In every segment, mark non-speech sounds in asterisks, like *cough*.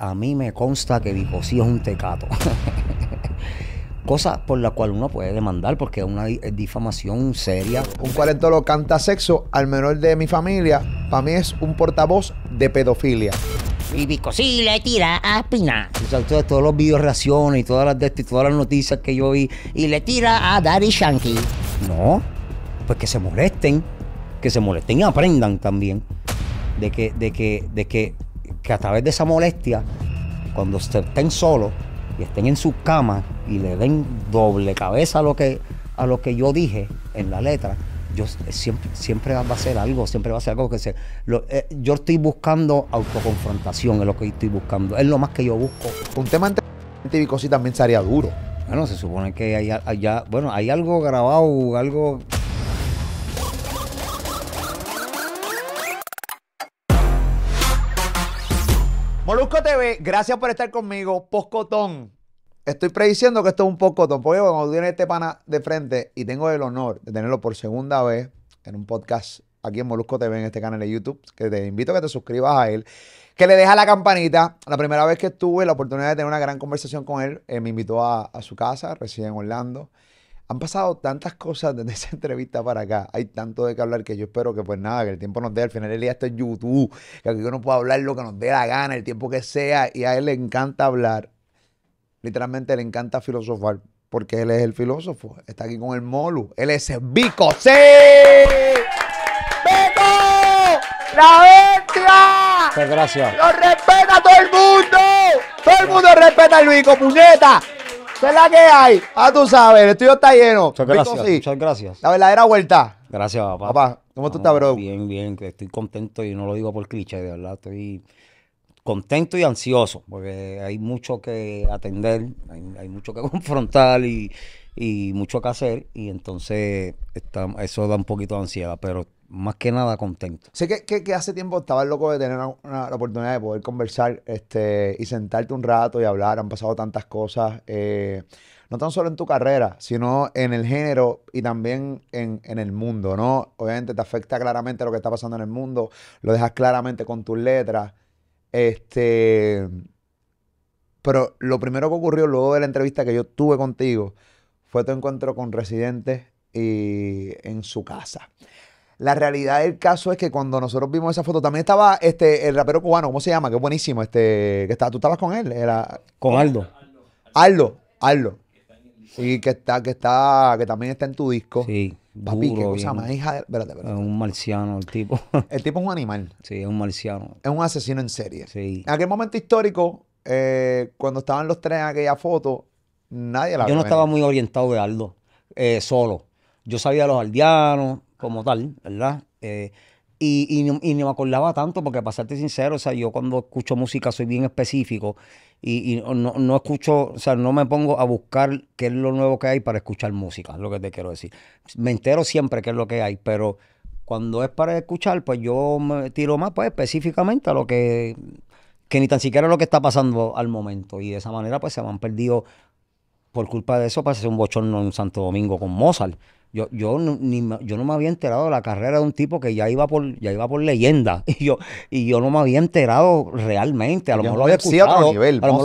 A mí me consta que sí es un tecato. *laughs* Cosa por la cual uno puede demandar porque es una difamación seria. Un lo canta sexo al menor de mi familia. Para mí es un portavoz de pedofilia. Y Bicosí le tira a Pina. O sea, todos los videos reacciones y todas las de las noticias que yo vi. Y le tira a Daddy Shanky. No, pues que se molesten. Que se molesten y aprendan también de que, de que, de que que a través de esa molestia, cuando estén solos y estén en su camas y le den doble cabeza a lo que, a lo que yo dije en la letra, yo siempre, siempre va a ser algo, siempre va a ser algo que se. Eh, yo estoy buscando autoconfrontación, es lo que estoy buscando, es lo más que yo busco. Un tema y también sería duro. Bueno, se supone que bueno, hay algo grabado, algo Molusco TV, gracias por estar conmigo. Poscotón. Estoy prediciendo que esto es un poscotón, porque cuando tienes este pana de frente y tengo el honor de tenerlo por segunda vez en un podcast aquí en Molusco TV, en este canal de YouTube, que te invito a que te suscribas a él, que le dejas la campanita. La primera vez que tuve la oportunidad de tener una gran conversación con él, eh, me invitó a, a su casa, reside en Orlando. Han pasado tantas cosas desde esa *laughs* entrevista para acá. Hay tanto de qué hablar que yo espero que, pues nada, que el tiempo nos dé. Al final él día está en YouTube, que aquí uno pueda hablar lo que nos dé la gana, el tiempo que sea. Y a él le encanta hablar. Literalmente le encanta filosofar, porque él es el filósofo. Está aquí con el Molu. Él es Vico. ¡Sí! ¡Vico! ¡La bestia! Muchas gracias. ¡Lo respeta todo el mundo! ¡Todo el mundo respeta a Luis puñeta! es la que hay. Ah, tú sabes, el estudio está lleno. Muchas gracias. Muchas gracias. La verdadera vuelta. Gracias, papá. Papá, ¿cómo tú estás, bro? Bien, bien. Estoy contento y no lo digo por cliché, de verdad. Estoy contento y ansioso, porque hay mucho que atender, hay, mucho que *laughs* confrontar y, mucho que hacer, y entonces eso da un poquito de ansiedad, pero más que nada contento. Sé que, hace tiempo estabas loco de tener la oportunidad de poder conversar este, y sentarte un rato y hablar. Han pasado tantas cosas, eh, no tan solo en tu carrera, sino en el género y también en, el mundo, ¿no? Obviamente te afecta claramente lo que está pasando en el mundo, lo dejas claramente con tus letras. Este, pero lo primero que ocurrió luego de la entrevista que yo tuve contigo fue tu encuentro con residentes y en su casa. La realidad del caso es que cuando nosotros vimos esa foto, también estaba este el rapero cubano, ¿cómo se llama? Que es buenísimo. Este, que está, tú estabas con él. Era, con Aldo. Aldo, Aldo. Y que está, que está, que también está en tu disco. Sí. Papi, qué cosa más hija de... Es un marciano el tipo. el tipo es un animal. Sí, es un marciano. Es un asesino en serie. Sí. En aquel momento histórico, eh, cuando estaban los tres en aquella foto, nadie la Yo no estaba muy orientado de Aldo, eh, solo. Yo sabía de los aldeanos, como tal, ¿verdad? Eh, y, no me acordaba tanto, porque para serte sincero, o sea, yo cuando escucho música soy bien específico y, no, no, escucho, o sea, no me pongo a buscar qué es lo nuevo que hay para escuchar música, es lo que te quiero decir. Me entero siempre qué es lo que hay, pero cuando es para escuchar, pues yo me tiro más pues, específicamente a lo que, que ni tan siquiera lo que está pasando al momento. Y de esa manera, pues se me han perdido, por culpa de eso, para pues, hacer un bochorno en Santo Domingo con Mozart yo, yo, ni, yo no me había enterado de la carrera de un tipo que ya iba por, ya iba por leyenda. *laughs* Y yo, y yo no me había enterado realmente. A lo mejor lo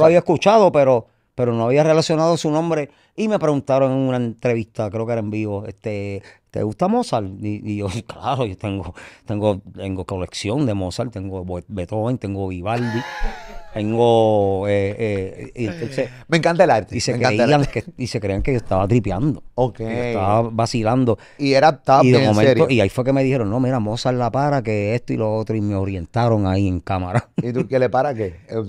había escuchado. pero, pero no había relacionado su nombre. Y me preguntaron en una entrevista, creo que era en vivo, este, ¿te gusta Mozart? Y, yo, *laughs* claro, yo tengo, tengo, tengo colección de Mozart, tengo Beethoven, tengo Vivaldi. Tengo. Eh, eh, eh. me encanta el arte. Y se, me Que, y se creían que yo estaba tripeando. Ok. estaba vacilando. Y era estaba y momento, Y ahí fue que me dijeron, no, mira, Mozart la para, que esto y lo otro. Y me orientaron ahí en cámara. ¿Y tú qué le para qué? Yo,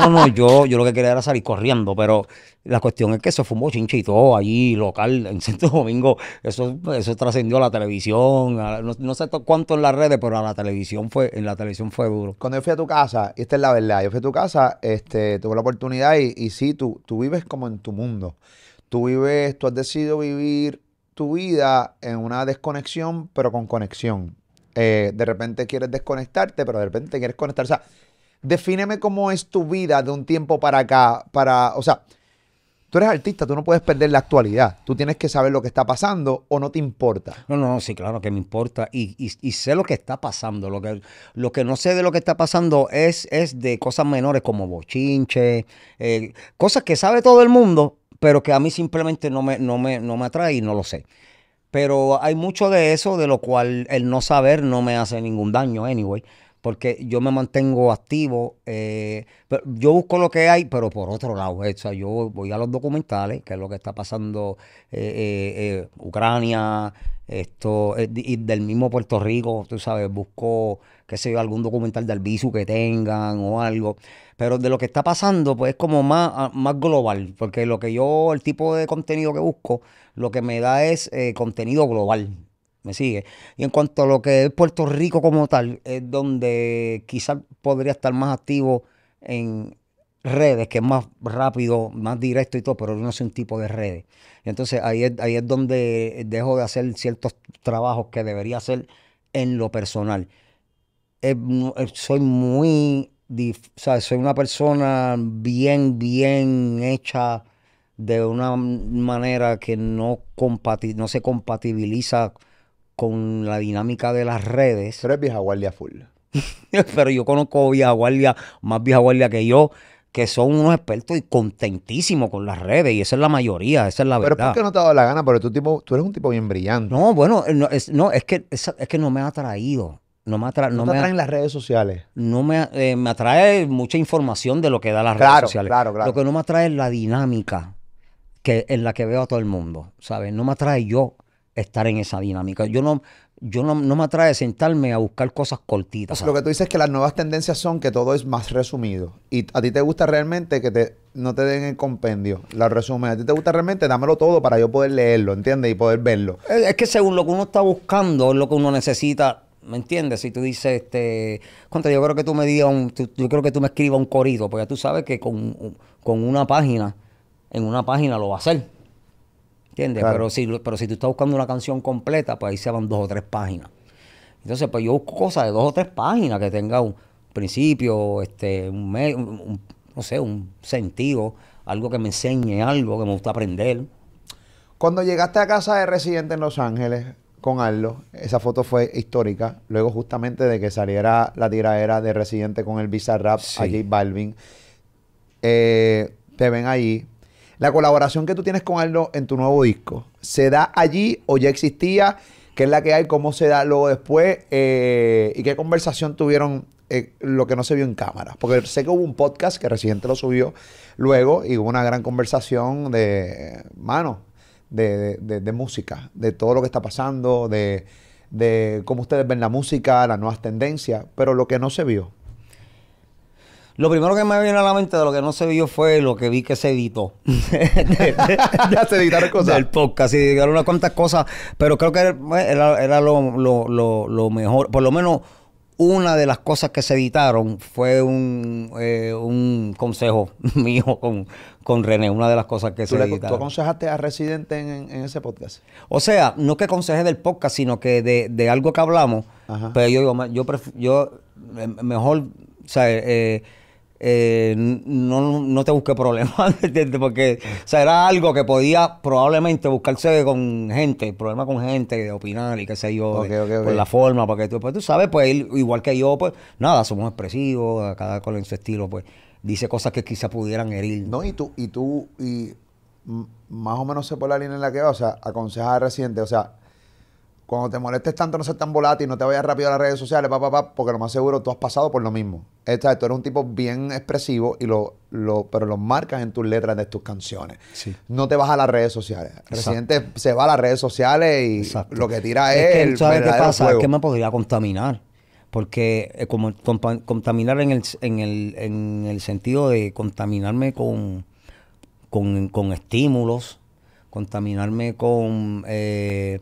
no, no, yo, lo que quería era salir corriendo, pero la cuestión es que eso fue un bochinche allí, local, en Santo Domingo. Eso, eso trascendió a la televisión. no, sé cuánto en las redes, pero a la televisión fue, en la televisión fue duro. Cuando yo fui a tu casa esta es la verdad. Yo fui a tu casa, este, tuve la oportunidad y, y sí, tú, tú vives como en tu mundo. Tú vives, tú has decidido vivir tu vida en una desconexión, pero con conexión. Eh, de repente quieres desconectarte, pero de repente quieres conectar. O sea, defíneme cómo es tu vida de un tiempo para acá, para, o sea, tú eres artista, tú no puedes perder la actualidad. Tú tienes que saber lo que está pasando o no te importa. No, no, no sí, claro que me importa. Y, sé lo que está pasando. Lo que, no sé de lo que está pasando es, de cosas menores como bochinche, eh, cosas que sabe todo el mundo, pero que a mí simplemente no me atrae y no lo sé. Pero hay mucho de eso, de lo cual el no saber no me hace ningún daño, anyway porque yo me mantengo activo. Eh, yo busco lo que hay, pero por otro lado, eh, yo voy a los documentales, que es lo que está pasando eh, eh Ucrania, esto, y del mismo Puerto Rico, tú sabes, busco, qué sé yo, algún documental del Bisu que tengan o algo. Pero de lo que está pasando, pues es como más, ah, más global, porque lo que yo, el tipo de contenido que busco, lo que me da es contenido global. ¿Me sigue? Y en cuanto a lo que es Puerto Rico como tal, es donde quizás podría estar más activo en redes, que es más rápido, más directo y todo, pero no es un tipo de redes. Entonces ahí es, ahí es donde dejo de hacer ciertos trabajos que debería hacer en lo personal. Eh, soy muy, o sea, soy una persona bien, bien hecha de una manera que no, no se compatibiliza con la dinámica de las redes. Tres es vieja guardia full. *laughs* pero yo conozco vieja guardia, más vieja guardia que yo, que son unos expertos y contentísimos con las redes. Y esa es la mayoría, esa es la verdad. Pero es qué no te ha dado la gana, pero tú, tipo, tú eres un tipo bien brillante. No, bueno, eh, no, es, que, es, que no me ha atraído. No me, no, me atraen las redes sociales. No me, eh, me atrae mucha información de lo que da las redes sociales. Lo que no me atrae es la dinámica que, en la que veo a todo el mundo. ¿Sabes? No me atrae yo estar en esa dinámica. Yo no, yo no, no, me atrae sentarme a buscar cosas cortitas. Lo que tú dices es que las nuevas tendencias son que todo es más resumido. Y a ti te gusta realmente que te, no te den el compendio, la resumen. A ti te gusta realmente dámelo todo para yo poder leerlo, ¿entiendes? Y poder verlo. Es, que según lo que uno está buscando, es lo que uno necesita. ¿Me entiendes? Si tú dices, este, yo creo que tú me digas, yo creo que tú me escribas un corito, porque tú sabes que con, con una página, en una página lo va a hacer. ¿Entiendes? Pero, si, pero si tú estás buscando una canción completa, pues ahí se van dos o tres páginas. Entonces, pues yo busco cosas de dos o tres páginas que tenga un principio, este, un, medio, no sé, un sentido, algo que me enseñe, algo que me gusta aprender. Cuando llegaste a casa de residente en Los Ángeles con Arlo, esa foto fue histórica. Luego, justamente de que saliera la tiradera de residente con el Bizarrap Rap a J Balvin, eh, te ven ahí. La colaboración que tú tienes con Aldo en tu nuevo disco, ¿se da allí o ya existía? ¿Qué es la que hay? ¿Cómo se da luego después? Eh, ¿Y qué conversación tuvieron eh, lo que no se vio en cámara? Porque sé que hubo un podcast que reciente lo subió luego y hubo una gran conversación de, mano, de, música, de todo lo que está pasando, de cómo ustedes ven la música, las nuevas tendencias, pero lo que no se vio. Lo primero que me viene a la mente de lo que no se vio fue lo que vi que se editó. *laughs* ya se editaron cosas. El podcast, y editaron unas cuantas cosas, pero creo que era, lo, mejor. Por lo menos una de las cosas que se editaron fue un, eh, un consejo *laughs* mío con, con René, una de las cosas que se le, editaron. ¿Tú aconsejaste a Residente en, ese podcast? O sea, no que conseje del podcast, sino que de, de algo que hablamos, pero pues yo yo, yo eh, mejor, o sea, eh, eh, no, no, te busque problemas, *laughs* ¿entiendes? Porque o sea, era algo que podía probablemente buscarse con gente, problema con gente, de opinar y qué sé yo, por la forma, porque tú, pues, tú sabes, pues igual que yo, pues nada, somos expresivos, cada cual en su estilo, pues dice cosas que quizá pudieran herir. No, y tú, y tú, y más o menos se por la línea en la que va, o sea, aconseja reciente o sea, cuando te molestes tanto, no seas tan volátil, no te vayas rápido a las redes sociales, papá, porque lo más seguro tú has pasado por lo mismo. Esta, tú eres un tipo bien expresivo, y lo, pero lo marcas en tus letras de tus canciones. No te vas a las redes sociales. Residente se va a las redes sociales y lo que tira es. que, ¿Sabes qué pasa? Es que me podría contaminar. Porque eh, como contaminar en el, sentido de contaminarme con, con, estímulos, contaminarme con. Eh,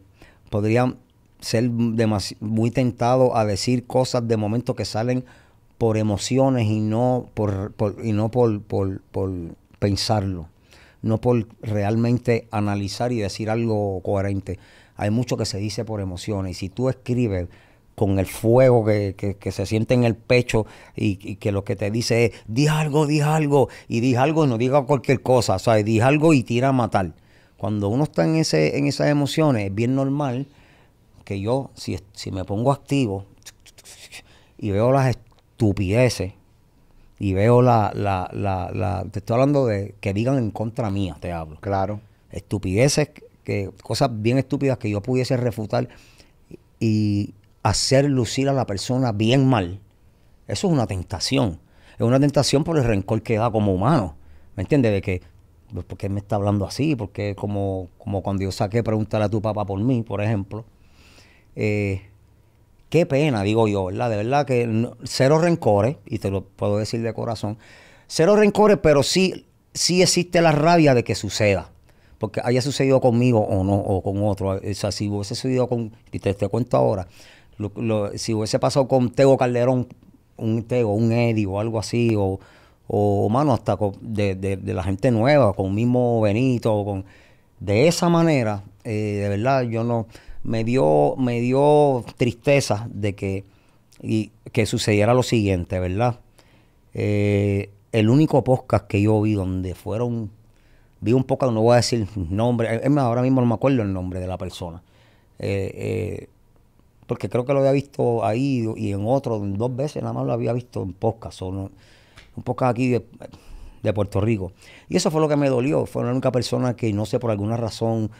podrían ser muy tentado a decir cosas de momento que salen por emociones y no por, y no por, por, pensarlo, no por realmente analizar y decir algo coherente. Hay mucho que se dice por emociones y si tú escribes con el fuego que, que, se siente en el pecho y, que lo que te dice es, di algo, di algo, y di algo y no diga cualquier cosa, o sea, di algo y tira a matar cuando uno está en, ese, en esas emociones, es bien normal que yo, si, si me pongo activo y veo las estupideces y veo la, te estoy hablando de que digan en contra mía, te hablo. Claro. Estupideces, que, cosas bien estúpidas que yo pudiese refutar y hacer lucir a la persona bien mal. Eso es una tentación. Es una tentación por el rencor que da como humano. ¿Me entiendes? De que pues, ¿por qué me está hablando así? Porque como, como cuando yo saqué preguntar a tu papá por mí, por ejemplo. Eh, qué pena, digo yo, ¿verdad? De verdad que cero rencores, y te lo puedo decir de corazón, cero rencores, pero sí, sí existe la rabia de que suceda. Porque haya sucedido conmigo o no, o con otro. Eh, o sea, si hubiese sucedido con, y te, cuento ahora, si hubiese pasado con Tego Calderón, un Tego, un Eddie o algo así, o, o mano, hasta de, la gente nueva, con mismo Benito, con, de esa manera, eh, de verdad, yo no, me dio, me dio tristeza de que, que sucediera lo siguiente, ¿verdad? Eh, el único podcast que yo vi donde fueron, vi un podcast, no voy a decir nombre, ahora mismo no me acuerdo el nombre de la persona, eh, porque creo que lo había visto ahí y en otro, dos veces nada más lo había visto en podcast, o no, un poco aquí de, Puerto Rico. Y eso fue lo que me dolió. Fue la única persona que, no sé, por alguna razón,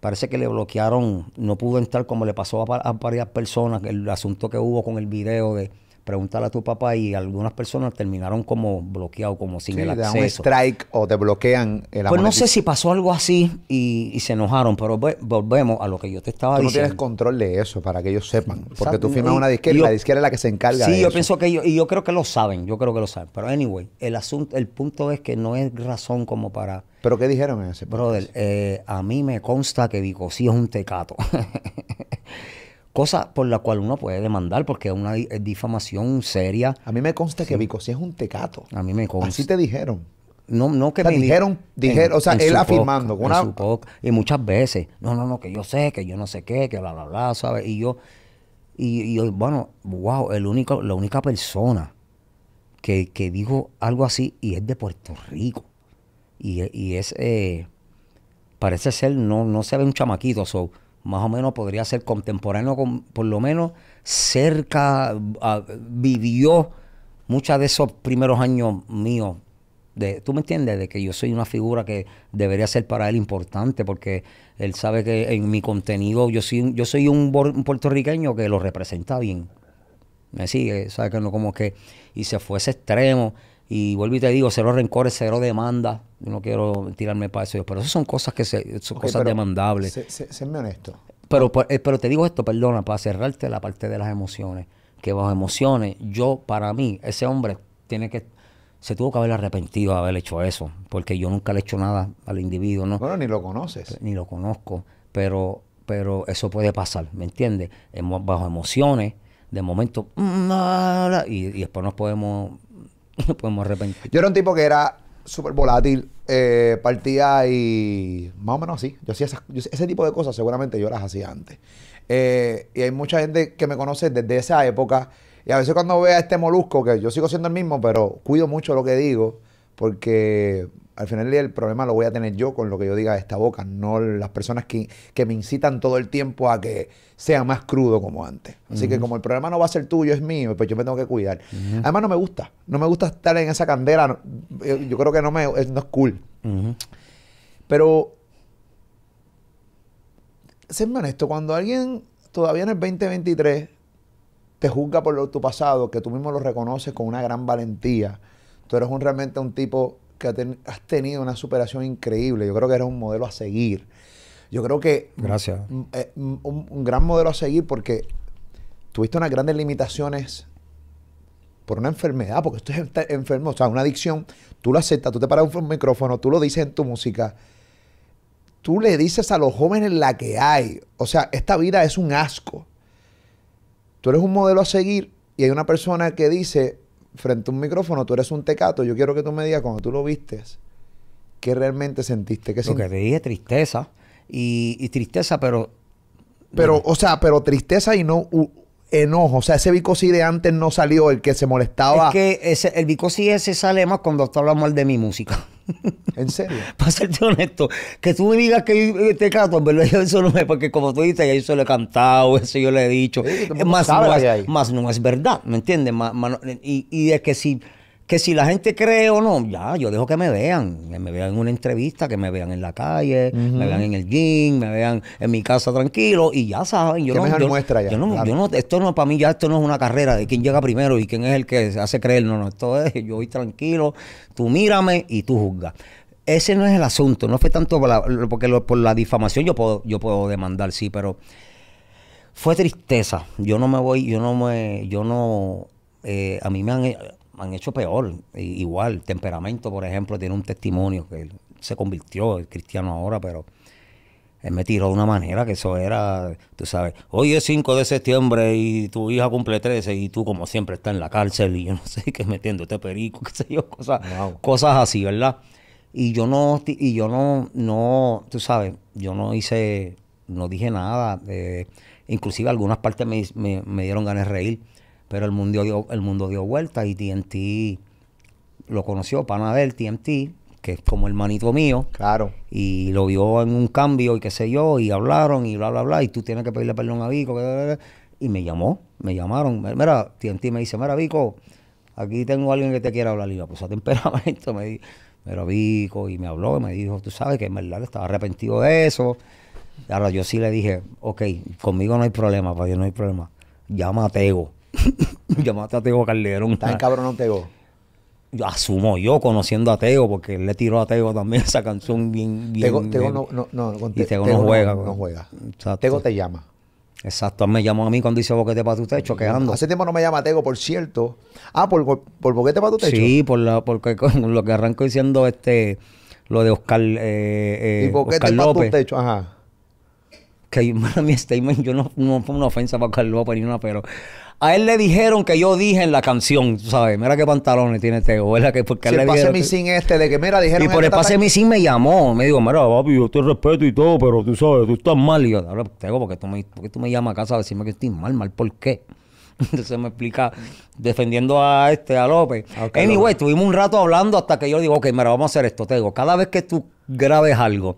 parece que le bloquearon, no pudo entrar como le pasó a varias personas, el asunto que hubo con el video de preguntar a tu papá y algunas personas terminaron como bloqueado como sin el acceso. un strike o te bloquean el Pues no sé si pasó algo así y, se enojaron, pero volvemos a lo que yo te estaba tú diciendo. no tienes control de eso para que ellos sepan, porque tú firmas una disquera y, la disquera es la que se encarga sí, yo pienso que ellos, y yo creo que lo saben, yo creo que lo saben, pero anyway, el asunto, el punto es que no es razón como para... ¿Pero qué dijeron en ese Brother, eh, a mí me consta que Vico sí es un tecato. *laughs* cosa por la cual uno puede demandar porque es una difamación seria. A mí me consta que Vico si es un tecato. A mí me consta. Así te dijeron. No, no que me dijeron, dijeron, o sea, él afirmando. una... y muchas veces, no, no, no, que yo sé, que yo no sé qué, que bla, bla, bla, ¿sabes? Y yo, y, bueno, wow, el único, la única persona que, dijo algo así y es de Puerto Rico. Y, es, eh, parece ser, no, no se ve un chamaquito, so, más o menos podría ser contemporáneo, con, por lo menos cerca, ah, vivió muchos de esos primeros años míos. De, ¿Tú me entiendes? De que yo soy una figura que debería ser para él importante, porque él sabe que en mi contenido yo soy, yo soy un, puertorriqueño que lo representa bien. Me sigue, sabe Que no como que. Y se fue ese extremo. Y vuelvo y te digo, cero rencores, cero demanda. Yo no quiero tirarme para eso. Pero eso son cosas que se, son cosas demandables. sé, honesto. Pero, pues, eh, pero te digo esto, perdona, para cerrarte la parte de las emociones. Que bajo emociones, yo, para mí, ese hombre tiene que se tuvo que haber arrepentido de haber hecho eso, porque yo nunca le he hecho nada al individuo, ¿no? Bueno, ni lo conoces. Ni lo conozco, pero, pero eso puede pasar, ¿me entiendes? Bajo emociones, de momento, mm, y, y después nos podemos *laughs* podemos Yo era un tipo que era súper volátil, eh, partía y más o menos así. Yo hacía ese tipo de cosas, seguramente yo las hacía antes. Eh, y hay mucha gente que me conoce desde esa época. Y a veces cuando ve a este molusco, que yo sigo siendo el mismo, pero cuido mucho lo que digo, porque al final el problema lo voy a tener yo con lo que yo diga de esta boca, no las personas que, que me incitan todo el tiempo a que sea más crudo como antes. Así que como el problema no va a ser tuyo, es mío, pues yo me tengo que cuidar. Además no me gusta, no me gusta estar en esa candela, eh, yo, creo que no, me, es, no es cool. Pero. Pero, esto, honesto, cuando alguien todavía en el 2023 te juzga por tu pasado, que tú mismo lo reconoces con una gran valentía, tú eres un, realmente un tipo que has tenido una superación increíble. Yo creo que eres un modelo a seguir. Yo creo que. Gracias. Un, eh, gran modelo a seguir porque tuviste unas grandes limitaciones por una enfermedad, porque es enfermo, o sea, una adicción. Tú lo aceptas, tú te paras un micrófono, tú lo dices en tu música. Tú le dices a los jóvenes la que hay. O sea, esta vida es un asco. Tú eres un modelo a seguir y hay una persona que dice, frente a un micrófono, tú eres un tecato, yo quiero que tú me digas cuando tú lo viste, ¿qué realmente sentiste? Porque lo que te dije, tristeza. Y, tristeza, pero... Pero, o sea, pero tristeza y no enojo. O sea, ese Bicosi de antes no salió, el que se molestaba. Es que ese, el Bicosi ese sale más cuando hablamos hablas mal de mi música. *laughs* ¿En serio? *laughs* Para serte honesto, que tú me digas que yo te este yo eso no me... Porque como tú dices, yo solo lo he cantado, eso yo le he dicho. más, no es, más, no verdad, ¿me entiendes? y, y es que si que si la gente cree o no, ya, yo dejo que me vean. Que me vean en una entrevista, que me vean en la calle, me vean en el gym, me vean en mi casa tranquilo y ya saben. Yo no, mejor muestra yo, no, esto no, para mí ya esto no es una carrera de quién llega primero y quién es el que hace creer. No, no, esto es, yo voy tranquilo, tú mírame y tú juzgas. Ese no es el asunto, no fue tanto por la, porque por la difamación yo puedo, yo puedo demandar, sí, pero fue tristeza. Yo no me voy, yo no me, yo no, eh, a mí me han, han hecho peor. Igual, temperamento, por ejemplo, tiene un testimonio que se convirtió, el cristiano ahora, pero él me tiró de una manera que eso era, tú sabes, hoy es 5 de septiembre y tu hija cumple 13 y tú como siempre estás en la cárcel y yo no *laughs* sé qué metiendo este perico, qué sé yo, cosas, cosas así, ¿verdad? Y yo no, y yo no, no, tú sabes, yo no hice, no dije nada. Eh, inclusive algunas partes me dieron ganas de reír pero el mundo dio, el mundo dio vuelta y TNT lo conoció, pana del TNT, que es como hermanito mío. Claro. Y lo vio en un cambio y qué sé yo, y hablaron y bla, bla, bla, y tú tienes que pedirle perdón a Vico. Y me llamó, me llamaron. Mira, TNT me dice, mira, Vico, aquí tengo a alguien que te quiera hablar. Y yo, pues a temperamento, *laughs* me dijo, mira, Vico, y me habló y me dijo, tú sabes que en verdad estaba arrepentido de eso. ahora yo sí le dije, ok, conmigo no hay problema, para yo no hay problema. Llama a *laughs* Llamaste a Tego Calderón. Está encabronado Teo. Yo asumo yo conociendo a Tego porque él le tiró a Tego también *laughs* esa canción bien. bien Tego, no, no, no, y Tego, no juega. No, pues. juega. Tego te llama. Exacto, me llamó a mí cuando dice boquete para tu techo, mm, quejando. Hace tiempo no me llama Tego, por cierto. Ah, por, por, boquete para tu techo. Sí, por la, porque *laughs* lo que arranco diciendo este, lo de Oscar, eh, eh y boquete Oscar Tu techo, ajá. Que mi statement, yo no, no fue una ofensa para Oscar López ni una, pero a él le dijeron que yo dije en la canción, ¿sabes? Mira qué pantalones tiene Tego, este ¿verdad? *laughs* ¿Por que porque el pase mi sin este de que mira dijeron Y por el pase mi sin me llamó, me dijo, "Mira, papi, yo te respeto y todo, pero tú sabes, tú estás mal." Y yo, "Ahora tengo porque tú me porque tú me llamas a casa a decirme que estoy mal, mal por qué?" *laughs* Entonces me explica defendiendo a este a ah, López. anyway, estuvimos un rato hablando hasta que yo digo, ok, mira, vamos a hacer esto." Tego. cada vez que tú grabes algo,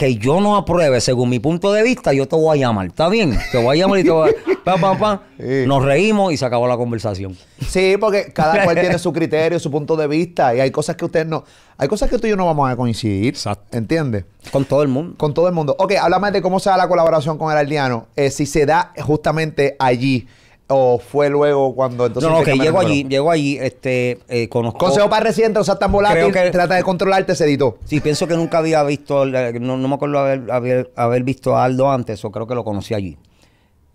que yo no apruebe, según mi punto de vista, yo te voy a llamar. ¿Está bien? Te voy a llamar y te voy a... *laughs* Nos reímos y se acabó la conversación. Sí, porque cada cual tiene su criterio, su punto de vista y hay cosas que usted no... Hay cosas que tú y yo no vamos a coincidir. Exacto. ¿Entiendes? Con todo el mundo. Con todo el mundo. Ok, háblame de cómo se da la colaboración con El Eh, si se da justamente allí... ¿O fue luego cuando entonces.? No, no, que llego allí, llego allí, este, eh, conozco. Consejo para reciente o sea, tan volátil, que, trata de controlarte, se editó. Sí, pienso que nunca había visto, eh, no, me acuerdo haber, haber, visto a Aldo antes, o creo que lo conocí allí.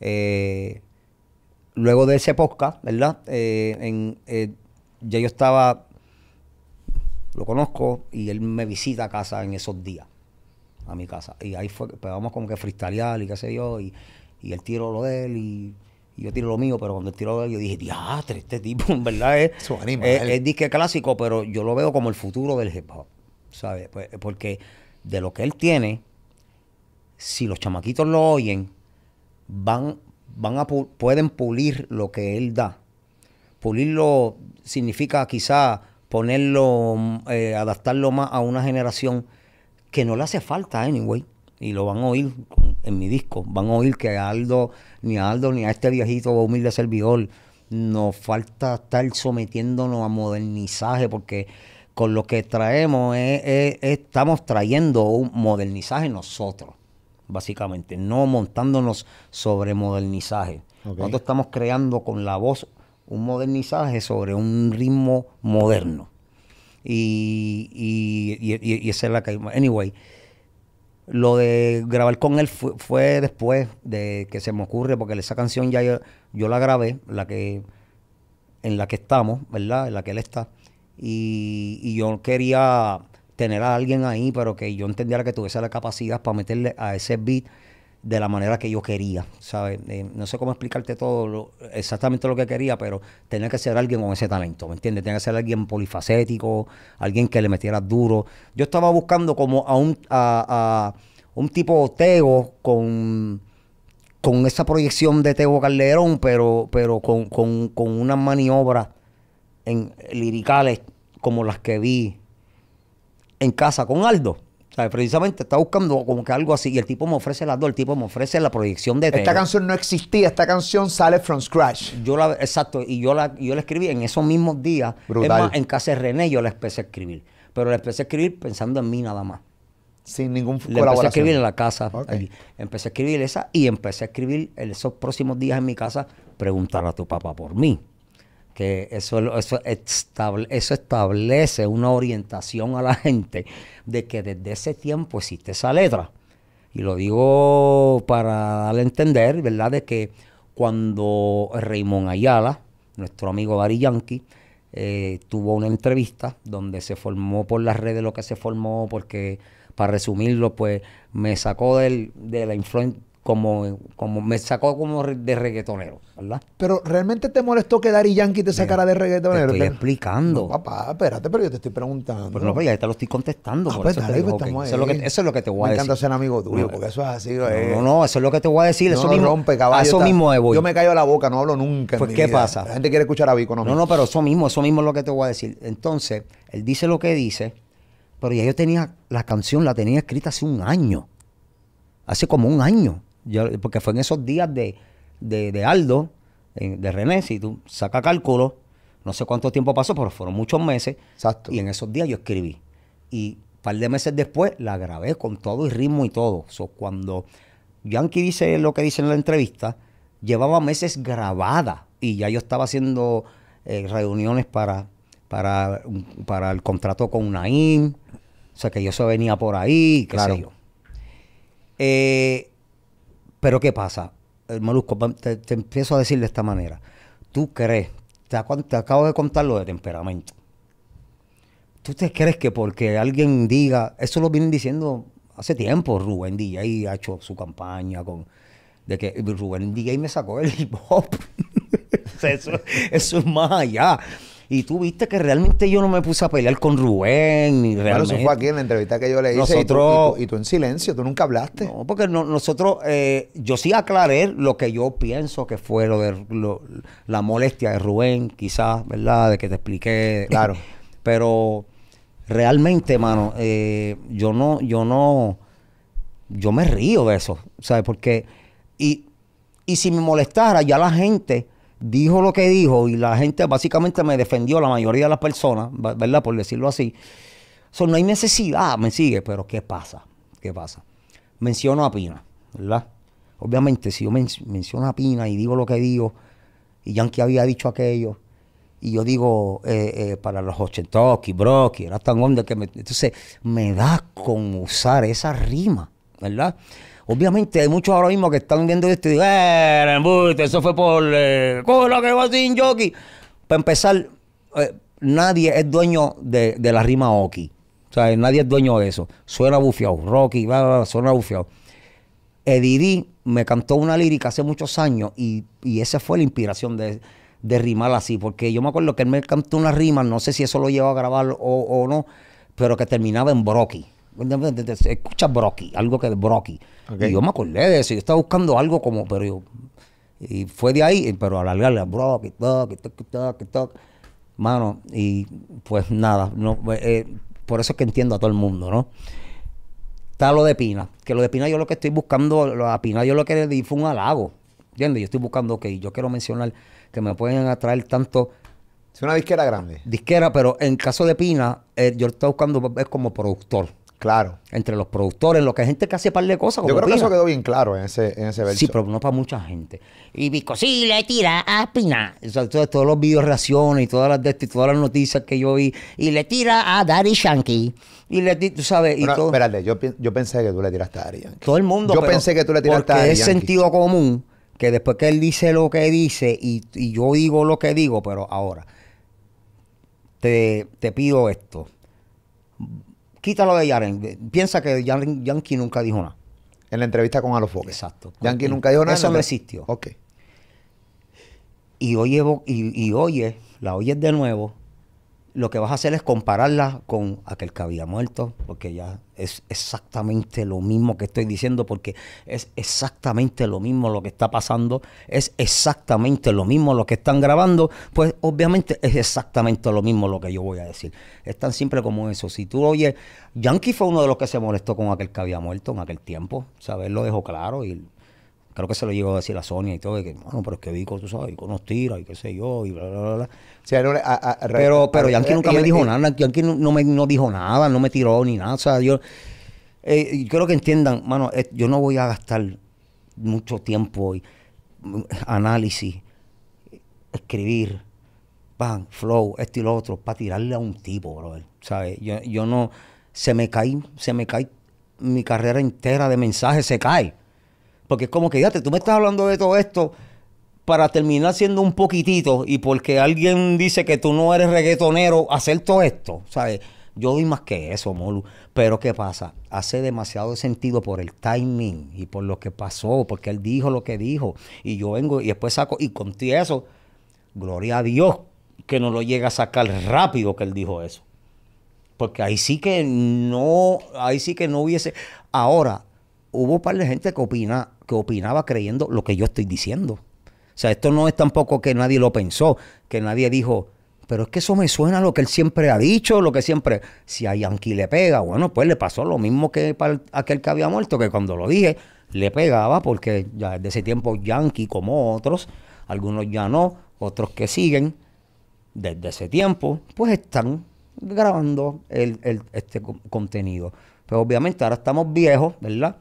Eh, luego de ese podcast, ¿verdad? ya yo estaba. Lo conozco y él me visita a casa en esos días, a mi casa. Y ahí fue, pues, vamos como que freestylear y qué sé yo, y, y el tiro lo de él y yo tiro lo mío, pero cuando tiro yo dije, diastre, este tipo *laughs* en verdad es, es, disque clásico, pero yo lo veo como el futuro del hip hop, ¿sabes? Pues, porque de lo que él tiene, si los chamaquitos lo oyen, van, van a pueden pulir lo que él da. Pulirlo significa quizá ponerlo, eh, adaptarlo más a una generación que no le hace falta, anyway, y lo van a oír en mi disco. Van a oír que Aldo, ni a Aldo, ni a este viejito humilde servidor, nos falta estar sometiéndonos a modernizaje, porque con lo que traemos estamos trayendo un modernizaje nosotros, básicamente, no montándonos sobre modernizaje. Nosotros estamos creando con la voz un modernizaje sobre un ritmo moderno. Y, esa es la que... Anyway, lo de grabar con él fue, después de que se me ocurre, porque esa canción ya yo, la grabé, la que en la que estamos, ¿verdad? En la que él está. Y, y yo quería tener a alguien ahí, pero que yo entendiera que tuviese la capacidad para meterle a ese beat de la manera que yo quería, ¿sabes? Eh, no sé cómo explicarte todo exactamente lo que quería, pero tenía que ser alguien con ese talento, ¿me entiendes? Tenía que ser alguien polifacético, alguien que le metiera duro. Yo estaba buscando como a un, a, un tipo Tego con, con esa proyección de Tego Calderón, pero, pero con, con, con unas maniobras en, liricales como las que vi en casa con Aldo precisamente está buscando como que algo así y el tipo me ofrece las dos, el tipo me ofrece la proyección de... Esta canción no existía, esta canción sale from scratch. Yo la, exacto, y yo la, yo la escribí en esos mismos días. Brutal. en casa de René yo la empecé a escribir, pero la empecé a escribir pensando en mí nada más. Sin ningún la Empecé a escribir en la casa. Empecé a escribir esa y empecé a escribir en esos próximos días en mi casa, preguntar a tu papá por mí que eso, eso, eso establece una orientación a la gente de que desde ese tiempo existe esa letra. Y lo digo para darle a entender, ¿verdad?, de que cuando Raymond Ayala, nuestro amigo Barry Yankee, eh, tuvo una entrevista donde se formó por las redes lo que se formó, porque para resumirlo, pues me sacó del, de la influencia, como, como me sacó como de reggaetonero, ¿verdad? Pero realmente te molestó que Dari Yankee te sacara de reggaetonero. Te estoy explicando. papá, espérate, pero yo te estoy preguntando. Pero no, pero pues, ya te lo estoy contestando. Ah, por pues, eso, dale, pues, digo, pues, eso, es lo que, eso, es lo que, te voy a decir. Me encanta ser amigo tuyo, porque eso es así. Eh. No, no, eso es lo que te voy a decir. eso mismo, rompe, caballo, eso mismo voy. Yo me callo la boca, no hablo nunca. Pues, ¿qué pasa? La gente quiere escuchar a bico. no No, no, pero eso mismo, eso mismo es lo que te voy a decir. Entonces, él dice lo que dice, pero ya yo tenía la canción, la tenía escrita hace un año. Hace como un año porque fue en esos días de, Aldo, de, René, si tú sacas cálculo, no sé cuánto tiempo pasó, pero fueron muchos meses. Exacto. Y en esos días yo escribí. Y un par de meses después la grabé con todo y ritmo y todo. sea, cuando Yankee dice lo que dice en la entrevista, llevaba meses grabada y ya yo estaba haciendo eh, reuniones para, para, para el contrato con Naim. O sea, que yo se venía por ahí, claro. Eh, pero ¿qué pasa? El eh, Molusco, te, empiezo a decir de esta manera. Tú crees, te, acabo de contar lo de temperamento. ¿Tú te crees que porque alguien diga, eso lo vienen diciendo hace tiempo Rubén DJ ha hecho su campaña con de que Rubén DJ me sacó el hip hop. *laughs* eso, eso, es más allá. Y tú viste que realmente yo no me puse a pelear con Rubén, ni realmente. Bueno, eso fue aquí en la entrevista que yo le hice. y, tú, en silencio, tú nunca hablaste. No, porque nosotros, eh, yo sí aclaré lo que yo pienso que fue lo de la molestia de Rubén, quizás, ¿verdad? De que te expliqué. *laughs* Claro. Pero realmente, mano, eh, yo no, yo no, yo me río de eso, ¿sabes? Porque, y, y si me molestara, ya la gente dijo lo que dijo y la gente básicamente me defendió, la mayoría de las personas, ¿verdad? Por decirlo así. son no hay necesidad, ah, me sigue, pero ¿qué pasa? ¿Qué pasa? Menciono a Pina, ¿verdad? Obviamente, si yo menciono a Pina y digo lo que digo, y Yankee había dicho aquello, y yo digo, eh, eh, para los para los bro, que era tan onda que me, entonces me da con usar esa rima, ¿verdad? Obviamente hay muchos ahora mismo que están viendo esto y dicen, eh, eso fue por... Eh, ¿cómo lo que va sin jockey! Para empezar, eh, nadie es dueño de, la rima Oki. O sea, nadie es dueño de eso. Suena bufiado. Rocky, bla, suena bufiado. Edidi me cantó una lírica hace muchos años y, esa fue la inspiración de, de, rimar así. Porque yo me acuerdo que él me cantó una rima, no sé si eso lo llevó a grabar o, o no, pero que terminaba en Brocky escucha Brocky, algo que es Brocky. Y yo me acordé de eso, yo estaba buscando algo como, pero yo, y fue de ahí, pero alargarle a Brocky, toc, toc, toc, Mano, y pues nada, no, eh, eh, por eso es que entiendo a todo el mundo, ¿no? Está lo de Pina, que lo de Pina yo lo que estoy buscando, lo a Pina yo lo que le di fue un halago, ¿entiendes? Yo estoy buscando, que... yo quiero mencionar que me pueden atraer tanto es una disquera grande. Disquera, pero en caso de Pina, eh, yo lo estoy buscando es como productor. Claro. Entre los productores, lo que hay gente que hace par de cosas. Yo creo que eso quedó bien claro en ese, en verso. Sí, pero no para mucha gente. Y Bisco sí, le tira a Pina. Entonces todos, los videos reacciones y todas las noticias que yo vi. Y le tira a Daddy Shanky Y le tú sabes. Y todo. Espérate, yo, pensé que tú le tiraste a Daddy Todo el mundo. Yo pensé que tú le tiraste a Daddy es sentido común que después que él dice lo que dice y, yo digo lo que digo, pero ahora, te, te pido esto Quítalo de Yaren. Piensa que Yankee nunca dijo nada. En la entrevista con Alofoque. Exacto. Yankee nunca dijo nada. Eso no existió. Ok. Y oye, y oye, la oyes de nuevo lo que vas a hacer es compararla con aquel que había muerto, porque ya es exactamente lo mismo que estoy diciendo, porque es exactamente lo mismo lo que está pasando, es exactamente lo mismo lo que están grabando, pues obviamente es exactamente lo mismo lo que yo voy a decir. Es tan simple como eso. Si tú oyes, Yankee fue uno de los que se molestó con aquel que había muerto en aquel tiempo, ¿sabes? Lo dejó claro y creo que se lo llegó a decir a Sonia y todo, Y que, bueno, pero es que Vico, tú sabes, Vico nos tira y qué sé yo, y bla, bla, bla. bla. pero, pero Yankee eh, nunca me dijo nada, Yankee no, me, no dijo nada, no me tiró ni nada, o sea, yo... Eh, creo que entiendan, mano, eh, yo no voy a gastar mucho tiempo mm, análisis, escribir, pan, flow, esto y lo otro, para tirarle a un tipo, brother. ¿Sabes? Yo, yo no. Se me cae, se me cae mi carrera entera de mensajes, se cae. Porque es como que, fíjate, tú me estás hablando de todo esto para terminar siendo un poquitito y porque alguien dice que tú no eres reggaetonero, hacer todo esto, ¿sabes? Yo doy más que eso, Molu. Pero ¿qué pasa? Hace demasiado sentido por el timing y por lo que pasó, porque él dijo lo que dijo. Y yo vengo y después saco y conté eso. Gloria a Dios que no lo llega a sacar rápido que él dijo eso. Porque ahí sí que no, ahí sí que no hubiese. Ahora, hubo un par de gente que opina que opinaba creyendo lo que yo estoy diciendo. O sea, esto no es tampoco que nadie lo pensó, que nadie dijo, pero es que eso me suena lo que él siempre ha dicho, lo que siempre, si a Yankee le pega, bueno, pues le pasó lo mismo que para aquel que había muerto, que cuando lo dije, le pegaba, porque ya desde ese tiempo Yankee, como otros, algunos ya no, otros que siguen, desde ese tiempo, pues están grabando este contenido. Pero pues obviamente ahora estamos viejos, ¿verdad?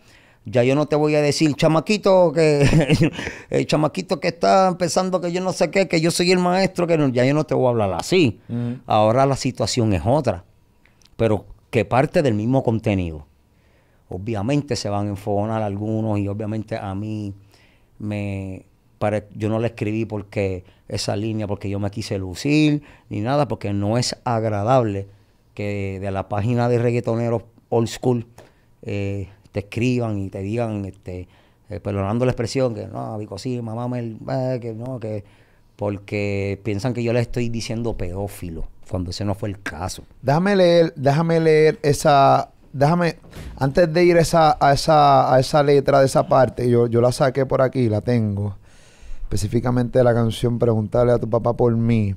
Ya yo no te voy a decir, chamaquito, que *laughs* eh, chamaquito que está empezando que yo no sé qué, que yo soy el maestro, que ya yo no te voy a hablar así. Ahora la situación es otra, pero que parte del mismo contenido. Obviamente se van a enfogonar algunos y obviamente a mí me... yo no le escribí porque esa línea, porque yo me quise lucir, ni nada, porque no es agradable que de la página de reggaetoneros old school... Eh, te escriban y te digan, este, eh, perdonando la expresión, que no, Vico, sí, mamá, me, eh, que no, que porque piensan que yo les estoy diciendo pedófilo, cuando ese no fue el caso. Déjame leer, déjame leer esa, déjame, antes de ir esa, a, esa, a esa letra de esa parte, yo, yo la saqué por aquí, la tengo, específicamente la canción Preguntarle a tu papá por mí.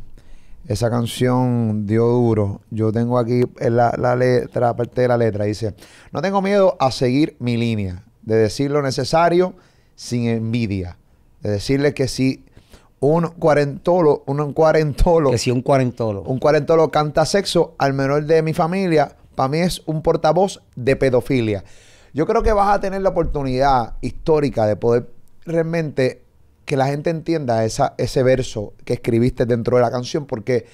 Esa canción dio duro. Yo tengo aquí eh, la, la letra, parte de la letra, dice, no tengo miedo a seguir mi línea, de decir lo necesario sin envidia, de decirle que si un cuarentolo, un cuarentolo, que si un cuarentolo, un cuarentolo canta sexo al menor de mi familia, para mí es un portavoz de pedofilia. Yo creo que vas a tener la oportunidad histórica de poder realmente que la gente entienda esa, ese verso que escribiste dentro de la canción, porque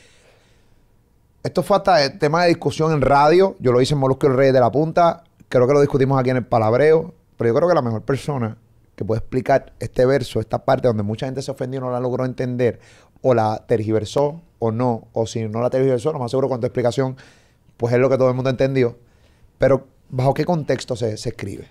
esto fue hasta el tema de discusión en radio. Yo lo hice en Molusco el Rey de la Punta. Creo que lo discutimos aquí en el Palabreo. Pero yo creo que la mejor persona que puede explicar este verso, esta parte donde mucha gente se ofendió y no la logró entender, o la tergiversó, o no, o si no la tergiversó, no más seguro con tu explicación, pues es lo que todo el mundo entendió. Pero, ¿bajo qué contexto se, se escribe?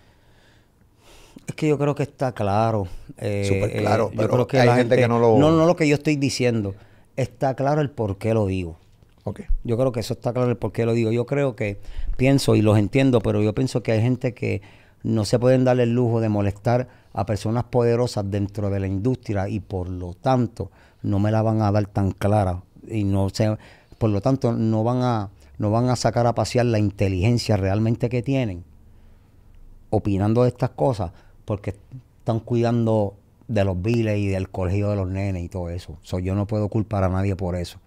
Es que yo creo que está claro. Eh, Súper eh, claro, pero hay gente, que no lo... No, no lo que yo estoy diciendo. Está claro el por qué lo digo. ok Yo creo que eso está claro el por qué lo digo. Yo creo que pienso y los entiendo, pero yo pienso que hay gente que no se pueden dar el lujo de molestar a personas poderosas dentro de la industria y por lo tanto no me la van a dar tan clara y no se, por lo tanto no van a no van a sacar a pasear la inteligencia realmente que tienen opinando de estas cosas porque están cuidando de los viles y del colegio de los nenes y todo eso. So, yo no puedo culpar a nadie por eso.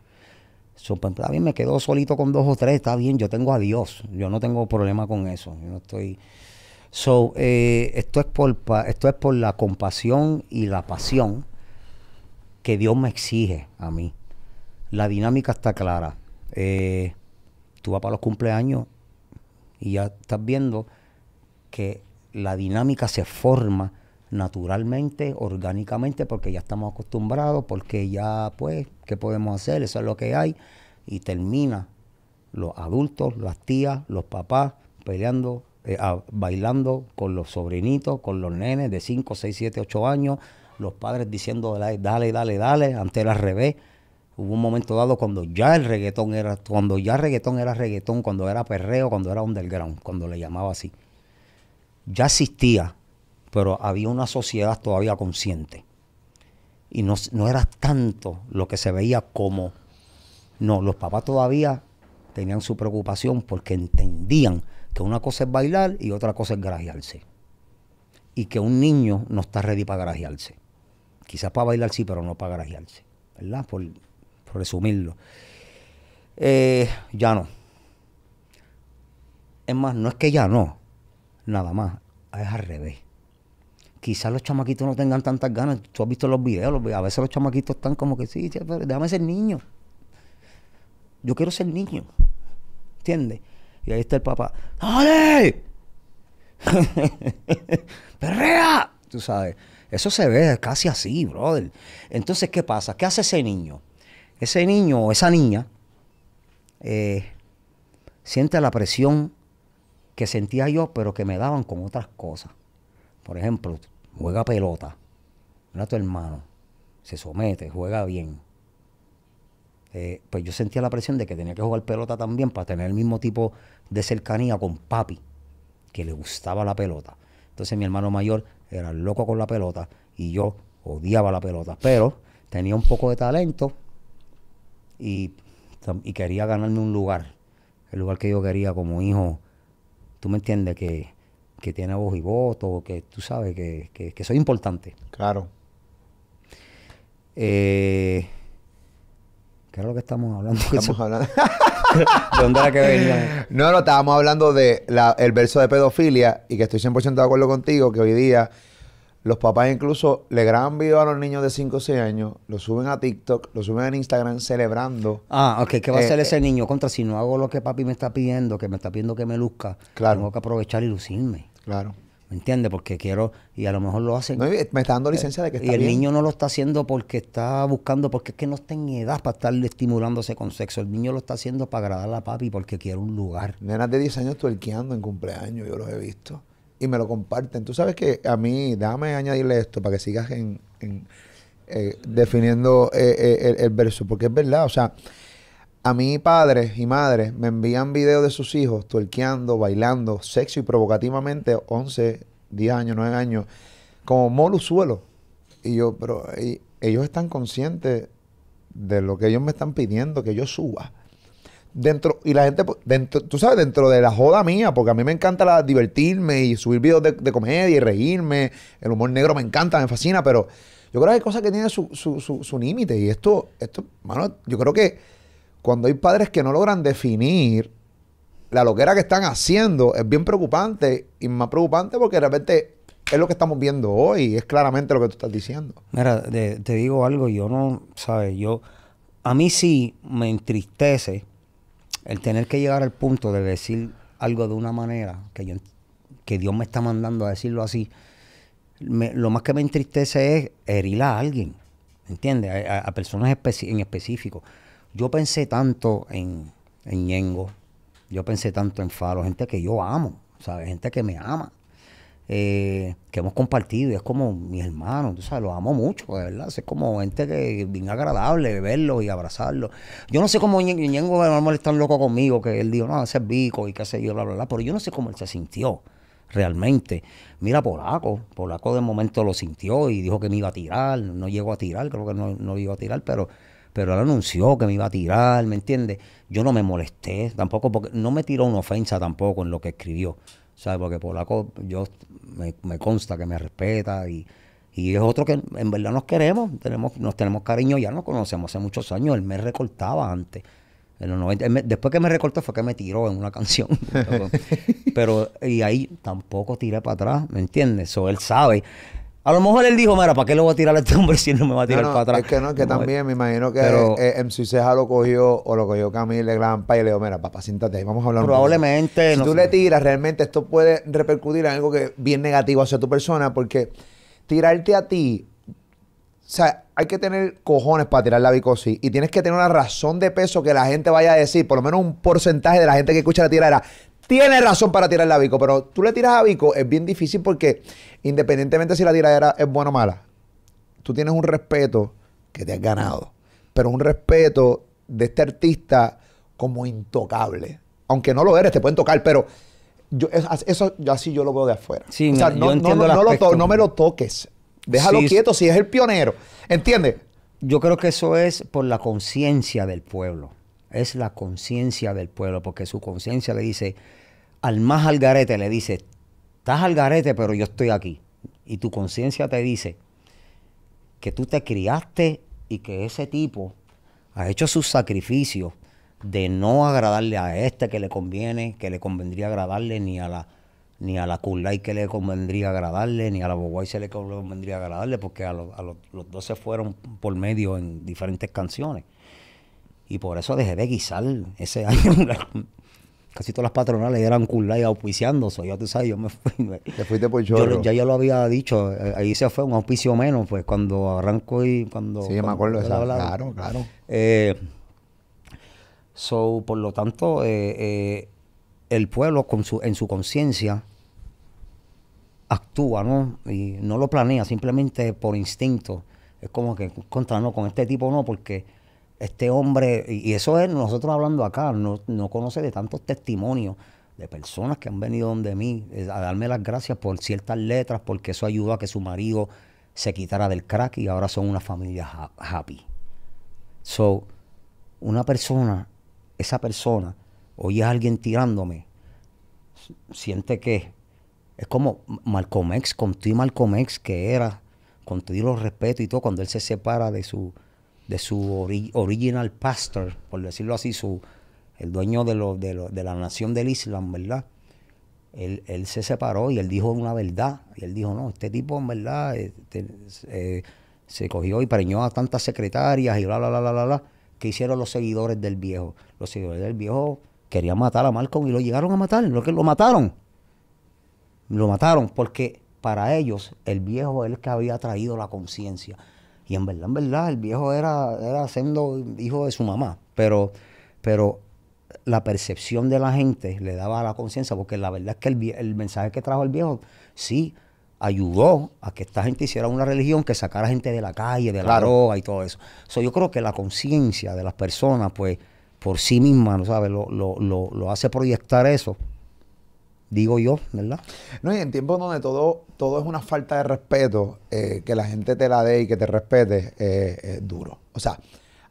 Pues, me quedo solito con dos o tres, está bien, yo tengo a Dios, yo no tengo problema con eso, yo no estoy... So, eh, esto, es por, esto es por la compasión y la pasión que Dios me exige a mí. La dinámica está clara. Eh, tú vas para los cumpleaños y ya estás viendo que la dinámica se forma naturalmente, orgánicamente, porque ya estamos acostumbrados, porque ya, pues, ¿qué podemos hacer? Eso es lo que hay. Y termina los adultos, las tías, los papás peleando, eh, bailando con los sobrinitos, con los nenes de 5, 6, 7, 8 años, los padres diciendo, dale, dale, dale, antes era al revés. Hubo un momento dado cuando ya el reggaetón era, cuando ya reggaetón era reggaetón, cuando era perreo, cuando era underground, cuando le llamaba así ya existía, pero había una sociedad todavía consciente. Y no, no era tanto lo que se veía como... No, los papás todavía tenían su preocupación porque entendían que una cosa es bailar y otra cosa es grajearse. Y que un niño no está ready para grajearse. Quizás para bailar sí, pero no para grajearse. ¿Verdad? Por, por resumirlo. Eh, ya no. Es más, no es que ya no nada más. Es al revés. Quizás los chamaquitos no tengan tantas ganas. Tú has visto los videos, a veces los chamaquitos están como que sí, déjame ser niño. Yo quiero ser niño. ¿Entiendes? Y ahí está el papá. ¡Dale! *laughs* ¡Perrea! Tú sabes. Eso se ve casi así, brother. Entonces, ¿qué pasa? ¿Qué hace ese niño? Ese niño o esa niña eh, siente la presión que sentía yo, pero que me daban con otras cosas. Por ejemplo, juega pelota, mira tu hermano, se somete, juega bien. Eh, pues yo sentía la presión de que tenía que jugar pelota también para tener el mismo tipo de cercanía con papi, que le gustaba la pelota. Entonces mi hermano mayor era loco con la pelota y yo odiaba la pelota, pero tenía un poco de talento y quería ganarme un lugar, el lugar que yo quería como hijo tú me entiendes, que, tiene voz y voto, que tú sabes que, que, soy importante. Claro. Eh, ¿Qué era lo que estamos hablando? *laughs* Estamos hablando. ¿De dónde era que venía? *laughs* No, no, estábamos hablando de el verso de pedofilia y que estoy 100% de acuerdo contigo que hoy día los papás incluso le graban video a los niños de 5 o 6 años, lo suben a TikTok, lo suben a Instagram celebrando. Ah, ok, ¿qué va a hacer eh, ese eh, niño? Contra, si no hago lo que papi me está pidiendo, que me está pidiendo que me luzca, claro. tengo que aprovechar y lucirme. Claro. ¿Me entiendes? Porque quiero, y a lo mejor lo hacen. me está dando eh, licencia de que está Y el niño no lo está haciendo porque está buscando, porque es que no está en edad para estar estimulándose con sexo. El niño lo está haciendo para agradar a papi porque quiere un lugar. Nenas de 10 años tuerqueando en cumpleaños, yo los he visto y me lo comparten. Tú sabes que a mí, dame añadirle esto para que sigas en, eh, definiendo eh, eh, el, verso, porque es verdad, o sea, a mí padres y madres me envían videos de sus hijos tuerqueando, bailando, sexo y provocativamente 11, 10 años, 9 años, como suelo Y yo, pero ellos están conscientes de lo que ellos me están pidiendo, que yo suba dentro, y la gente, pues, dentro, tú sabes, dentro de la joda mía, porque a mí me encanta la, divertirme y subir videos de, comedia y reírme, el humor negro me encanta, me fascina, pero yo creo que hay cosas que tienen su, su, su, su límite y esto, esto, mano, yo creo que cuando hay padres que no logran definir la loquera que están haciendo, es bien preocupante y más preocupante porque de repente es lo que estamos viendo hoy, es claramente lo que tú estás diciendo. Mira, te digo algo, yo no, sabes, yo, a mí sí me entristece el tener que llegar al punto de decir algo de una manera que yo que Dios me está mandando a decirlo así, lo más que me entristece es herir a alguien, ¿entiendes? A, personas en específico. Yo pensé tanto en, en Yengo, yo pensé tanto en Faro, gente que yo amo, Gente que me ama. Eh, que hemos compartido es como mi hermano, tú sabes, lo amo mucho, de verdad. Es como gente que bien agradable verlo y abrazarlo. Yo no sé cómo Ñengo a molestar loco conmigo, que él dijo, no, ese es bico y qué sé yo, bla, bla, bla. Pero yo no sé cómo él se sintió realmente. Mira, Polaco, Polaco de momento lo sintió y dijo que me iba a tirar, no llegó a tirar, creo que no, no iba a tirar, pero pero él anunció que me iba a tirar, ¿me entiendes? Yo no me molesté tampoco, porque no me tiró una ofensa tampoco en lo que escribió. ¿sabes? Porque Polaco, yo me, consta que me respeta y, es otro que en verdad nos queremos, tenemos, nos tenemos cariño, ya nos conocemos hace muchos años, él me recortaba antes. En los 90, después que me recortó fue que me tiró en una *laughs* canción. Pero, y ahí tampoco tiré para atrás, ¿me entiendes? eso él sabe. A lo mejor él dijo, mira, ¿para qué le voy a tirar a este hombre si no me va a tirar para atrás? Es que no, es que también me imagino que en eh, MC Ceja lo cogió o lo cogió Camille Glampa y le dijo, mira, papá, siéntate ahí, vamos a hablar. Probablemente. si tú le tiras, realmente esto puede repercutir en algo que bien negativo hacia tu persona porque tirarte a ti, o sea, hay que tener cojones para tirar la vicosis y tienes que tener una razón de peso que la gente vaya a decir, por lo menos un porcentaje de la gente que escucha la tira era, tiene razón para tirarle a bico pero tú le tiras a bico es bien difícil porque independientemente si la tiradera es buena o mala, tú tienes un respeto que te has ganado, pero un respeto de este artista como intocable. Aunque no lo eres, te pueden tocar, pero yo, eso así yo lo veo de afuera. no, me lo toques. Déjalo quieto si es el pionero. ¿Entiendes? Yo creo que eso es por la conciencia del pueblo es la conciencia del pueblo, porque su conciencia le dice, al más al garete le dice, estás al garete, pero yo estoy aquí. Y tu conciencia te dice que tú te criaste y que ese tipo ha hecho sus sacrificios de no agradarle a este que le conviene, que le convendría agradarle, ni a la ni a la y que le convendría agradarle, ni a la Boguay se le convendría agradarle, porque a, los dos se fueron por medio en diferentes canciones. Y por eso dejé de guisar ese *laughs* año. Casi todas las patronales eran y auspiciando. auspiciándose ya tú sabes, yo me fui. Te fuiste por ya yo lo había dicho. Eh, ahí se fue un auspicio menos, pues cuando arranco y cuando. Sí, me acuerdo de eso Claro, claro. Eh, so, por lo tanto, eh, el pueblo con su, en su conciencia actúa, ¿no? Y no lo planea, simplemente por instinto. Es como que, contra, no, con este tipo no, porque este hombre, y, eso es nosotros hablando acá, no, conoce de tantos testimonios de personas que han venido donde mí a darme las gracias por ciertas letras, porque eso ayudó a que su marido se quitara del crack y ahora son una familia happy. So, una persona, esa persona, oye a alguien tirándome, siente que es como Malcolm X, con ti Malcolm X, que era, con todo respeto y todo, cuando él se separa de su de su original pastor, por decirlo así, su, el dueño de, lo, de, lo, de la nación del Islam, ¿verdad? Él, se separó y él dijo una verdad. él dijo, no, este tipo en verdad este, eh, se cogió y preñó a tantas secretarias y bla, bla, bla, bla, bla, que hicieron los seguidores del viejo? Los seguidores del viejo querían matar a Malcolm y lo llegaron a matar. Lo, que, lo mataron. Lo mataron porque para ellos el viejo es el que había traído la conciencia. Y en verdad, en verdad, el viejo era, era siendo hijo de su mamá. Pero, pero la percepción de la gente le daba la conciencia, porque la verdad es que el, mensaje que trajo el viejo sí ayudó a que esta gente hiciera una religión que sacara gente de la calle, de la y todo eso. yo creo que la conciencia de las personas, pues, por sí misma, ¿no sabes? Lo, lo hace proyectar eso digo yo, ¿verdad? No, y en tiempos donde todo, todo es una falta de respeto, eh, que la gente te la dé y que te respete, eh, es duro. O sea,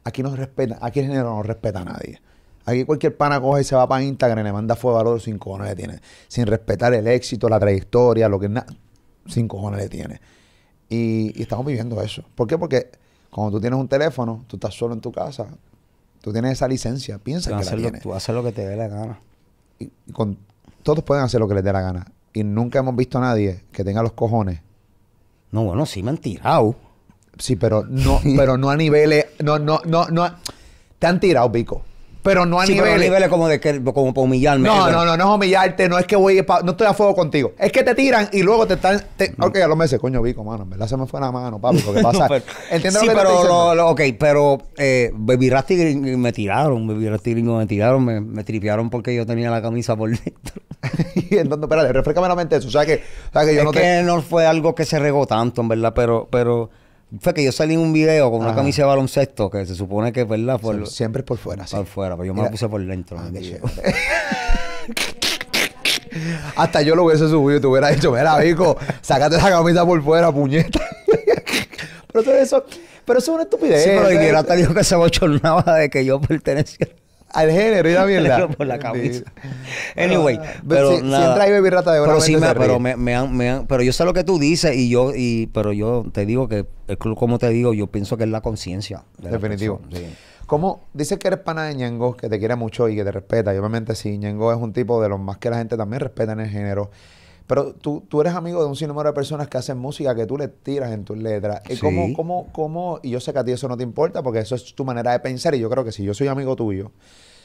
aquí nos respeta, aquí en género no respeta a nadie. Aquí cualquier pana coge y se va para Instagram y le manda fuego valor sin cojones le tiene. Sin respetar el éxito, la trayectoria, lo que nada, sin cojones le tiene. Y, estamos viviendo eso. ¿Por qué? Porque cuando tú tienes un teléfono, tú estás solo en tu casa, tú tienes esa licencia, piensa que la lo, Tú haces lo que te dé la gana. y con, todos pueden hacer lo que les dé la gana. Y nunca hemos visto a nadie que tenga los cojones. No, bueno, sí me han tirado. Sí, pero no, *laughs* pero no a niveles, no, no, no, no. te han tirado, pico. Pero no a niveles. Pero a niveles como de que, como para humillarme. No, no, no, no es humillarte, no es que voy, no estoy a fuego contigo. Es que te tiran y luego te están. Te, ok, a los meses, coño, pico, mano, verdad se me fue la mano, papi, ¿Qué pasa. Entiendo lo que *laughs* pero, te lo, lo, ok, pero eh, Baby Rasty me tiraron, Baby Rasty me tiraron, me, me tripearon porque yo tenía la camisa por dentro. *laughs* y entonces donde, espérate, refrescame la mente eso. O sea que, o sea, que yo no que te... no fue algo que se regó tanto, en verdad, pero, pero fue que yo salí en un video con una camisa de baloncesto que se supone que, ¿verdad? Por, siempre, por fuera, sí. Por fuera, pero yo me la puse por dentro. Ah, *laughs* Hasta yo lo hubiese subido y te hubiera dicho, mira, Vico, sacate esa camisa por fuera, puñeta. *laughs* pero eso, pero eso es una estupidez. Sí, pero y que era que se bochornaba de que yo pertenecía al género y la *laughs* mierda. por la cabeza. Anyway, ah, pero, si, nada. Rata de Pero me, han, pero yo sé lo que tú dices y yo y pero yo te digo que como te digo, yo pienso que es la conciencia. Definitivo. Como dices que eres pana de Ñengo, que te quiere mucho y que te respeta. Y obviamente sí, Ñengo es un tipo de los más que la gente también respeta en el género. Pero tú, tú eres amigo de un sinnúmero de personas que hacen música que tú le tiras en tus letras. ¿Y como cómo, cómo, Y yo sé que a ti eso no te importa porque eso es tu manera de pensar. Y yo creo que si yo soy amigo tuyo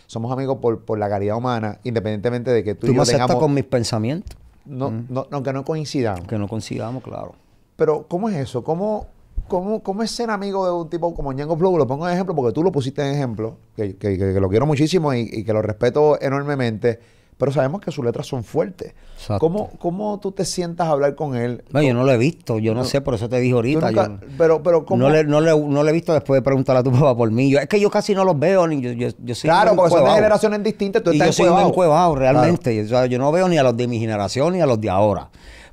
somos amigos por, por la caridad humana, independientemente de que tú, y yo me con mis pensamientos. No, mm. no, no, que no coincidamos. Que no coincidamos, claro. Pero, ¿cómo es eso? ¿Cómo, cómo, cómo es ser amigo de un tipo como Ñengo Flow? Lo pongo en ejemplo porque tú lo pusiste en ejemplo, que, lo quiero muchísimo y que lo respeto enormemente pero sabemos que sus letras son fuertes. ¿Cómo, ¿Cómo tú te sientas a hablar con él? No, yo no lo he visto, yo no, sé, por eso te dije ahorita. yo, pero, pero No, le, no, le, no le he visto después de preguntar a tu *laughs* papá por mí. Yo, es que yo casi no los veo, ni yo, yo, Claro, porque son de generaciones distintas, tú estás yo soy encuevado realmente. yo no veo ni a los de mi generación ni a los de ahora.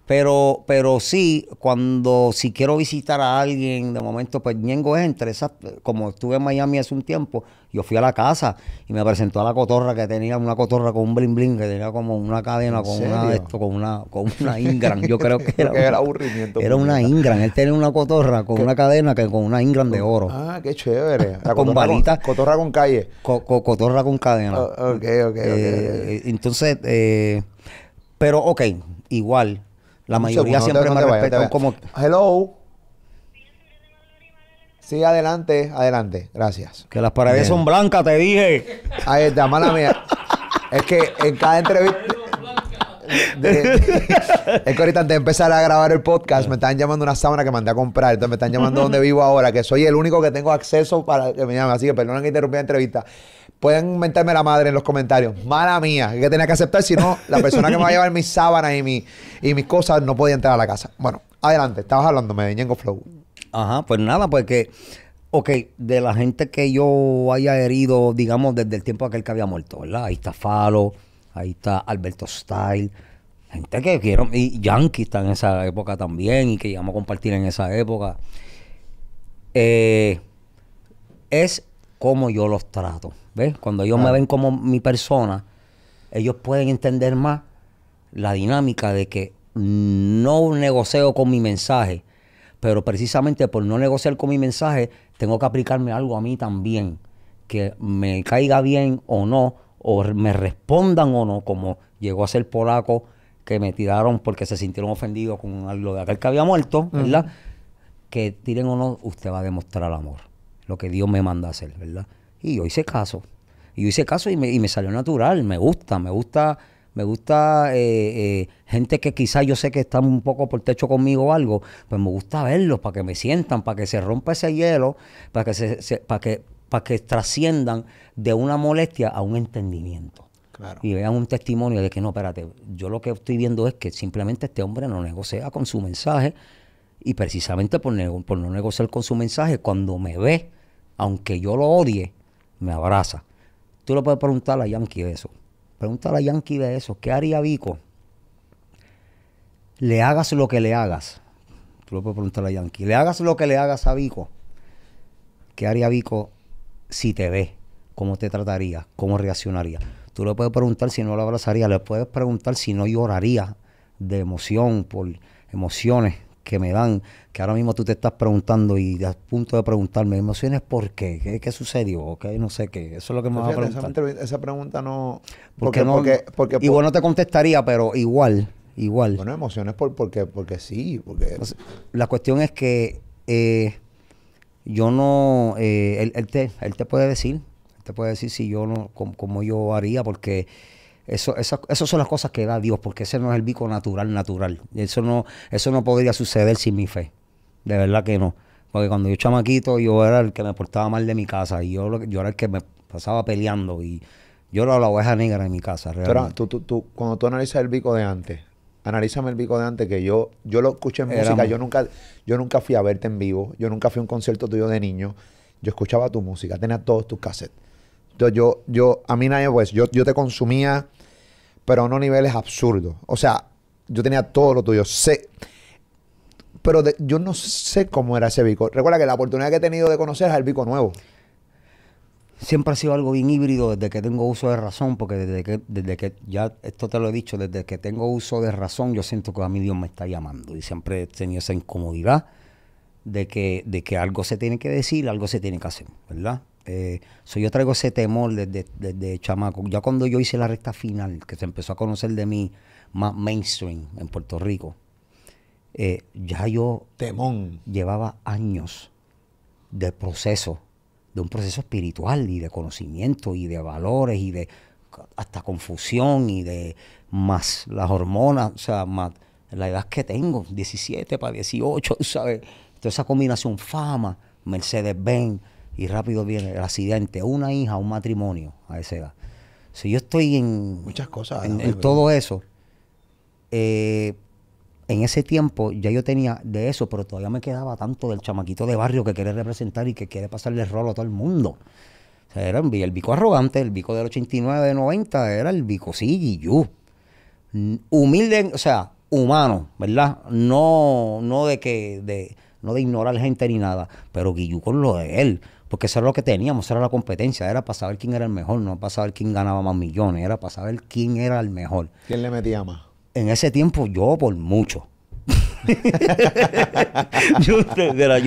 Pero, pero sí, cuando si quiero visitar a alguien, de momento, pues Ñengo es entre esas, como estuve en Miami hace un tiempo, yo fui a la casa y me presentó a la cotorra que tenía una cotorra con un bling bling, que tenía como una cadena, con una esto, con una, con Ingram. Yo creo que *laughs* era, aburrimiento. Era una Ingram. Él tenía una cotorra con una cadena que con una Ingram de oro. Ah, qué chévere. *laughs* con balitas. Cotorra con calle. cotorra con cadena. Oh, ok, ok, ok. Eh, entonces, eh, pero ok, igual la mayoría siempre me respetan como... Hello. Sí, adelante, adelante. Gracias. Que las paredes son blancas, te dije. Ahí está, mala mía. es que en cada entrevista es que ahorita antes de empezar a grabar el podcast me están llamando una sábana que mandé a comprar. Entonces me están llamando donde vivo ahora, que soy el único que tengo acceso para que me llamen. Así que perdonen que interrumpí la entrevista. Pueden mentarme la madre en los comentarios. Mala mía, que tenía que aceptar, si no, la persona que me va a llevar mis sábanas y, mi, y mis cosas no podía entrar a la casa. Bueno, adelante, estabas hablando de Ñengo Flow. Ajá, pues nada, porque, pues ok, de la gente que yo haya herido, digamos, desde el tiempo aquel que había muerto, ¿verdad? Ahí está Falo, ahí está Alberto Style, gente que quiero, y Yankee está en esa época también y que íbamos a compartir en esa época. Eh, es como yo los trato, ¿ves? Cuando ellos me ven como mi persona, ellos pueden entender más la dinámica de que no negocio con mi mensaje, pero precisamente por no negociar con mi mensaje, tengo que aplicarme algo a mí también, que me caiga bien o no, o me respondan o no, como llegó a ser polaco que me tiraron porque se sintieron ofendidos con lo de aquel que había muerto, ¿verdad? Que tiren o no, usted va a demostrar amor, lo que Dios me manda a hacer, ¿verdad? Y yo hice caso. Y yo hice caso y me, salió natural, me gusta, me gusta, me gusta eh, eh, gente que quizás yo sé que están un poco por techo conmigo o algo, pues me gusta verlos para que me sientan, para que se rompa ese hielo, para que se, se para que para que trasciendan de una molestia a un entendimiento. Y vean un testimonio de que no, espérate, yo lo que estoy viendo es que simplemente este hombre no negocia con su mensaje y precisamente por, por no negociar con su mensaje, cuando me ve, aunque yo lo odie, me abraza. Tú lo puedes preguntar a Yankee de eso. Pregúntale a Yankee de eso. ¿Qué haría Vico? Le hagas lo que le hagas. Tú le puedes preguntar a Yankee. Le hagas lo que le hagas a Vico. ¿Qué haría Vico si te ve, cómo te trataría, cómo reaccionaría. Tú le puedes preguntar si no lo abrazaría, le puedes preguntar si no lloraría de emoción, por emociones que me dan, que ahora mismo tú te estás preguntando y a punto de preguntarme, emociones por qué, qué, sucedió, ¿Qué no sé qué, eso es lo que me vas a preguntar. Esa, pregunta no... Porque, qué no porque, igual no te contestaría, pero igual, igual. Bueno, emociones por, porque, porque sí, porque... La cuestión es que... Eh, yo no, eh, él, él, te, él te puede decir, él te puede decir si yo no, como, yo haría, porque eso, esas, son las cosas que da Dios, porque ese no es el bico natural, natural. Eso no, eso no podría suceder sin mi fe. De verdad que no. Porque cuando yo chamaquito, yo era el que me portaba mal de mi casa y yo, yo era el que me pasaba peleando y yo era la oveja negra en mi casa. Ah, realmente. Pero tú, cuando tú analizas el bico de antes, Analízame el Vico de antes, que yo, yo lo escuché en música, yo nunca, yo nunca fui a verte en vivo, yo nunca fui a un concierto tuyo de niño, yo escuchaba tu música, tenía todos tus cassettes. Entonces yo, yo, a mí nadie, pues, yo, yo te consumía, pero a unos niveles absurdos. O sea, yo tenía todo lo tuyo. Sé, pero yo no sé cómo era ese Vico. Recuerda que la oportunidad que he tenido de conocer es el Vico nuevo siempre ha sido algo bien híbrido desde que tengo uso de razón, porque desde que, desde que, ya esto te lo he dicho, desde que tengo uso de razón, yo siento que a mí Dios me está llamando y siempre he tenido esa incomodidad de que, de que algo se tiene que decir, algo se tiene que hacer, ¿verdad? Eh, yo traigo ese temor desde, chamaco. Ya cuando yo hice la recta final, que se empezó a conocer de mí más mainstream en Puerto Rico, eh, ya yo llevaba años de proceso de un proceso espiritual y de conocimiento y de valores y de hasta confusión y de más las hormonas, o sea, más la edad que tengo, 17 para 18, ¿sabes? Toda esa combinación fama, Mercedes-Benz y rápido viene el accidente, una hija, un matrimonio a esa edad. Si yo estoy en... Muchas cosas. en todo eso, eh, en ese tiempo ya yo tenía de eso, pero todavía me quedaba tanto del chamaquito de barrio que quiere representar y que quiere pasarle el rolo a todo el mundo. O sea, era el, bico arrogante, el bico del 89, de 90, era el bico sí y Humilde, o sea, humano, ¿verdad? No, no de que, de, no de ignorar gente ni nada, pero Guillú con lo de él, porque eso era lo que teníamos, era la competencia, era para saber quién era el mejor, no para saber quién ganaba más millones, era para saber quién era el mejor. ¿Quién le metía más? en ese tiempo yo por mucho. *laughs* yo, yo, te,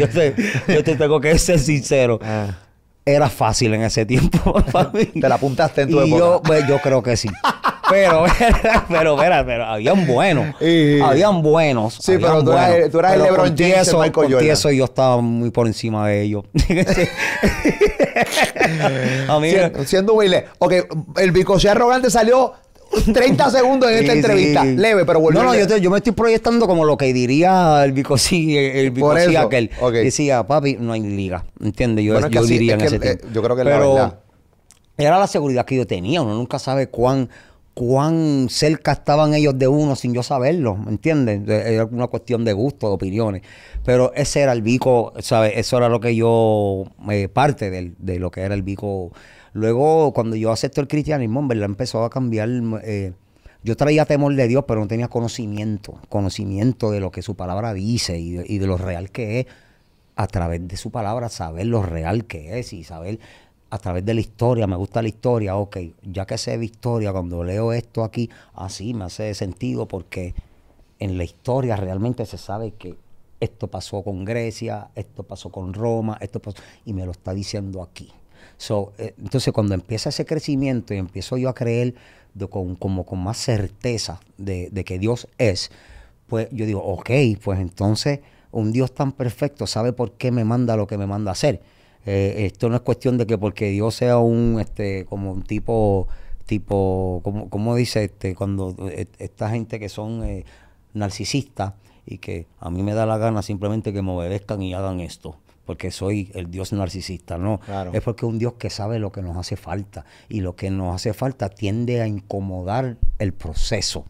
yo, te, tengo que ser sincero. Ah. Era fácil en ese tiempo *laughs* Te la apuntaste en tu y Yo, pues, creo que sí. Pero, *laughs* pero, pero, pero, un buenos. Habían buenos. Sí, pero tú, Eras, el LeBron James, tieso, Michael y yo estaba muy por encima de ellos. Siendo, siendo Willy. Ok, el bicoche arrogante salió 30 segundos en esta entrevista. Leve, pero bueno. No, no, yo, me estoy proyectando como lo que diría el sí, el Bicosí aquel. Decía, papi, no hay liga. ¿Entiendes? Yo, diría en ese tema. Eh, yo creo que la verdad. Era la seguridad que yo tenía. Uno nunca sabe cuán cuán cerca estaban ellos de uno sin yo saberlo, ¿me entiendes? Era una cuestión de gusto, de opiniones. Pero ese era el bico, ¿sabes? Eso era lo que yo, eh, parte de lo que era el bico Luego, cuando yo acepto el cristianismo, en verdad empezó a cambiar. Eh, yo traía temor de Dios, pero no tenía conocimiento, conocimiento de lo que su palabra dice y de, y de lo real que es. A través de su palabra, saber lo real que es y saber a través de la historia, me gusta la historia, ok, ya que sé de historia, cuando leo esto aquí, así me hace sentido porque en la historia realmente se sabe que esto pasó con Grecia, esto pasó con Roma, esto pasó, y me lo está diciendo aquí. Eh, entonces, cuando empieza ese crecimiento y empiezo yo a creer con, como con más certeza de, que Dios es, pues yo digo, ok, pues entonces un Dios tan perfecto sabe por qué me manda lo que me manda a hacer. Eh, esto no es cuestión de que porque Dios sea un, este, como un tipo, tipo, como, dice este, cuando eh, esta gente que son narcisistas y que a mí me da la gana simplemente que me obedezcan y hagan esto porque soy el Dios narcisista, no. Es porque es un Dios que sabe lo que nos hace falta y lo que nos hace falta tiende a incomodar el proceso.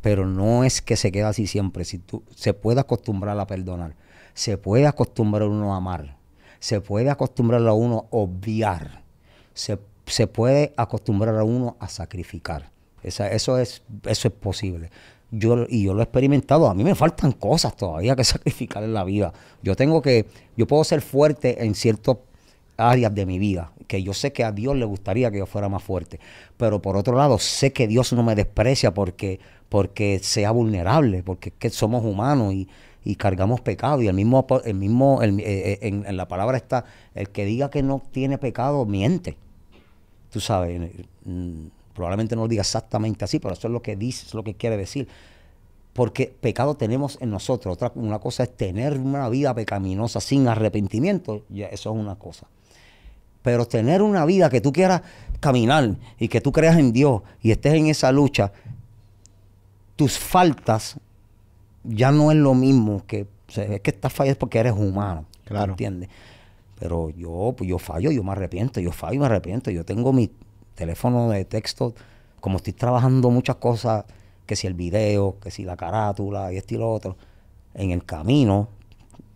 Pero no es que se quede así siempre. Si tú, se puede acostumbrar a perdonar, se puede acostumbrar a uno a amar, se puede acostumbrar a uno a obviar, se, puede acostumbrar a uno a sacrificar. eso, es, eso es posible yo, y yo lo he experimentado, a mí me faltan cosas todavía que *laughs* sacrificar en la vida. Yo tengo que, yo puedo ser fuerte en ciertas áreas de mi vida, que yo sé que a Dios le gustaría que yo fuera más fuerte, pero por otro lado sé que Dios no me desprecia porque, porque sea vulnerable, porque somos humanos y, cargamos pecado. Y el mismo, el mismo eh, eh, en, la palabra está, el que diga que no tiene pecado, miente. Tú sabes, mm, Probablemente no lo diga exactamente así, pero eso es lo que dice, es lo que quiere decir. Porque pecado tenemos en nosotros. Otra, una cosa es tener una vida pecaminosa sin arrepentimiento. Ya, eso es una cosa. Pero tener una vida que tú quieras caminar y que tú creas en Dios y estés en esa lucha, tus faltas ya no es lo mismo que es que estás fallando porque eres humano. Claro. ¿Entiendes? Pero yo, pues yo fallo, yo me arrepiento, yo fallo y me arrepiento. Yo tengo mi, teléfono de texto, como estoy trabajando muchas cosas, que si el video, que si la carátula y esto y lo otro, en el camino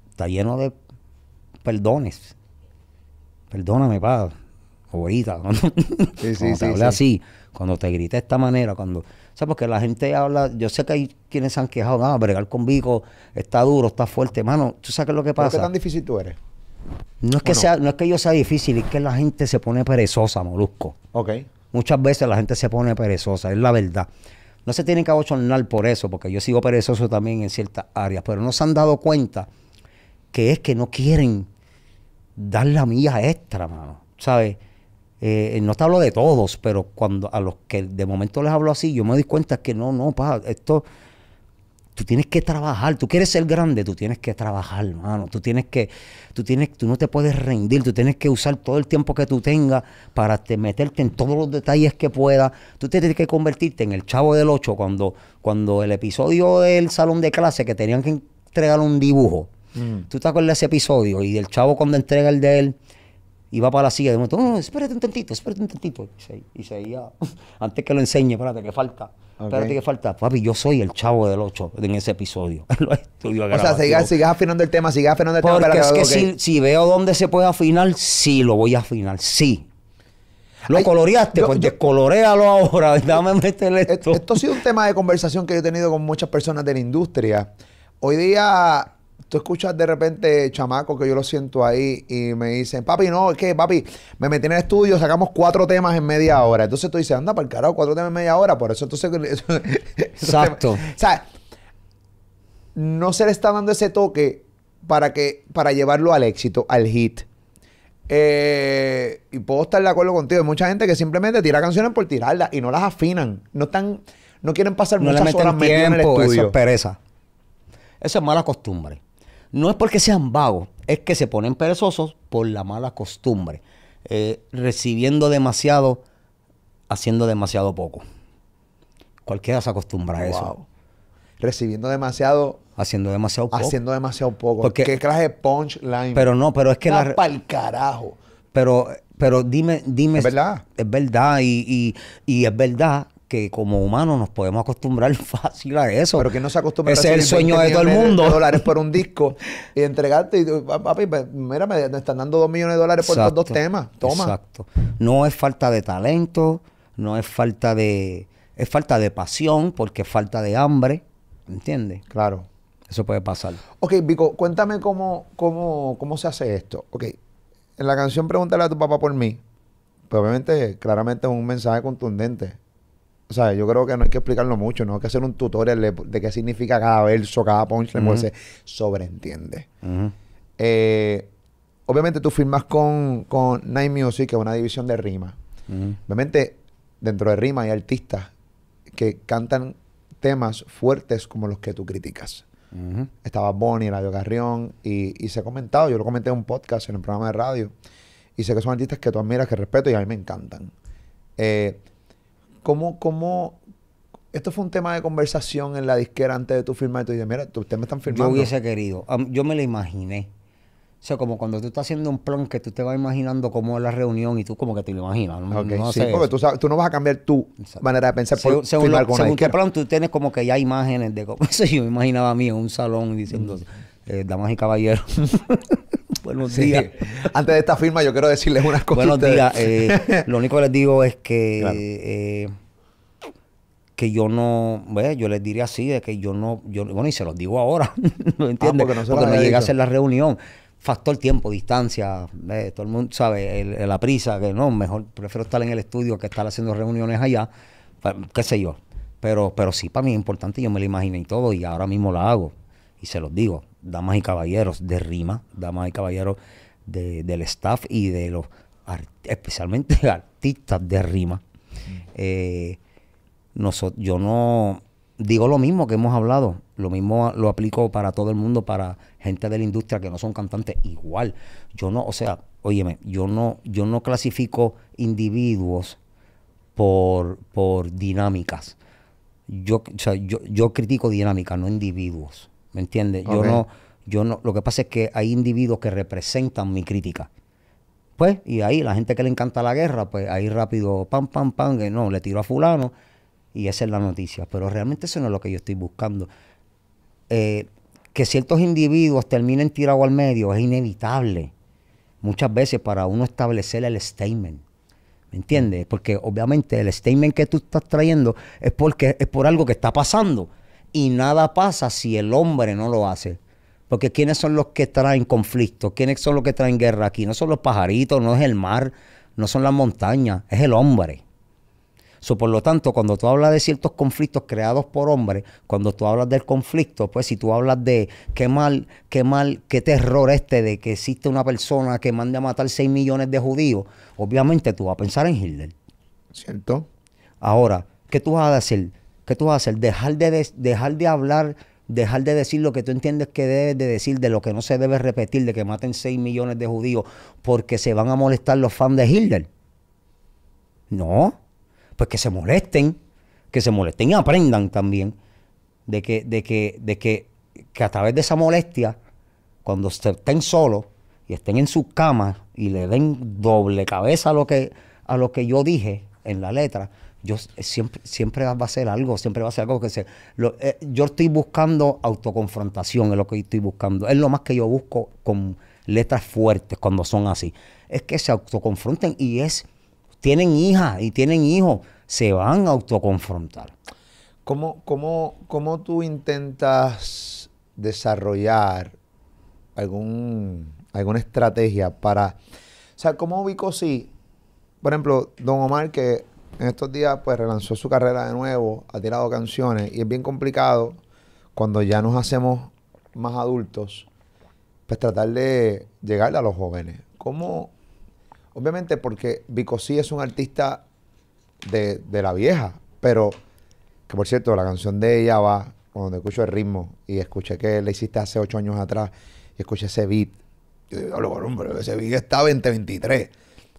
está lleno de perdones. Perdóname, pa, ahorita. *laughs* cuando te así, cuando te grité de esta manera, cuando. O sea, porque la gente habla, yo sé que hay quienes se han quejado, nada, ah, bregar con Vico está duro, está fuerte, mano. ¿Tú sabes lo que pasa? ¿Qué tan difícil tú eres? No es, que sea, no que yo sea difícil, es que la gente se pone perezosa, molusco. Ok. Muchas veces la gente se pone perezosa, es la verdad. No se tienen que abochornar por eso, porque yo sigo perezoso también en ciertas áreas, pero no se han dado cuenta que es que no quieren dar la mía extra, mano. ¿Sabes? Eh, no te hablo de todos, pero cuando a los que de momento les hablo así, yo me doy cuenta que no, no, pa, esto tú tienes que trabajar. Tú quieres ser grande, tú tienes que trabajar, mano. Tú tienes que, tú tienes, tú no te puedes rendir. Tú tienes que usar todo el tiempo que tú tengas para te meterte en todos los detalles que puedas. Tú tienes que convertirte en el chavo del 8 cuando, cuando el episodio del salón de clase que tenían que entregar un dibujo. Mm. ¿Tú te acuerdas de ese episodio? Y el chavo cuando entrega el de él iba para la silla de no, oh, espérate un tantito, espérate un tantito. Y seguía, *laughs* antes que lo enseñe, espérate, que falta. Okay. Espérate, que falta? Papi, yo soy el chavo del 8 en ese episodio. en *laughs* los O sea, sigas, afinando el tema, sigas afinando el tema. Porque es que si, si, veo dónde se puede afinar, sí lo voy a afinar, sí. Lo coloreaste, pues yo, descolorealo ahora, *laughs* dame meterle esto. Esto ha sido un tema de conversación que yo he tenido con muchas personas de la industria. Hoy día escuchas de repente chamaco que yo lo siento ahí y me dicen, papi, no, es que, papi, me metí en el estudio, sacamos cuatro temas en media hora. Entonces tú dices, anda, para el carajo, cuatro temas en media hora. Por eso entonces. *laughs* Exacto. o sea, no se le está dando ese toque para, que, para llevarlo al éxito, al hit. Eh, y puedo estar de acuerdo contigo. Hay mucha gente que simplemente tira canciones por tirarlas y no las afinan. No están, no quieren pasar muchas horas tiempo, en el estudio. pereza. Eso es mala costumbre. No es porque sean vagos, es que se ponen perezosos por la mala costumbre, eh, recibiendo demasiado, haciendo demasiado poco. Cualquiera se acostumbra a eso. Recibiendo demasiado. Haciendo demasiado poco. Haciendo demasiado poco. Porque, ¿Qué clase de punchline? Pero no, pero es que la. el carajo. Pero, pero dime, dime. Es verdad. Es verdad y, y es verdad que como humanos nos podemos acostumbrar *laughs* fácil a eso. Pero que no se acostumbra Ese es el sueño de todo el mundo. dólares por un *laughs* disco y entregarte y ah, papi, mira, me están dando dos millones de dólares por estos dos temas. Toma. Exacto. No es falta de talento, no es falta de es falta de pasión porque es falta de hambre, ¿entiendes? Claro. Eso puede pasar. Ok, Vico, cuéntame cómo, cómo, cómo se hace esto. Ok, en la canción Pregúntale a tu papá por mí, pues obviamente, claramente es un mensaje contundente o yo creo que no hay que explicarlo mucho, no hay que hacer un tutorial de, qué significa cada verso, cada punchline, uh se sobreentiende. Eh, obviamente tú firmas con, con Music, que es una división de rima. Obviamente, dentro de rima hay artistas que cantan temas fuertes como los que tú criticas. Estaba Bonnie, Radio Carrión, y, y se ha comentado, yo lo comenté en un podcast, en el programa de radio, y sé que son artistas que tú admiras, que respeto y a mí me encantan. Eh, ¿Cómo, cómo, esto fue un tema de conversación en la disquera antes de tu firma y tú dices, mira, ustedes me están firmando. Yo hubiese querido, yo me lo imaginé. O sea, como cuando tú estás haciendo un plan que tú te vas imaginando cómo es la reunión y tú como que te lo imaginas. No, sí, porque tú, no vas a cambiar tu manera de pensar por según, según, tu tú tienes como que ya imágenes de cómo *laughs* eso yo imaginaba a mí en un salón diciendo, eh, damas y caballeros. *laughs* Buenos días. *laughs* Antes de esta firma, yo quiero decirles unas cosas. Buenos días. Eh, *laughs* lo único que les digo es que. Eh, que yo no, yo les diría así, de que yo no, yo, bueno, y se los digo ahora, *laughs* ¿no ah, entiendo porque no, porque no la reunión. Factor tiempo, distancia, eh, todo el mundo sabe, la prisa, que no, mejor prefiero estar en el estudio que estar haciendo reuniones allá, qué sé yo. Pero, pero sí, para mí es importante, yo me lo imaginé y todo, y ahora mismo la hago y se los digo, damas y caballeros de Rima, damas y caballeros del staff y de los especialmente *laughs* artistas de Rima. Mm. Eh, yo no digo lo mismo que hemos hablado, lo mismo lo aplico para todo el mundo, para gente de la industria que no son cantantes igual. Yo no, o sea, óyeme, yo no yo no clasifico individuos por, por dinámicas. Yo, yo, yo critico dinámicas, no individuos. ¿Me entiendes? Yo no, yo no, lo que pasa es que hay individuos que representan mi crítica. Pues, y ahí la gente que le encanta la guerra, pues ahí rápido, pam, pam, pam, que no, le tiro a fulano y esa es la noticia. Pero realmente eso no es lo que yo estoy buscando. Eh, que ciertos individuos terminen tirados al medio es inevitable muchas veces para uno establecer el statement. ¿Me entiendes? Porque obviamente el statement que tú estás trayendo es porque es por algo que está pasando. Y nada pasa si el hombre no lo hace. Porque ¿quiénes son los que traen conflictos? ¿Quiénes son los que traen guerra aquí? No son los pajaritos, no es el mar, no son las montañas, es el hombre. So, por lo tanto, cuando tú hablas de ciertos conflictos creados por hombres, cuando tú hablas del conflicto, pues si tú hablas de qué mal, qué mal, qué terror este de que existe una persona que mande a matar 6 millones de judíos, obviamente tú vas a pensar en Hitler. ¿Cierto? Ahora, ¿qué tú vas a decir? ¿Qué tú vas a hacer? Dejar de, dejar de hablar, dejar de decir lo que tú entiendes que debes de decir, de lo que no se debe repetir, de que maten 6 millones de judíos porque se van a molestar los fans de Hitler. No, pues que se molesten, que se molesten y aprendan también de que, de que, de que, a través de esa molestia, cuando estén solos y estén en sus camas y le den doble cabeza lo que, a lo que yo dije en la letra, yo siempre, siempre va a ser algo, siempre va a ser algo que se... Eh, yo estoy buscando autoconfrontación, es lo que estoy buscando. Es lo más que yo busco con letras fuertes cuando son así. Es que se autoconfronten y es... Tienen hijas y tienen hijos, se van a autoconfrontar. ¿Cómo, cómo, cómo tú intentas desarrollar algún, alguna estrategia para... O sea, ¿cómo ubico si, por ejemplo, Don Omar, que en estos días pues relanzó su carrera de nuevo, ha tirado canciones y es bien complicado cuando ya nos hacemos más adultos, pues tratar de llegarle a los jóvenes. ¿Cómo? Obviamente porque Vico sí es un artista de, de la vieja, pero que por cierto, la canción de ella va, cuando escucho el ritmo y escuché que le hiciste hace ocho años atrás y escuché ese beat, yo digo, hombre, ese beat está 2023.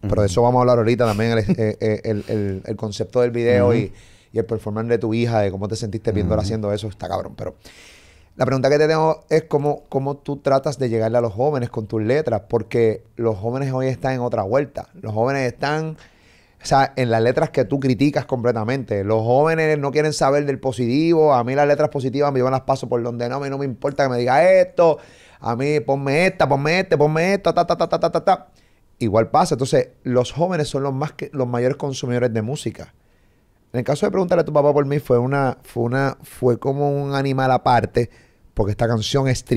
Pero de eso vamos a hablar ahorita también, el, eh, eh, concepto del video y, el performance de tu hija, de cómo te sentiste viéndola haciendo eso, está cabrón. Pero la pregunta que te tengo es cómo, cómo tú tratas de llegarle a los jóvenes con tus letras, porque los jóvenes hoy están en otra vuelta. Los jóvenes están... O sea, en las letras que tú criticas completamente. Los jóvenes no quieren saber del positivo. A mí las letras positivas me llevan las paso por donde no. no me importa que me diga esto. A mí ponme esta, ponme este, ponme esta, ta, ta, ta, ta, ta, ta igual pasa. Entonces, los jóvenes son los, más los mayores consumidores de música. En el caso de preguntarle a tu papá por mí, fue una, fue una, fue como un animal aparte, porque esta canción está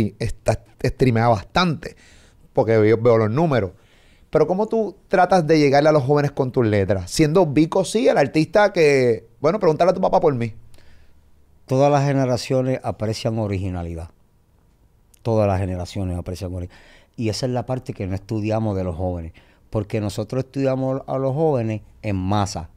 streameada bastante, porque yo veo los números. Pero, ¿cómo tú tratas de llegarle a los jóvenes con tus letras? Siendo Vico, sí, el artista que. Bueno, preguntarle a tu papá por mí. Todas las generaciones aprecian originalidad. Todas las generaciones aprecian originalidad y esa es la parte que no estudiamos de los jóvenes, porque nosotros estudiamos a los jóvenes en masa,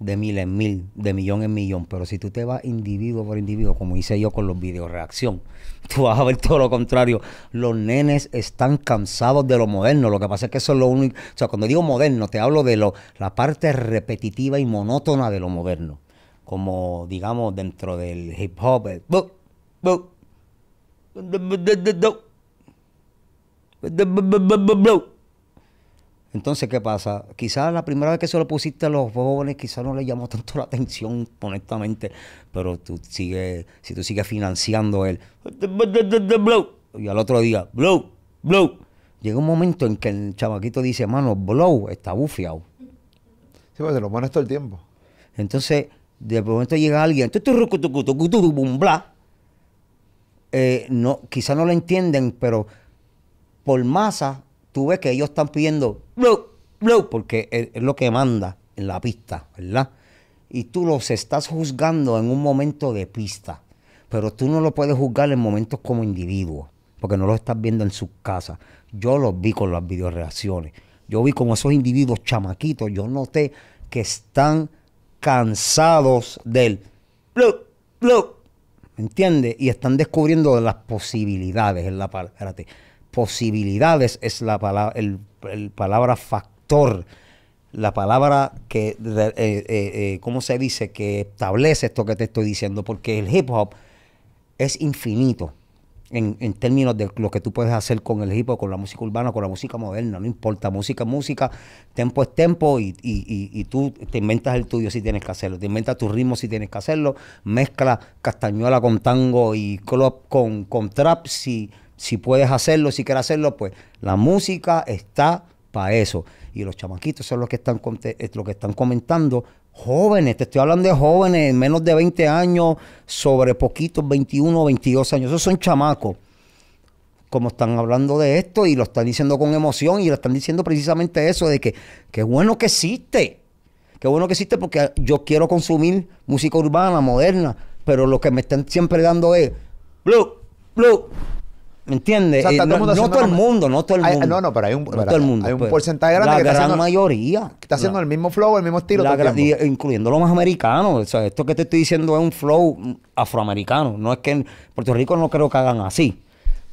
de mil en mil, de millón en millón, pero si tú te vas individuo por individuo, como hice yo con los videos reacción, *laughs* tú vas a ver todo lo contrario. Los nenes están cansados de lo moderno, lo que pasa es que eso es lo único, o sea, cuando digo moderno, te hablo de lo, la parte repetitiva y monótona de lo moderno, como digamos dentro del hip hop, entonces, ¿qué pasa? Quizás la primera vez que se lo pusiste a los jóvenes, quizás no le llamó tanto la atención, honestamente, pero tú sigue, si tú sigues financiando él, y al otro día, blow, blow. Llega un momento en que el chamaquito dice, mano, blow, está bufiado. Sí, lo pones todo el tiempo. Entonces, de momento llega alguien, eh, no, quizás no lo entienden, pero por masa, tú ves que ellos están pidiendo porque es, lo que manda en la pista, ¿verdad? Y tú los estás juzgando en un momento de pista, pero tú no lo puedes juzgar en momentos como individuo, porque no los estás viendo en sus casas. Yo los vi con las videoreacciones. Yo vi como esos individuos chamaquitos, yo noté que están cansados del ¿me entiendes? Y están descubriendo las posibilidades en la parte posibilidades es la palabra, el, palabra factor, la palabra que, eh, eh, eh, ¿cómo se dice? Que establece esto que te estoy diciendo, porque el hip hop es infinito. En, términos de lo que tú puedes hacer con el hip hop, con la música urbana, con la música moderna, no importa, música es música, tempo es tempo y, tú te inventas el tuyo si tienes que hacerlo, te inventas tu ritmo si tienes que hacerlo, mezcla castañuela con tango y club con, con trap si si puedes hacerlo, si quieres hacerlo, pues la música está para eso. Y los chamaquitos son los que están, eh, lo que están comentando. Jóvenes, te estoy hablando de jóvenes, menos de 20 años, sobre poquitos, 21, 22 años. Esos son chamacos. Como están hablando de esto y lo están diciendo con emoción y lo están diciendo precisamente eso, de que qué bueno que existe. Qué bueno que existe porque yo quiero consumir música urbana, moderna, pero lo que me están siempre dando es, blue, blue, ¿Me entiendes? no, eh, todo el mundo, no todo el mundo. no, no, pero hay un, todo el mundo, hay un pues. porcentaje grande que está haciendo, mayoría. está haciendo el mismo flow, el mismo estilo. incluyendo los más americanos. O sea, esto que te estoy diciendo es un flow afroamericano. No es que en Puerto Rico no creo que hagan así.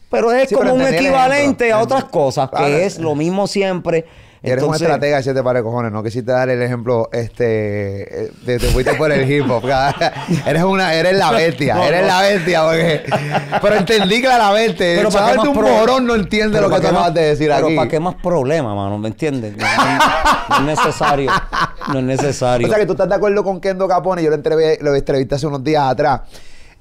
Pero es como un equivalente a otras cosas, que es lo mismo siempre Eres un estratega de siete pares cojones, ¿no? Quisiste dar el ejemplo, este, eh, de te fuiste por el hip hop. *laughs* eres una, eres la *laughs* bestia, eres la bestia, porque. Pero entendí claramente. Pero para un morón no entiende lo que te vas de decir aquí. Pero para qué más problema, mano, ¿me entiendes? No, es necesario. No es necesario. O sea que tú estás de acuerdo con Kendo Capone, yo lo entrevisté, lo entrevisté hace unos días atrás.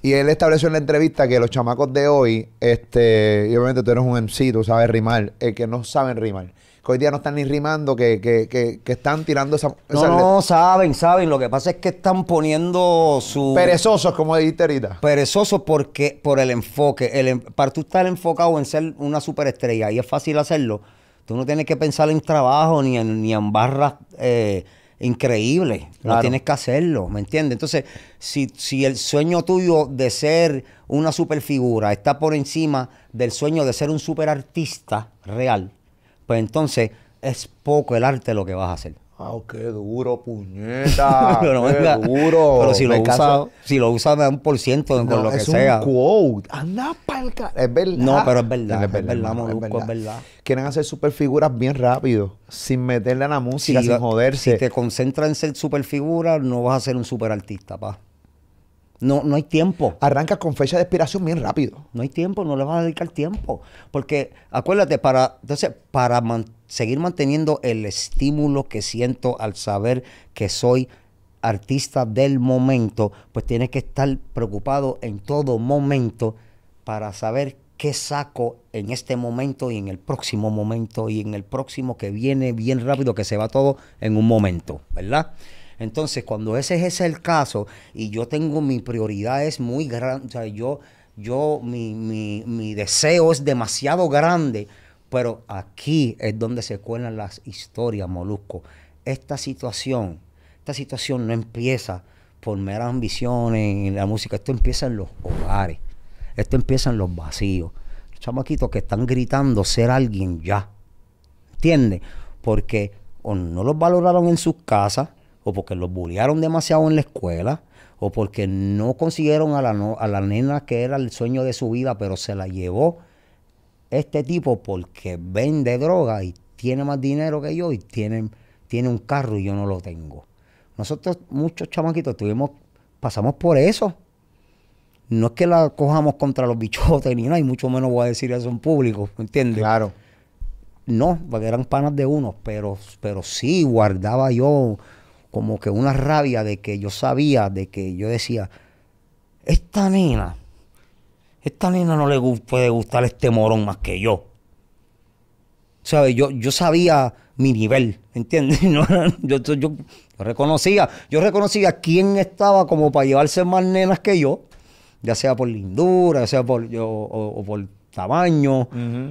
Y él estableció en la entrevista que los chamacos de hoy, este, y obviamente tú eres un MC, tú sabes rimar, El que no saben rimar que hoy día no están ni rimando, que, están tirando esa... No, no, saben, saben. Lo que pasa es que están poniendo su... Perezosos, como dijiste ahorita. Perezosos porque, por el enfoque. El, para tú estar enfocado en ser una superestrella, y es fácil hacerlo, tú no tienes que pensar en trabajo ni en, ni en barras... Eh, increíbles. increíble. No tienes que hacerlo, ¿me entiendes? Entonces, si, si, el sueño tuyo de ser una superfigura está por encima del sueño de ser un superartista real, pues entonces es poco el arte lo que vas a hacer. Ah, qué duro, puñeta. *laughs* pero qué es duro. Pero si lo usas, si lo usa un por ciento con lo que sea. Es un quote. Anda car... Es verdad. No, pero es verdad. Es verdad, es no, es verdad. Quieren hacer superfiguras bien rápido, sin meterle a la música, sin joderse. Si te concentras en ser superfigura, no vas a ser un super artista pa. No, no hay tiempo. Arranca con fecha de expiración bien rápido. No hay tiempo, no le vas a dedicar tiempo. Porque acuérdate, para, entonces, para seguir manteniendo el estímulo que siento al saber que soy artista del momento, pues tienes que estar preocupado en todo momento para saber qué saco en este momento y en el próximo momento y en el próximo que viene bien rápido, que se va todo en un momento, ¿verdad? Entonces, cuando ese es el caso y yo tengo mi prioridad es muy grande, o sea, yo, yo, mi, deseo es demasiado grande, pero aquí es donde se cuelan las historias, Molusco. Esta situación, esta situación no empieza por meras ambiciones en la música, esto empieza en los hogares, esto empieza en los vacíos. Los chamaquitos que están gritando ser alguien ya, ¿entiendes? Porque o no los valoraron en sus casas, o porque los bullearon demasiado en la escuela, o porque no consiguieron a la, a la nena que era el sueño de su vida, pero se la llevó este tipo porque vende droga y tiene más dinero que yo y tiene, tiene un carro y yo no lo tengo. Nosotros, muchos chamaquitos, tuvimos, pasamos por eso. No es que la cojamos contra los bichotes ni nada, y mucho menos voy a decir eso en público, ¿entiendes? Claro. No, porque eran panas de unos, pero, pero sí guardaba yo como que una rabia de que yo sabía, de que yo decía, esta nena, esta nena no le puede gustar este morón más que yo. ¿Sabes? Yo, yo sabía mi nivel, ¿entiendes? *laughs* yo, yo, yo, reconocía, yo reconocía quién estaba como para llevarse más nenas que yo, ya sea por lindura, ya sea por, yo, o por tamaño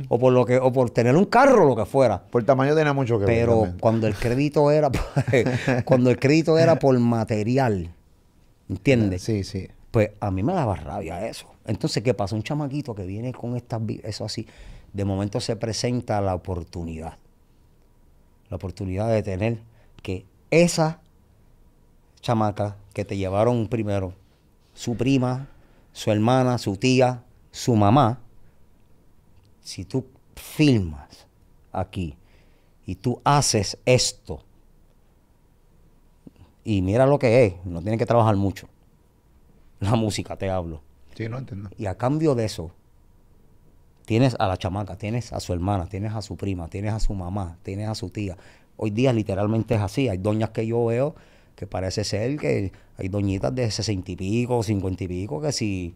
o por lo que o por tener un carro lo que fuera por tamaño tenía mucho que ver pero cuando el crédito era *laughs* cuando el crédito era por material ¿entiendes? sí sí pues a mí me daba rabia eso entonces qué pasa un chamaquito que viene con estas eso así de momento se presenta la oportunidad la oportunidad de tener que esa chamaca que te llevaron primero su prima su hermana su tía su mamá si tú filmas aquí y tú haces esto, y mira lo que es, no tienes que trabajar mucho. La música, te hablo. no entiendo. Y a cambio de eso, tienes a la chamaca, tienes a su hermana, tienes a su prima, tienes a su mamá, tienes a su tía. Hoy día literalmente es así. Hay doñas que yo veo que parece ser que hay doñitas de sesenta y pico, cincuenta y pico, que si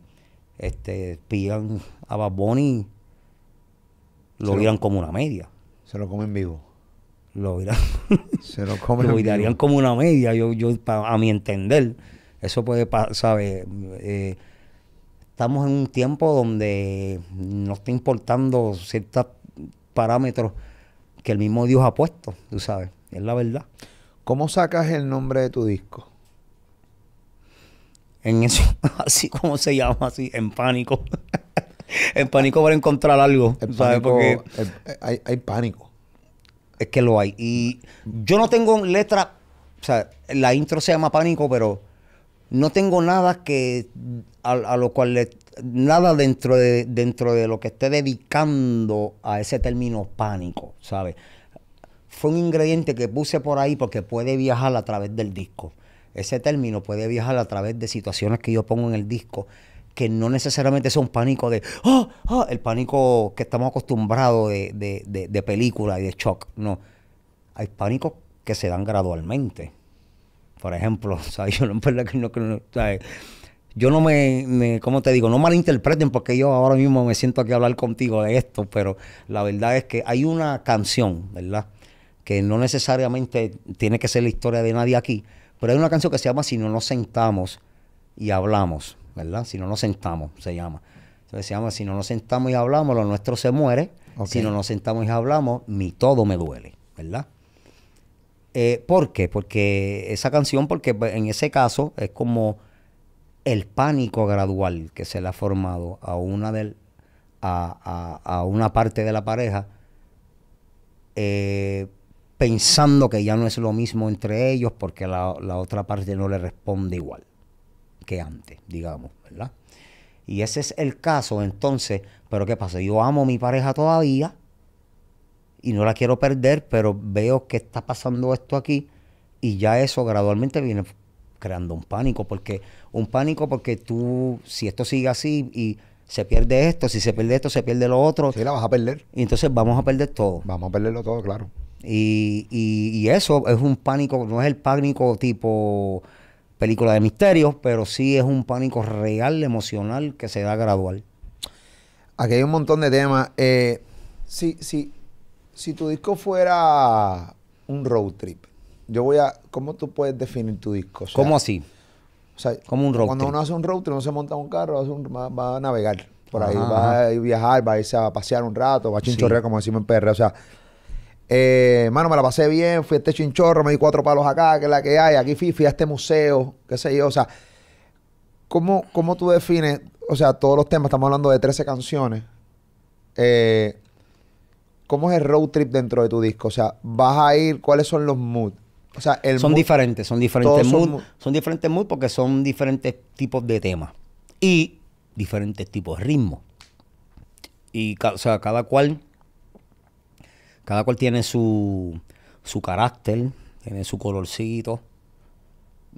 este, pillan a baboni lo dirán como una media. Se lo comen vivo. Lo dirán. *laughs* se lo comen Lo como una media, yo, yo a mi entender. Eso puede pasar, eh, estamos en un tiempo donde no está importando ciertos parámetros que el mismo Dios ha puesto, tú sabes, es la verdad. ¿Cómo sacas el nombre de tu disco? En eso, *laughs* así como se llama, así, en pánico. *laughs* *laughs* el pánico para encontrar algo, ¿sabes? Porque hay, pánico. Es que lo hay. Y yo no tengo letra, o sea, la intro se llama pánico, pero no tengo nada que a, lo cual nada dentro de dentro de lo que esté dedicando a ese término pánico, ¿sabes? Fue un ingrediente que puse por ahí porque puede viajar a través del disco. Ese término puede viajar a través de situaciones que yo pongo en el disco que no necesariamente sea un pánico de, oh, oh, el pánico que estamos acostumbrados de, de, película y de shock, no. Hay pánicos que se dan gradualmente. Por ejemplo, *laughs* ¿sabes? yo no, me, me, ¿cómo te digo? No malinterpreten porque yo ahora mismo me siento aquí a hablar contigo de esto, pero la verdad es que hay una canción, ¿verdad? Que no necesariamente tiene que ser la historia de nadie aquí, pero hay una canción que se llama Si no nos sentamos y hablamos. ¿verdad? Si no nos sentamos, se llama. Entonces se llama, si no nos sentamos y hablamos, lo nuestro se muere. Si no nos sentamos y hablamos, mi todo me duele, ¿verdad? Eh, ¿Por qué? Porque esa canción, porque en ese caso es como el pánico gradual que se le ha formado a una, del, a, una parte de la pareja. Eh, pensando que ya no es lo mismo entre ellos porque la otra parte no le responde igual que antes, digamos, ¿verdad? Y ese es el caso, entonces, pero ¿qué pasa? Yo amo a mi pareja todavía y no la quiero perder, pero veo que está pasando esto aquí y ya eso gradualmente viene creando un pánico, porque un pánico porque tú, si esto sigue así y se pierde esto, si se pierde esto, se pierde lo otro. Sí, la vas a perder. Y entonces vamos a perder todo. Vamos a perderlo todo, claro. Y, y, y eso es un pánico, no es el pánico tipo película de misterio, pero sí es un pánico real, emocional, que se da gradual. Aquí hay un montón de temas. Eh, si, si, tu disco fuera un road trip, yo voy a. ¿Cómo tú puedes definir tu disco? ¿Cómo así? O sea, como un cuando uno hace un road trip, uno se monta un carro, va, a navegar por ahí, va a viajar, va a irse a pasear un rato, va a chinchorrear, como decimos en perra. O sea, eh, mano, me la pasé bien, fui a este chinchorro, me di cuatro palos acá, que es la que hay, aquí fui, a este museo, qué sé yo, o sea, ¿cómo, cómo tú defines, o sea, todos los temas, estamos hablando de 13 canciones, eh, ¿cómo es el road trip dentro de tu disco? O sea, vas a ir, ¿cuáles son los moods? O sea, son diferentes, son diferentes moods. Son, son, diferentes moods porque son diferentes tipos de temas y diferentes tipos de ritmos. Y, o sea, cada cual cada cual tiene su, carácter, tiene su colorcito.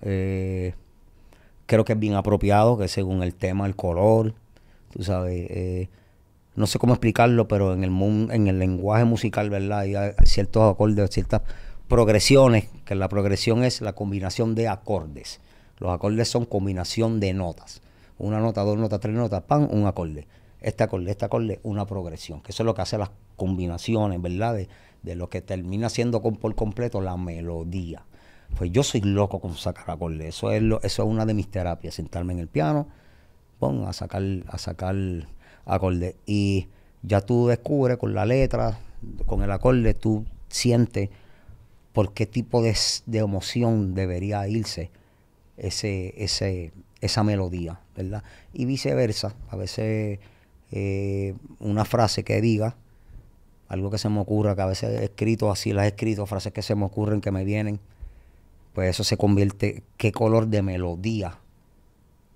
Eh, creo que es bien apropiado, que según el tema, el color, tú sabes. Eh, no sé cómo explicarlo, pero en el, en el lenguaje musical, ¿verdad? ciertos acordes, ciertas progresiones, que la progresión es la combinación de acordes. Los acordes son combinación de notas. Una nota, dos notas, tres notas, pan, un acorde este acorde, este acorde, una progresión, que eso es lo que hace las combinaciones, ¿verdad? De, lo que termina siendo por completo la melodía. Pues yo soy loco con sacar acorde. eso es, lo, eso es una de mis terapias, sentarme en el piano, pon, a sacar, a sacar acorde. Y ya tú descubres con la letra, con el acorde, tú sientes por qué tipo de, de emoción debería irse ese, ese, esa melodía, ¿verdad? Y viceversa, a veces eh, una frase que diga, algo que se me ocurra, que a veces he escrito así, las he escrito, frases que se me ocurren, que me vienen, pues eso se convierte, qué color de melodía,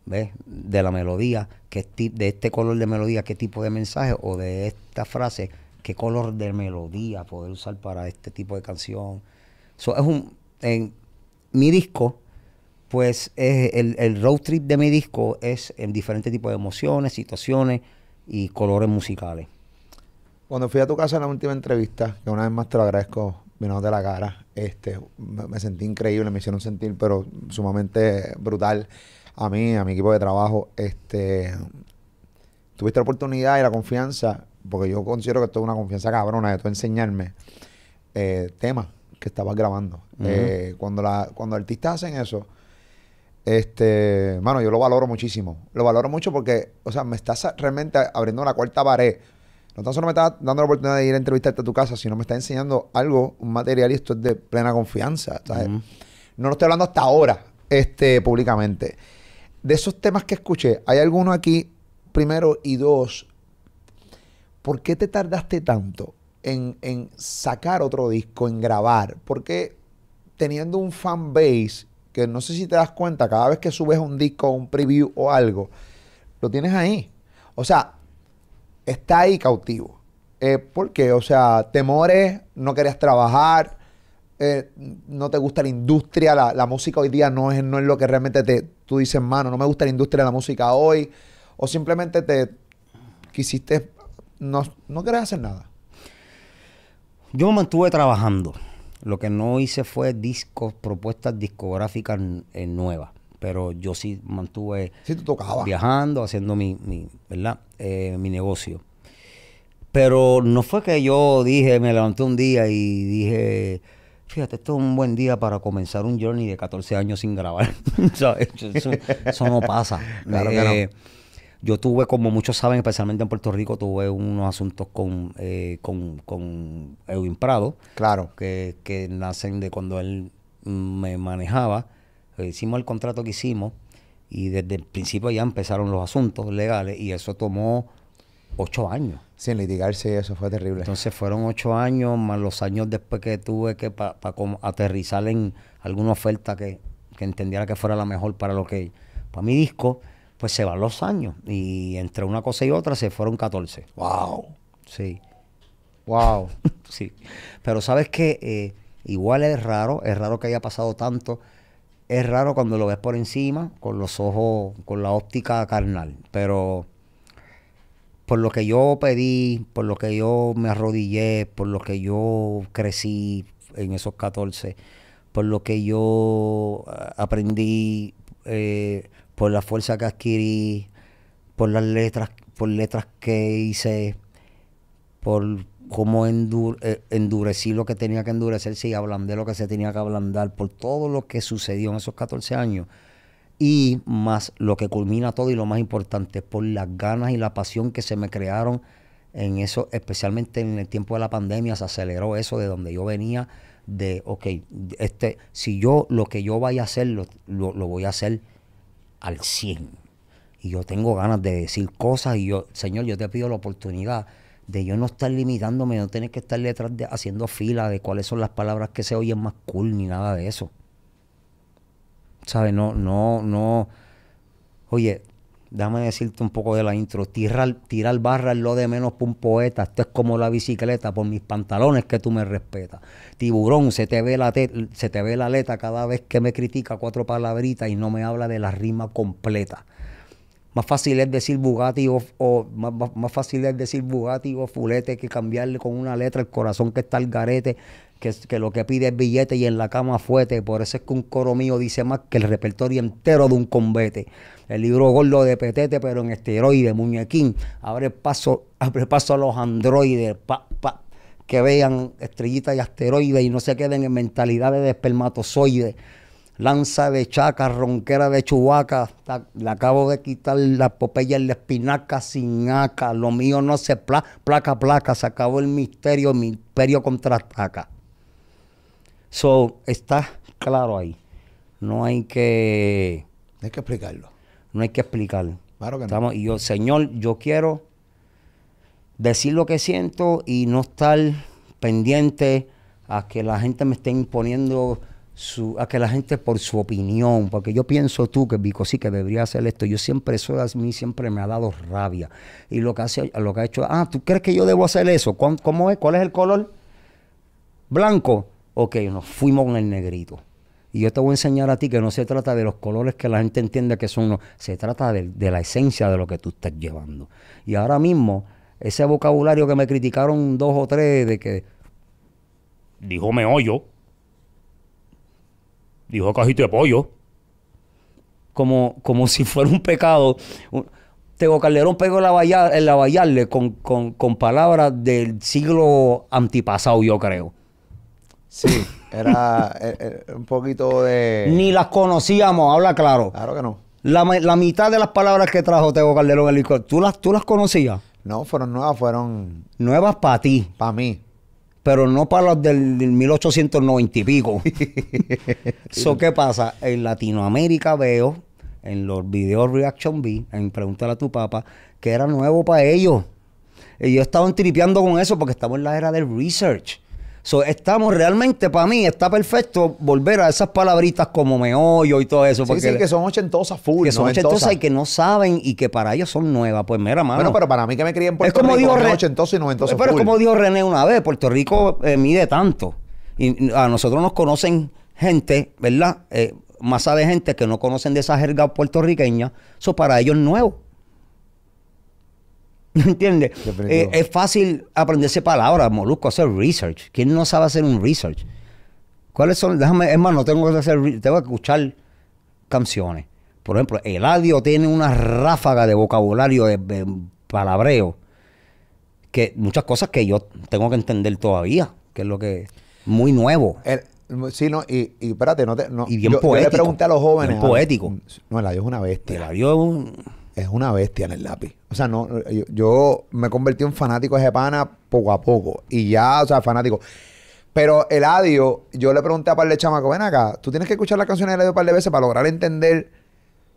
¿ves? De la melodía, qué de este color de melodía, qué tipo de mensaje o de esta frase, qué color de melodía poder usar para este tipo de canción. So, es un, en mi disco, pues el, el road trip de mi disco es en diferentes tipos de emociones, situaciones, y colores musicales. Cuando fui a tu casa en la última entrevista, que una vez más te lo agradezco, vino de la cara, este, me, sentí increíble, me hicieron sentir, pero sumamente brutal a mí, a mi equipo de trabajo. Este, tuviste la oportunidad y la confianza, porque yo considero que esto es una confianza cabrona de tú enseñarme eh, temas que estabas grabando. Eh, cuando, la, cuando artistas hacen eso, este, mano, yo lo valoro muchísimo. Lo valoro mucho porque, o sea, me estás realmente abriendo la cuarta pared. No tan solo me estás dando la oportunidad de ir a entrevistarte a tu casa, sino me estás enseñando algo, un material, y esto es de plena confianza. No lo estoy hablando hasta ahora, este, públicamente. De esos temas que escuché, ¿hay alguno aquí, primero, y dos, ¿por qué te tardaste tanto en, en sacar otro disco, en grabar? ¿Por qué teniendo un fan base que no sé si te das cuenta, cada vez que subes un disco, un preview o algo, lo tienes ahí. O sea, está ahí cautivo. ...porque eh, ¿Por qué? O sea, temores, no querías trabajar, eh, no te gusta la industria, la, música hoy día no es, no es lo que realmente te, tú dices, mano, no me gusta la industria de la música hoy, o simplemente te quisiste, no, no querés hacer nada. Yo me mantuve trabajando. Lo que no hice fue discos, propuestas discográficas eh, nuevas. Pero yo sí mantuve viajando, haciendo mi, mi ¿verdad? Eh, mi negocio. Pero no fue que yo dije, me levanté un día y dije, fíjate, esto es un buen día para comenzar un journey de 14 años sin grabar. *laughs* eso, no pasa. Claro que no eh, yo tuve, como muchos saben, especialmente en Puerto Rico, tuve unos asuntos con, eh, con, con Prado. Claro. Que, nacen de cuando él me manejaba. Eh, hicimos el contrato que hicimos y desde el principio ya empezaron los asuntos legales y eso tomó ocho años. Sin litigarse, eso fue terrible. Entonces fueron ocho años más los años después que tuve que para aterrizar en alguna oferta que, que entendiera que fuera la mejor para lo que, para mi disco pues se van los años. Y entre una cosa y otra se fueron 14. ¡Wow! Sí. ¡Wow! *laughs* sí. Pero sabes que eh, igual es raro, es raro que haya pasado tanto. Es raro cuando lo ves por encima, con los ojos, con la óptica carnal. Pero por lo que yo pedí, por lo que yo me arrodillé, por lo que yo crecí en esos 14, por lo que yo eh, aprendí. Eh, por la fuerza que adquirí, por las letras, por letras que hice, por cómo eh, endurecí lo que tenía que endurecerse y ablandé lo que se tenía que ablandar, por todo lo que sucedió en esos 14 años. Y más lo que culmina todo y lo más importante, por las ganas y la pasión que se me crearon en eso, especialmente en el tiempo de la pandemia, se aceleró eso de donde yo venía, de, ok, este, si yo lo que yo vaya a hacer, lo voy a hacer al 100. Y yo tengo ganas de decir cosas y yo, Señor, yo te pido la oportunidad de yo no estar limitándome, no tener que estar detrás de, haciendo fila de cuáles son las palabras que se oyen más cool ni nada de eso. ¿Sabes? No, no, no. Oye, Déjame decirte un poco de la intro. Tirar, tirar barra es lo de menos para un poeta. Esto es como la bicicleta, por mis pantalones que tú me respetas. Tiburón, se te ve la, letra se te ve la cada vez que me critica cuatro palabritas y no me habla de la rima completa. Más fácil es decir Bugatti o, más, más, fácil es decir Bugatti o fulete que cambiarle con una letra el corazón que está al garete que, lo que pide es billete y en la cama fuerte Por eso es que un coro mío dice más que el repertorio entero de un combete El libro gordo de petete, pero en esteroide, muñequín. Abre paso, *laughs* abre paso a los androides, pa, que vean estrellitas y asteroides y no se queden en mentalidades de espermatozoides. Lanza de chaca, ronquera de chubaca, le acabo de quitar la popeya en la espinaca sin aca, lo mío no se placa, placa, se acabó el misterio, mi imperio ataca So, está claro ahí. No hay que... No hay que explicarlo. No hay que explicarlo. Claro que Estamos, Y yo, Señor, yo quiero decir lo que siento y no estar pendiente a que la gente me esté imponiendo su, a que la gente por su opinión, porque yo pienso tú que Vico sí que debería hacer esto. Yo siempre, eso a mí siempre me ha dado rabia. Y lo que, hace, lo que ha hecho, ah, ¿tú crees que yo debo hacer eso? cómo es? ¿Cuál es el color? Blanco. Ok, nos fuimos con el negrito. Y yo te voy a enseñar a ti que no se trata de los colores que la gente entiende que son, se trata de, la esencia de lo que tú estás llevando. Y ahora mismo, ese vocabulario que me criticaron dos o tres de que dijo me hoyo. dijo cajito de pollo, como, como si fuera un pecado. Tego Calderón pegó el, valla, el en con, con, con palabras del siglo antipasado, yo creo. Sí, era, eh, eh, un poquito de... Ni las conocíamos, habla claro. Claro que no. La, mitad de las palabras que trajo Tego Calderón el ¿tú las, conocías? No, fueron nuevas, fueron... Nuevas para ti. Para mí pero no para los del, 1890 y pico. Eso *laughs* qué pasa, en Latinoamérica veo en los videos Reaction B, en Pregúntale a tu papá, que era nuevo para ellos. Y yo estaba tripeando con eso porque estamos en la era del research estamos realmente, para mí, está perfecto volver a esas palabritas como meollo y todo eso. Porque sí, que son ochentosas full. Que son ochentosas y que no saben y que para ellos son nuevas. Pues mira, mano. Bueno, pero para mí que me crié en Puerto es como Rico, dijo Pero como dijo René una vez, Puerto Rico eh, mide tanto. Y a nosotros nos conocen gente, ¿verdad? Más eh, masa de gente que no conocen de esa jerga puertorriqueña. Eso para ellos es nuevo. *laughs* ¿Me entiendes? Eh, es fácil aprenderse palabras, molusco, hacer research. ¿Quién no sabe hacer un research? ¿Cuáles son? Déjame, es más, no tengo que hacer, tengo que escuchar canciones. Por ejemplo, el audio tiene una ráfaga de vocabulario, de, palabreo, que muchas cosas que yo tengo que entender todavía, que es lo que muy nuevo. sí, no, y, y espérate, no te. y bien poético. Yo a los jóvenes. Bien poético. No, Eladio es una bestia. Eladio es un es una bestia en el lápiz. O sea, no, yo, me convertí en fanático de ese poco a poco. Y ya, o sea, fanático. Pero el adio, yo le pregunté a Parle chamaco, ven acá, tú tienes que escuchar las canciones de adio un par de veces para lograr entender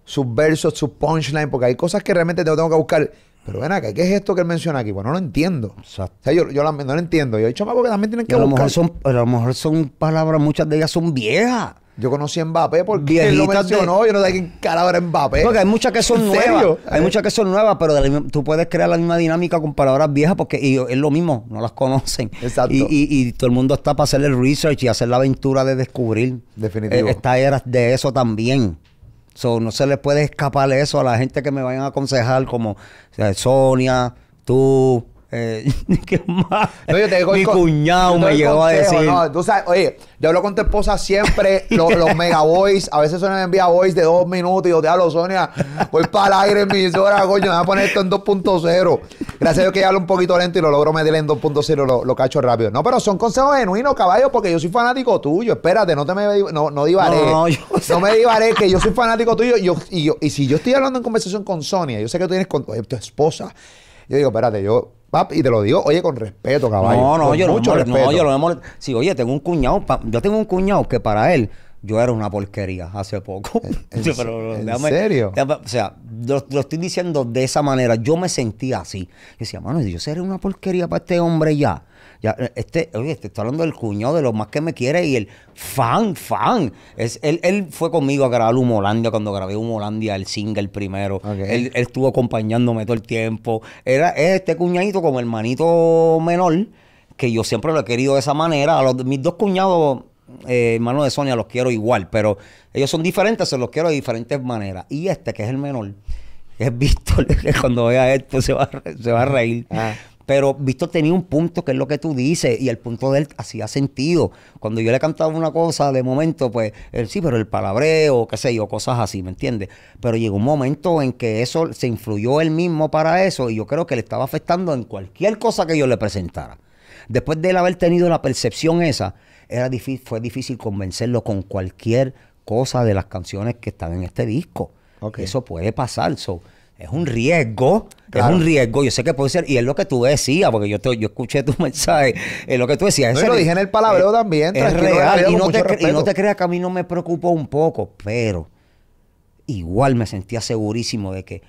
sus versos, sus punchlines, porque hay cosas que realmente tengo, tengo que buscar. Pero ven acá, ¿qué es esto que él menciona aquí? Bueno, no lo entiendo. O sea, yo, no lo entiendo. Yo he dicho, que también tienen que buscar. a lo mejor son palabras, muchas de ellas son viejas. Yo conocí a Mbappé porque él lo mencionó. De... Yo no sé quién cara Mbappé. Porque hay muchas que son nuevas. Hay eh. muchas que son nuevas, pero tú puedes crear la misma dinámica con palabras viejas porque es lo mismo, no las conocen. Exacto. Y, todo el mundo está para hacer el research y hacer la aventura de descubrir. Definitivo. Eh, Esta era de eso también. So, no se les puede escapar eso a la gente que me vayan a aconsejar, como Sonia, tú, eh, *laughs* ¿Qué más? Mi cuñado me llegó a decir. No, tú sabes, oye, yo hablo con tu esposa siempre, *laughs* los, mega voice, a veces Sonia me envía voice de dos minutos y yo te hablo, Sonia, voy para el aire en mi hora, coño, me voy a poner esto en 2.0. Gracias a Dios que hablo un poquito lento y lo logro medirle en 2.0, lo, cacho rápido. No, pero son consejos genuinos, caballo, porque yo soy fanático tuyo. Espérate, no te me no, no divaré. No, me divaré, que yo soy fanático tuyo. y, y si yo estoy hablando en conversación con Sonia, yo sé que tú tienes con tu esposa. Yo digo, espérate, yo y te lo digo, oye, con respeto, caballo. No, no, mucho respeto. Sí, oye, tengo un cuñado, yo tengo un cuñado que para él yo era una porquería hace poco. ¿En, *laughs* serio? o sea, lo, estoy diciendo de esa manera. Yo me sentía así. Yo decía, mano, yo seré una porquería para este hombre ya. Eh, este, oye, te este estoy hablando del cuñado de los más que me quiere y el fan, fan. Es, él, fue conmigo a grabar Humolandia cuando grabé Humolandia, el single primero. Él, estuvo acompañándome todo el tiempo. Era este cuñadito como hermanito menor, que yo siempre lo he querido de esa manera. mis dos cuñados, eh, hermanos de Sonia, los quiero igual, pero ellos son diferentes, se los quiero de diferentes maneras. Y este, que es el menor, es Víctor, *laughs* cuando vea esto se va, se va a reír. Ah. Pero Víctor tenía un punto que es lo que tú dices, y el punto de él hacía sentido. Cuando yo le cantaba una cosa, de momento, pues, sí, pero el palabreo, qué sé yo, cosas así, ¿me entiendes? Pero llegó un momento en que eso se influyó él mismo para eso, y yo creo que le estaba afectando en cualquier cosa que yo le presentara. Después de él haber tenido la percepción esa, era difícil, fue difícil convencerlo con cualquier cosa de las canciones que están en este disco. Eso puede pasar. So, es un riesgo. Es un riesgo, yo sé que puede ser, y es lo que tú decías, porque yo yo escuché tu *laughs* mensaje, es lo que tú decías. se lo dije en el palabreo también. Es real, y no, te, y no te creas que a mí no me preocupó un poco, pero igual me sentía segurísimo de que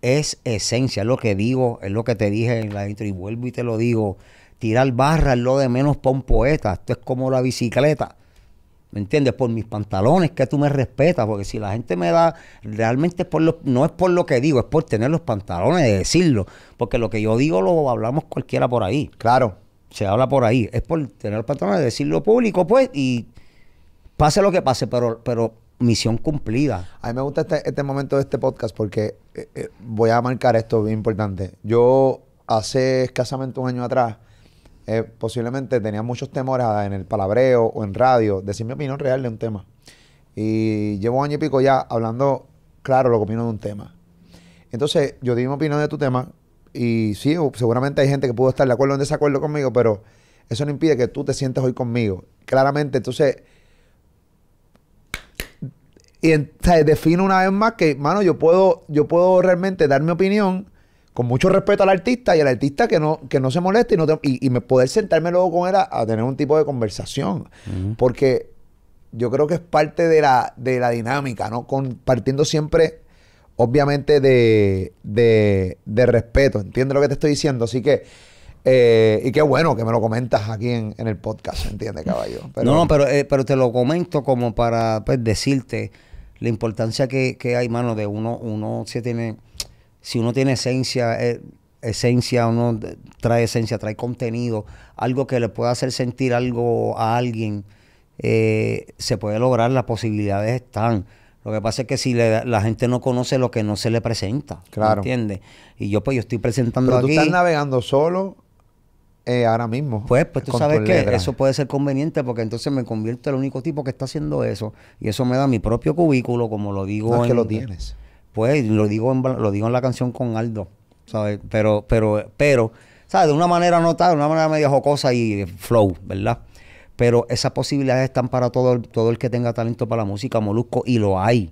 es esencia, es lo que digo, es lo que te dije en la intro, y vuelvo y te lo digo, tirar barra es lo de menos para un poeta, esto es como la bicicleta. ¿Me entiendes? Por mis pantalones, que tú me respetas, porque si la gente me da, realmente por lo, no es por lo que digo, es por tener los pantalones de decirlo, porque lo que yo digo lo hablamos cualquiera por ahí. Claro. Se habla por ahí, es por tener los pantalones de decirlo público, pues, y pase lo que pase, pero, pero misión cumplida. A mí me gusta este, este momento de este podcast porque eh, eh, voy a marcar esto bien importante. Yo hace escasamente un año atrás eh, posiblemente tenía muchos temores en el palabreo o en radio, decir mi opinión real de un tema. Y llevo año y pico ya hablando claro lo que opino de un tema. Entonces, yo di mi opinión de tu tema y sí, seguramente hay gente que pudo estar de acuerdo o en desacuerdo conmigo, pero eso no impide que tú te sientes hoy conmigo. Claramente, entonces, y defino una vez más que, mano, yo puedo, yo puedo realmente dar mi opinión con mucho respeto al artista y al artista que no, que no se moleste y, no y, poder sentarme luego con él a, tener un tipo de conversación. Porque yo creo que es parte de la, de la dinámica, ¿no? Partiendo siempre, obviamente, de, de, de respeto. ¿Entiendes lo que te estoy diciendo. Así que. Eh, y qué bueno que me lo comentas aquí en, el podcast, ¿entiendes, caballo? no, no, pero, eh, pero te lo comento como para pues, decirte la importancia que, que hay, mano, de uno, uno se tiene si uno tiene esencia, eh, esencia, uno trae esencia, trae contenido, algo que le pueda hacer sentir algo a alguien, eh, se puede lograr, las posibilidades están. Lo que pasa es que si la gente no conoce lo que no se le presenta, claro. ¿entiendes? Y yo pues yo estoy presentando Pero tú estás navegando solo eh, ahora mismo. Pues, pues tú sabes que eso puede ser conveniente porque entonces me convierto en el único tipo que está haciendo eso y eso me da mi propio cubículo, como lo digo. es que lo tienes pues lo digo en, lo digo en la canción con Aldo, ¿sabes? Pero, pero, pero, ¿sabes? De una manera notada, de una manera medio jocosa y flow, ¿verdad? Pero esas posibilidades están para todo el, todo el que tenga talento para la música, Molusco, y lo hay.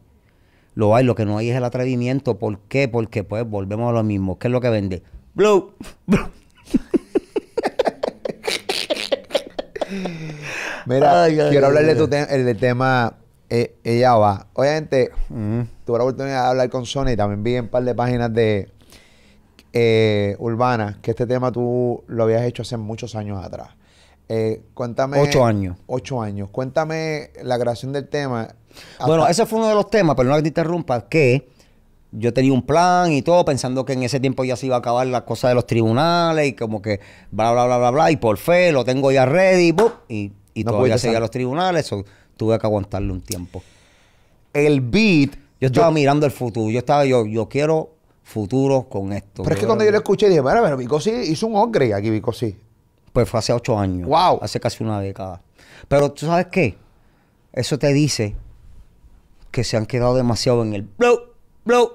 Lo hay, lo que no hay es el atrevimiento. ¿Por qué? Porque pues volvemos a lo mismo. ¿Qué es lo que vende? Blue. *laughs* Mira, quiero hablarle del tema eh, ella va. Obviamente, mm, tuve la oportunidad de hablar con Sony y también vi en un par de páginas de eh, Urbana que este tema tú lo habías hecho hace muchos años atrás. Eh, cuéntame. Ocho años. Ocho años. Cuéntame la creación del tema. Bueno, ese fue uno de los temas, pero no te interrumpa, que yo tenía un plan y todo, pensando que en ese tiempo ya se iba a acabar las cosas de los tribunales y como que bla, bla, bla, bla, bla, y por fe lo tengo ya ready, y y, voy a seguir a los tribunales tuve que aguantarle un tiempo. El beat, yo estaba mirando el futuro. Yo estaba, yo, yo quiero futuro con esto. Pero es que cuando yo lo escuché dije, mira, pero Vico hizo un upgrade aquí, Vico sí. Pues fue hace ocho años. Wow. Hace casi una década. Pero tú sabes qué? Eso te dice que se han quedado demasiado en el blow, blow.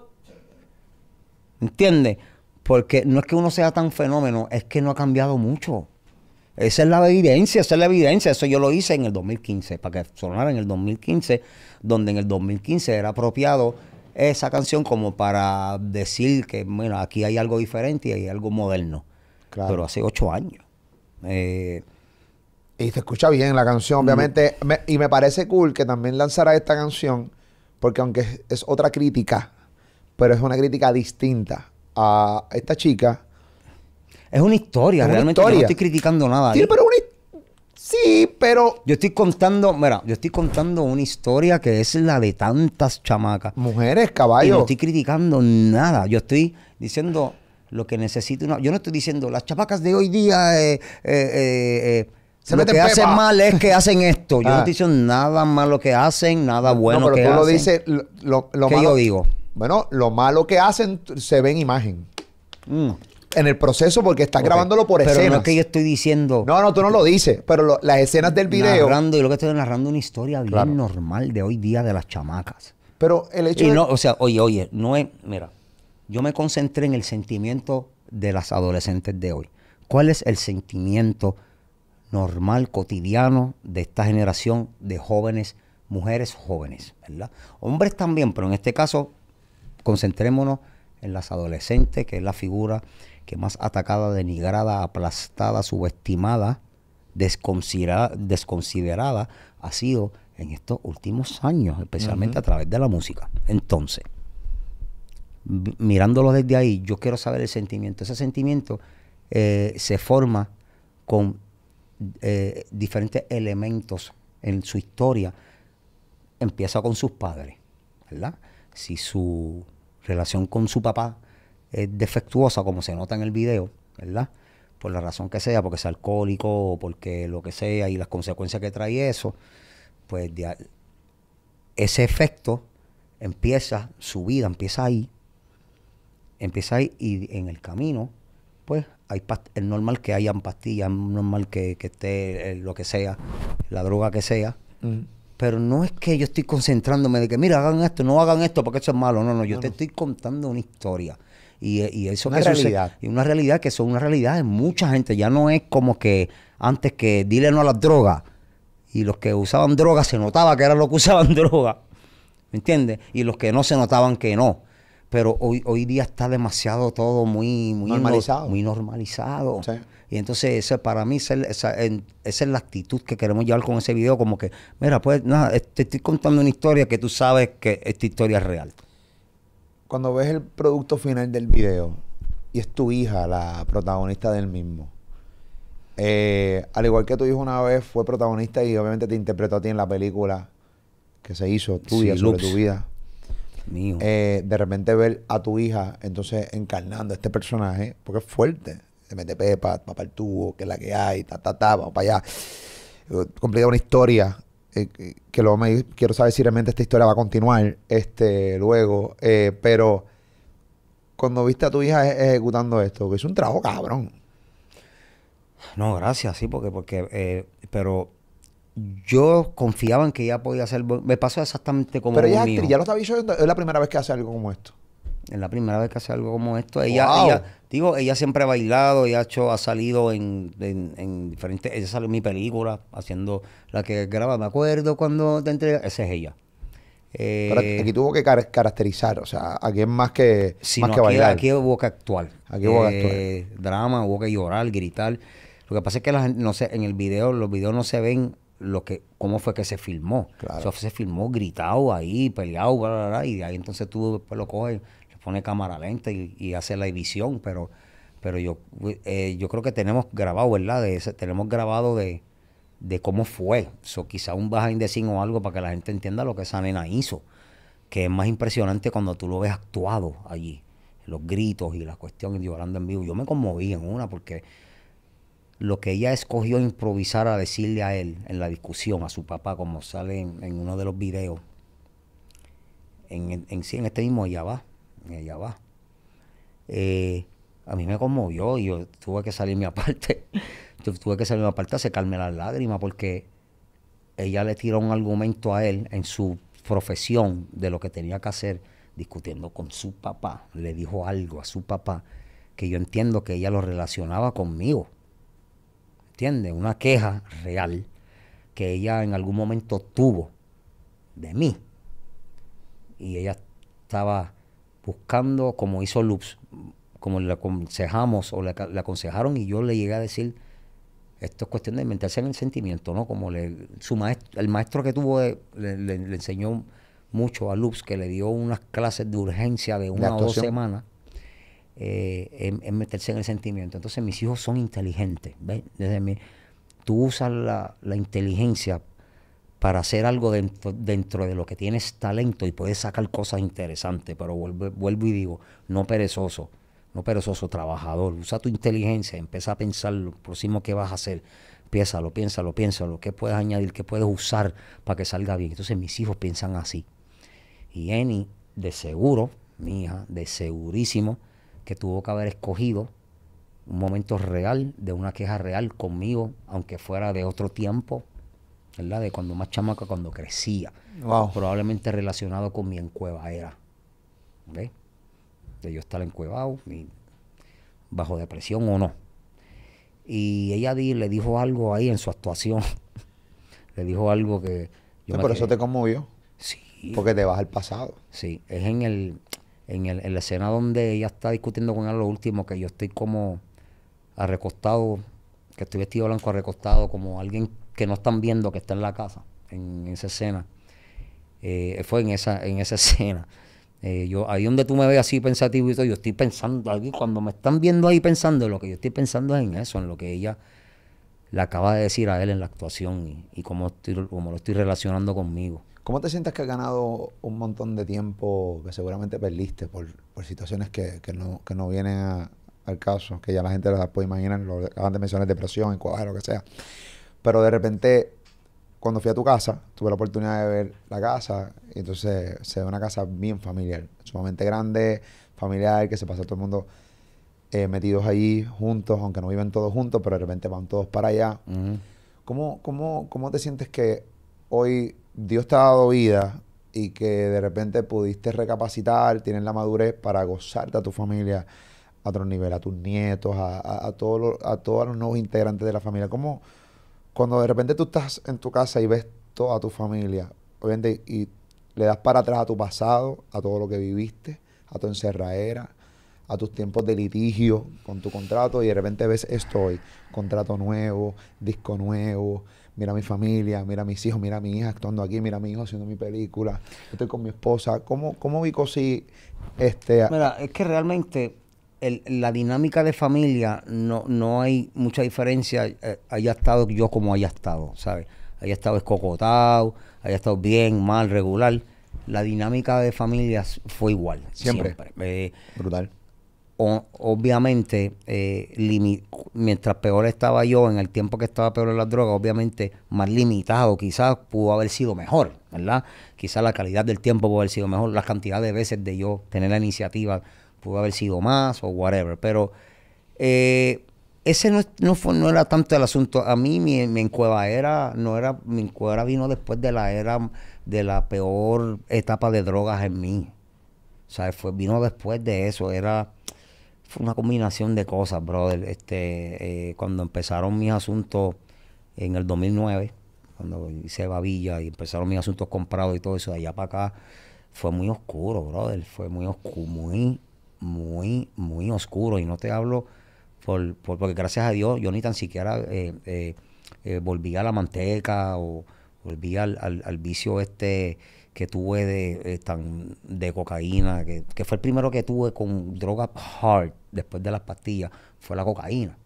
¿Entiendes? Porque no es que uno sea tan fenómeno, es que no ha cambiado mucho. Esa es la evidencia, esa es la evidencia. Eso yo lo hice en el 2015, para que sonara en el 2015, donde en el 2015 era apropiado esa canción como para decir que, bueno, aquí hay algo diferente y hay algo moderno. Pero hace ocho años. Eh, y se escucha bien la canción, obviamente. Mm. y me parece cool que también lanzara esta canción, porque aunque es otra crítica, pero es una crítica distinta a esta chica es una historia, realmente. Yo no estoy criticando nada. Sí, pero una, Sí, pero. Yo estoy contando, mira, yo estoy contando una historia que es la de tantas chamacas. Mujeres, caballos. Y no estoy criticando nada. Yo estoy diciendo lo que necesito. Yo no estoy diciendo las chamacas de hoy día. Eh, eh, eh, se lo que hacen mal es que hacen esto. Yo no ah. estoy diciendo nada malo que hacen, nada bueno no, pero tú lo dices. ¿Qué yo digo? Bueno, lo malo que hacen se ve en imagen. Mm en el proceso porque está grabándolo por escenas. Pero no que yo estoy diciendo. No, no, tú no lo dices. Pero las escenas del video. yo lo que estoy narrando una historia bien normal de hoy día de las chamacas. Pero el hecho. no, o sea, oye, oye, no es. Mira, yo me concentré en el sentimiento de las adolescentes de hoy. ¿Cuál es el sentimiento normal, cotidiano de esta generación de jóvenes, mujeres jóvenes, ¿verdad? Hombres también, pero en este caso concentrémonos en las adolescentes, que es la figura que más atacada, denigrada, aplastada, subestimada, desconsiderada, ha sido en estos últimos años, especialmente a través de la música. Entonces, mirándolo desde ahí, yo quiero saber el sentimiento. Ese sentimiento eh, se forma con eh, diferentes elementos en su historia. Empieza con sus padres, ¿verdad? Si su relación con su papá es defectuosa, como se nota en el video, ¿verdad? Por la razón que sea, porque es alcohólico o porque lo que sea y las consecuencias que trae eso, pues ese efecto empieza, su vida empieza ahí, empieza ahí y en el camino, pues hay es normal que hayan pastillas, es normal que, que esté eh, lo que sea, la droga que sea. Mm. Pero no es que yo estoy concentrándome de que, mira, hagan esto, no hagan esto porque eso es malo. No, no, yo te estoy contando una historia. Y, y eso una que realidad. y una realidad que son una realidad de mucha gente. Ya no es como que antes que dile no a las drogas. Y los que usaban drogas se notaba que eran los que usaban *laughs* droga ¿Me entiendes? Y los que no se notaban que no. Pero hoy, hoy día está demasiado todo muy, normalizado. muy normalizado. Y entonces ese, para mí esa, esa, es la actitud que queremos llevar con ese video, como que, mira, pues nada, te estoy contando una historia que tú sabes que esta historia es real cuando ves el producto final del video y es tu hija la protagonista del mismo, eh, al igual que tu hijo una vez fue protagonista y obviamente te interpretó a ti en la película que se hizo tuya sobre tu vida. Eh, de repente ver a tu hija entonces encarnando este personaje, porque es fuerte. Se mete pepa, papá el tubo, que es la que hay, ta, ta, ta, vamos para allá. Eh, complica una historia eh, que lo me quiero saber si realmente esta historia va a continuar este, luego, eh, pero cuando viste a tu hija e-, ejecutando esto, que es un trabajo cabrón. No, gracias, sí, porque, porque, eh, pero yo confiaba en que ella podía hacer, me pasó exactamente como Pero ella, ya lo estaba viendo, es la primera vez que hace algo como esto. Es la primera vez que hace algo como esto. Ella, digo, ella siempre ha bailado, ella ha, hecho, ha salido en, en, diferentes. Ella salió en mi película haciendo la que graba. Me acuerdo cuando te entrega. Esa es ella. Pero eh, aquí tuvo que caracterizar, o sea, aquí es más que, más que aquí, bailar. Aquí hubo que actuar. Aquí hubo que eh, actuar. Drama, hubo que llorar, gritar. Lo que pasa es que la no sé, en el video, los videos no se ven lo que, cómo fue que se filmó. se filmó gritado ahí, peleado, y de ahí entonces tú después lo coges pone cámara lenta y, hace la edición, pero, pero yo, eh, yo creo que tenemos grabado, ¿verdad? tenemos grabado de, de cómo fue. quizá un behind de scene o algo para que la gente entienda lo que esa nena hizo. Que es más impresionante cuando tú lo ves actuado allí. Los gritos y las cuestiones y llorando en vivo. Yo me conmoví en una porque lo que ella escogió improvisar a decirle a él en la discusión, a su papá, como sale en, uno de los videos, en, en, en este mismo ya va ella va. Eh, a mí me conmovió y yo tuve que salirme aparte. *laughs* tuve que salirme aparte a secarme las lágrimas porque ella le tiró un argumento a él en su profesión de lo que tenía que hacer, discutiendo con su papá. Le dijo algo a su papá que yo entiendo que ella lo relacionaba conmigo. ¿Entiendes? Una queja real que ella en algún momento tuvo de mí. Y ella estaba buscando, como hizo Loops, como le aconsejamos o le, aconsejaron y yo le llegué a decir, esto es cuestión de meterse en el sentimiento, ¿no? Como le, su maestro, el maestro que tuvo eh, le, enseñó mucho a Loops, que le dio unas clases de urgencia de una o dos semanas, es eh, en, meterse en el sentimiento. Entonces mis hijos son inteligentes, ¿ves? Desde mi, tú usas la, la inteligencia para hacer algo dentro, de lo que tienes talento y puedes sacar cosas interesantes, pero vuelvo, y digo, no perezoso, no perezoso, trabajador, usa tu inteligencia, empieza a pensar lo próximo que vas a hacer, piénsalo, piénsalo, piénsalo, qué puedes añadir, qué puedes usar para que salga bien. Entonces mis hijos piensan así. Y Eni, de seguro, mi hija, de segurísimo, que tuvo que haber escogido un momento real, de una queja real conmigo, aunque fuera de otro tiempo, ¿verdad? De cuando más chamaca, cuando crecía. Probablemente relacionado con mi era ¿Ve? De yo estar encuevado, y bajo depresión o no. Y ella le dijo algo ahí en su actuación. *laughs* le dijo algo que. Yo ah, por eso te conmovió. Sí. Porque te vas al pasado. Sí, es en el, en el, la escena donde ella está discutiendo con él lo último, que yo estoy como arrecostado, que estoy vestido blanco arrecostado, como alguien que no están viendo que está en la casa, en, esa escena. Eh, fue en esa, en esa *laughs* escena. Eh, yo, ahí donde tú me ves así pensativo y todo, yo estoy pensando, cuando me están viendo ahí pensando, lo que yo estoy pensando es en eso, en lo que ella le acaba de decir a él en la actuación y, cómo, lo estoy relacionando conmigo. ¿Cómo te sientes que has ganado un montón de tiempo que seguramente perdiste por, situaciones que, no, vienen al caso, que ya la gente las puede imaginar, lo acaban de mencionar, depresión, encuadre, lo que sea? Pero de repente, cuando fui a tu casa, tuve la oportunidad de ver la casa. Y entonces se ve una casa bien familiar, sumamente grande, familiar, que se pasa todo el mundo eh, metidos allí juntos, aunque no viven todos juntos, pero de repente van todos para allá. ¿Cómo, te sientes que hoy Dios te ha dado vida y que de repente pudiste recapacitar, tienes la madurez para gozarte a tu familia a otro nivel, a tus nietos, a, a todos los nuevos integrantes de la familia. ¿Cómo, cuando de repente tú estás en tu casa y ves toda tu familia, obviamente, y le das para atrás a tu pasado, a todo lo que viviste, a tu encerradera, a tus tiempos de litigio con tu contrato, y de repente ves esto hoy, contrato nuevo, disco nuevo, mira a mi familia, mira a mis hijos, mira a mi hija actuando aquí, mira a mi hijo haciendo mi película, estoy con mi esposa. ¿Cómo, cómo Vico este... Mira, es que realmente la dinámica de familia no, no hay mucha diferencia eh, haya estado yo como haya estado, ¿sabes? Haya estado escocotado, haya estado bien, mal, regular. La dinámica de familia fue igual. Siempre. Eh, Brutal. obviamente, eh, mientras peor estaba yo, en el tiempo que estaba peor en las drogas, obviamente más limitado, quizás pudo haber sido mejor, ¿verdad? Quizás la calidad del tiempo pudo haber sido mejor, la cantidad de veces de yo tener la iniciativa pudo haber sido más o whatever, pero eh, ese no, fue, no, era tanto el asunto. A mí mi, encueva era, no era, mi encueva vino después de la era, de la peor etapa de drogas en mí. O sea, fue, vino después de eso, era fue una combinación de cosas, brother. Este, eh, cuando empezaron mis asuntos en el 2009, cuando hice Babilla y empezaron mis asuntos comprados y todo eso de allá para acá, fue muy oscuro, brother. Fue muy oscuro, muy muy, muy oscuro. Y no te hablo por, porque gracias a Dios yo ni tan siquiera eh, eh, eh, volví a la manteca o volví al, vicio este que tuve de, tan, de cocaína, que, fue el primero que tuve con droga hard después de las pastillas, fue la cocaína.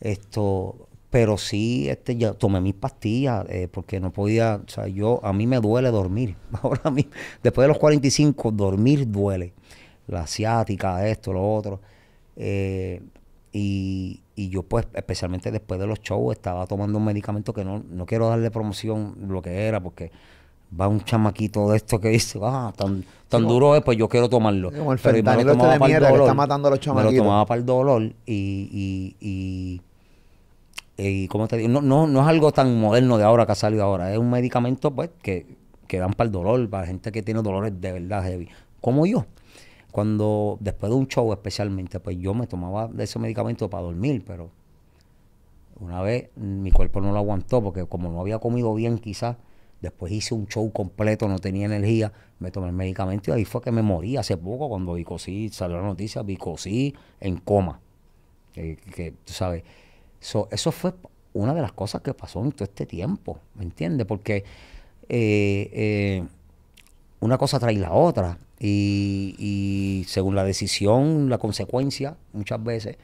Esto, pero sí, este, ya tomé mis pastillas porque no podía, o sea, yo, a mí me duele dormir. *laughs* Ahora a mí, después de los 45, dormir duele la asiática, esto, lo otro. Eh, y, y, yo pues, especialmente después de los shows, estaba tomando un medicamento que no, no quiero darle promoción lo que era, porque va un chamaquito de esto que dice, ah, tan, tan duro es, pues yo quiero tomarlo. el Pero me lo este tomaba mierda, para el dolor, está matando a los Me lo tomaba para el dolor y, y, y, ¿cómo te digo? No, no, es algo tan moderno de ahora que ha salido ahora. Es un medicamento pues que, que dan para el dolor, para gente que tiene dolores de verdad heavy. Como yo cuando después de un show especialmente, pues yo me tomaba de ese medicamento para dormir, pero una vez mi cuerpo no lo aguantó porque como no había comido bien quizás, después hice un show completo, no tenía energía, me tomé el medicamento y ahí fue que me morí hace poco cuando vi Cosí, salió la noticia, Cosí en coma. Eh, que, tú sabes, eso fue una de las cosas que pasó en todo este tiempo, ¿me entiendes? Porque eh, eh, una cosa trae la otra y, según la decisión, la consecuencia, muchas veces.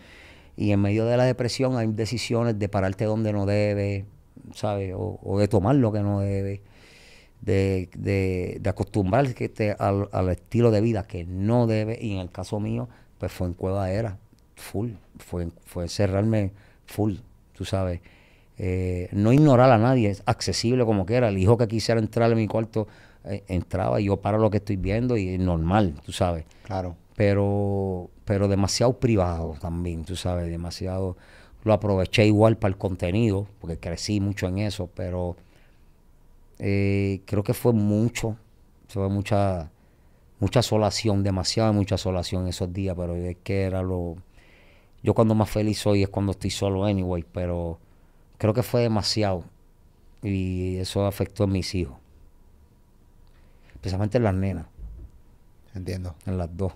Y en medio de la depresión hay decisiones de pararte donde no debe, ¿sabes? O, de tomar lo que no debe, de, de, de acostumbrarte al, estilo de vida que no debe. Y en el caso mío, pues fue en Cueva Era, full. Fue, fue cerrarme full, tú sabes. Eh, no ignorar a nadie, accesible como que era El hijo que quisiera entrar en mi cuarto eh, entraba y yo paro lo que estoy viendo y es normal, tú sabes. Claro. Pero, pero demasiado privado también, tú sabes, demasiado. Lo aproveché igual para el contenido, porque crecí mucho en eso, pero eh, creo que fue mucho, fue mucha, mucha solación, demasiada mucha solación esos días, pero es que era lo... Yo cuando más feliz soy es cuando estoy solo anyway, pero creo que fue demasiado y eso afectó a mis hijos. Especialmente en las nenas. Entiendo. En las dos.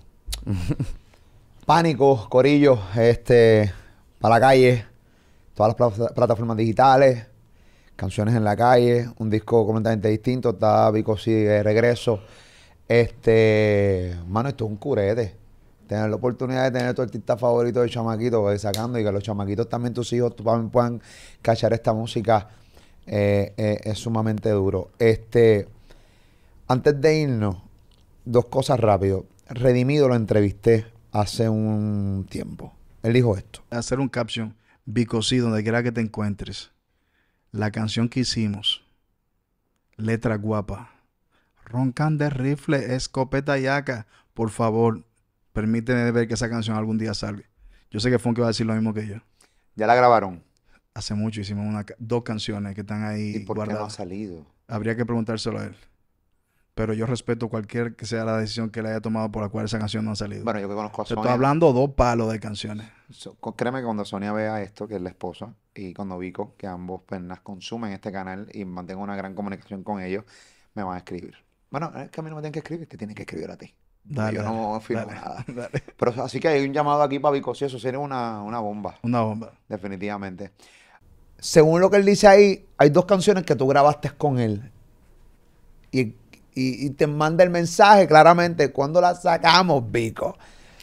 *laughs* Pánico, corillos, este, para la calle, todas las plataformas digitales, canciones en la calle, un disco completamente distinto, está Vico sigue regreso. Este, mano, esto es un curete. Tener la oportunidad de tener tu artista favorito de chamaquito sacando y que los chamaquitos también, tus hijos, puedan cachar esta música, eh, eh, es sumamente duro. Este, antes de irnos, dos cosas rápido. Redimido lo entrevisté hace un tiempo. Él dijo esto. Hacer un caption, Bicosí, donde quiera que te encuentres. La canción que hicimos, letra guapa. Roncan de rifle, escopeta yaca. Por favor, permíteme ver que esa canción algún día salga. Yo sé que Funky va a decir lo mismo que yo. ¿Ya la grabaron? Hace mucho hicimos una, dos canciones que están ahí. ¿Y por qué no ha salido? Habría que preguntárselo a él pero yo respeto cualquier que sea la decisión que le haya tomado por la cual esa canción no ha salido. Bueno, yo que conozco a Sonia. Te estoy hablando dos palos de canciones. créeme que cuando Sonia vea esto, que es la esposa, y cuando Vico, que ambos pernas pues, consumen este canal y mantengo una gran comunicación con ellos, me van a escribir. Bueno, es que a mí no me tienen que escribir, te tienen que escribir a ti. Dale, yo no firmo nada. *laughs* Pero así que hay un llamado aquí para Vico, si eso sería una, una bomba. Una bomba. Definitivamente. Según lo que él dice ahí, hay dos canciones que tú grabaste con él. Y y, te manda el mensaje claramente cuando la sacamos, Vico.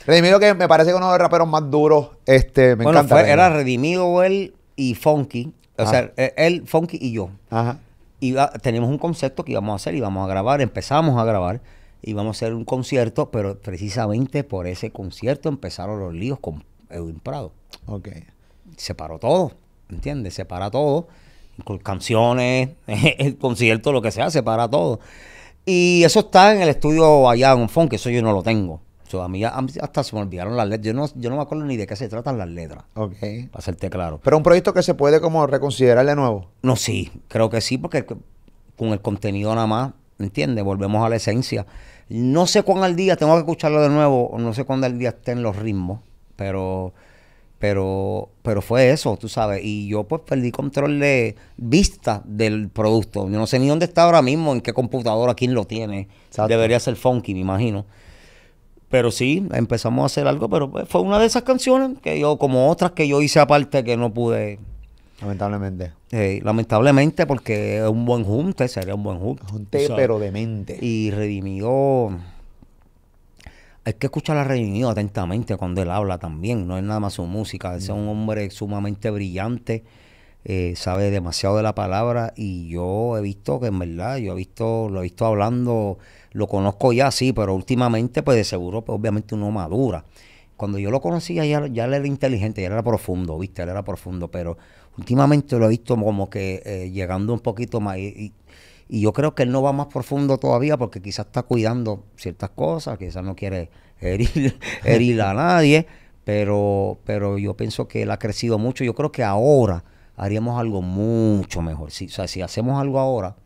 Redimido que me parece que uno de los raperos más duros, este, me Fue, era Redimido él y Funky, o sea, e, él, Funky y yo. Ajá. Y teníamos un concepto que íbamos a hacer, íbamos a grabar, empezamos a grabar, íbamos a hacer un concierto, pero precisamente por ese concierto empezaron los líos con Edwin Prado. Ok. Se paró todo, ¿entiendes? Se para todo, con canciones, *laughs* el concierto, lo que sea, se para todo. Y eso está en el estudio allá en Fon, que eso yo no lo tengo. O a mí hasta se me olvidaron las letras. Yo no, yo no me acuerdo ni de qué se tratan las letras. Ok. Para hacerte claro. Pero un proyecto que se puede como reconsiderar de nuevo. No, sí, creo que sí, porque con el contenido nada más, ¿entiendes? Volvemos a la esencia. No sé cuándo al día, tengo que escucharlo de nuevo, o no sé cuándo al día estén los ritmos, pero pero, pero fue eso, tú sabes. Y yo pues perdí control de vista del producto. Yo no sé ni dónde está ahora mismo, en qué computadora, quién lo tiene. Debería ser funky, me imagino. Pero sí, empezamos a hacer algo, pero pues, fue una de esas canciones que yo, como otras que yo hice aparte, que no pude. Lamentablemente. Eh, lamentablemente, porque es un buen junte, sería un buen junte. Junte, pero de mente. Y redimido hay que escuchar la reunión atentamente cuando él habla también, no es nada más su música, es un hombre sumamente brillante, eh, sabe demasiado de la palabra y yo he visto que en verdad, yo he visto, lo he visto hablando, lo conozco ya, sí, pero últimamente pues de seguro pues, obviamente uno madura. Cuando yo lo conocía ya, ya él era inteligente, ya era profundo, viste, él era profundo, pero últimamente lo he visto como que eh, llegando un poquito más y yo creo que él no va más profundo todavía porque quizás está cuidando ciertas cosas, quizás no quiere herir, *laughs* a nadie, pero, pero yo pienso que él ha crecido mucho. Yo creo que ahora haríamos algo mucho mejor. Si, o sea, si hacemos algo ahora,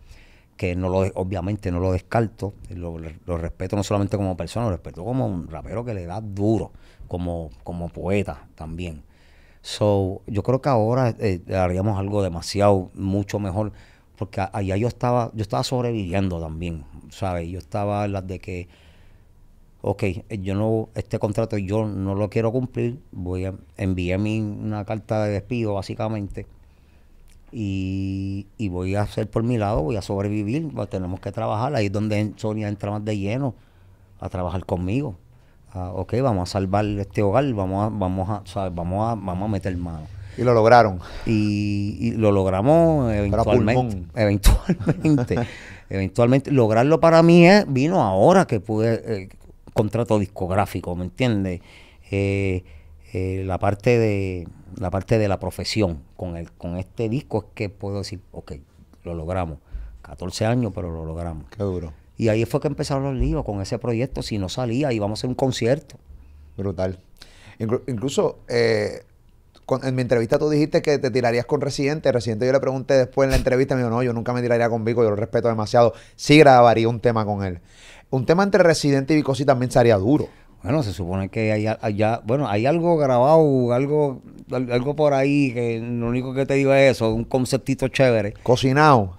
que no lo, obviamente no lo descarto, lo, respeto no solamente como persona, lo respeto como un rapero que le da duro, como, como poeta también. So, yo creo que ahora eh, haríamos algo demasiado, mucho mejor porque allá yo estaba, yo estaba sobreviviendo también, ¿sabes? Yo estaba en las de que, ok, yo no, este contrato yo no lo quiero cumplir, voy a, envié mi, una carta de despido básicamente y, voy a hacer por mi lado, voy a sobrevivir, tenemos que trabajar, ahí es donde Sonia entra más de lleno a trabajar conmigo. Ah, ok, vamos a salvar este hogar, vamos a, vamos a, ¿sabes? Vamos a, vamos a meter mano. Y lo lograron. Y, lo logramos eventualmente. Eventualmente. *laughs* eventualmente. Lograrlo para mí es, vino ahora que pude, eh, contrato discográfico, ¿me entiendes? Eh, eh, la parte de la parte de la profesión con el con este disco es que puedo decir ok lo logramos 14 años pero lo logramos qué duro y ahí fue que empezaron los líos con ese proyecto si no salía íbamos a hacer un concierto brutal incluso eh, en mi entrevista tú dijiste que te tirarías con Residente. Residente yo le pregunté después en la entrevista, me dijo, no, yo nunca me tiraría con Vico, yo lo respeto demasiado. Sí grabaría un tema con él. Un tema entre Residente y sí también sería duro. Bueno, se supone que hay, bueno, hay algo grabado, algo, algo por ahí, que lo único que te digo es eso, un conceptito chévere. Cocinado.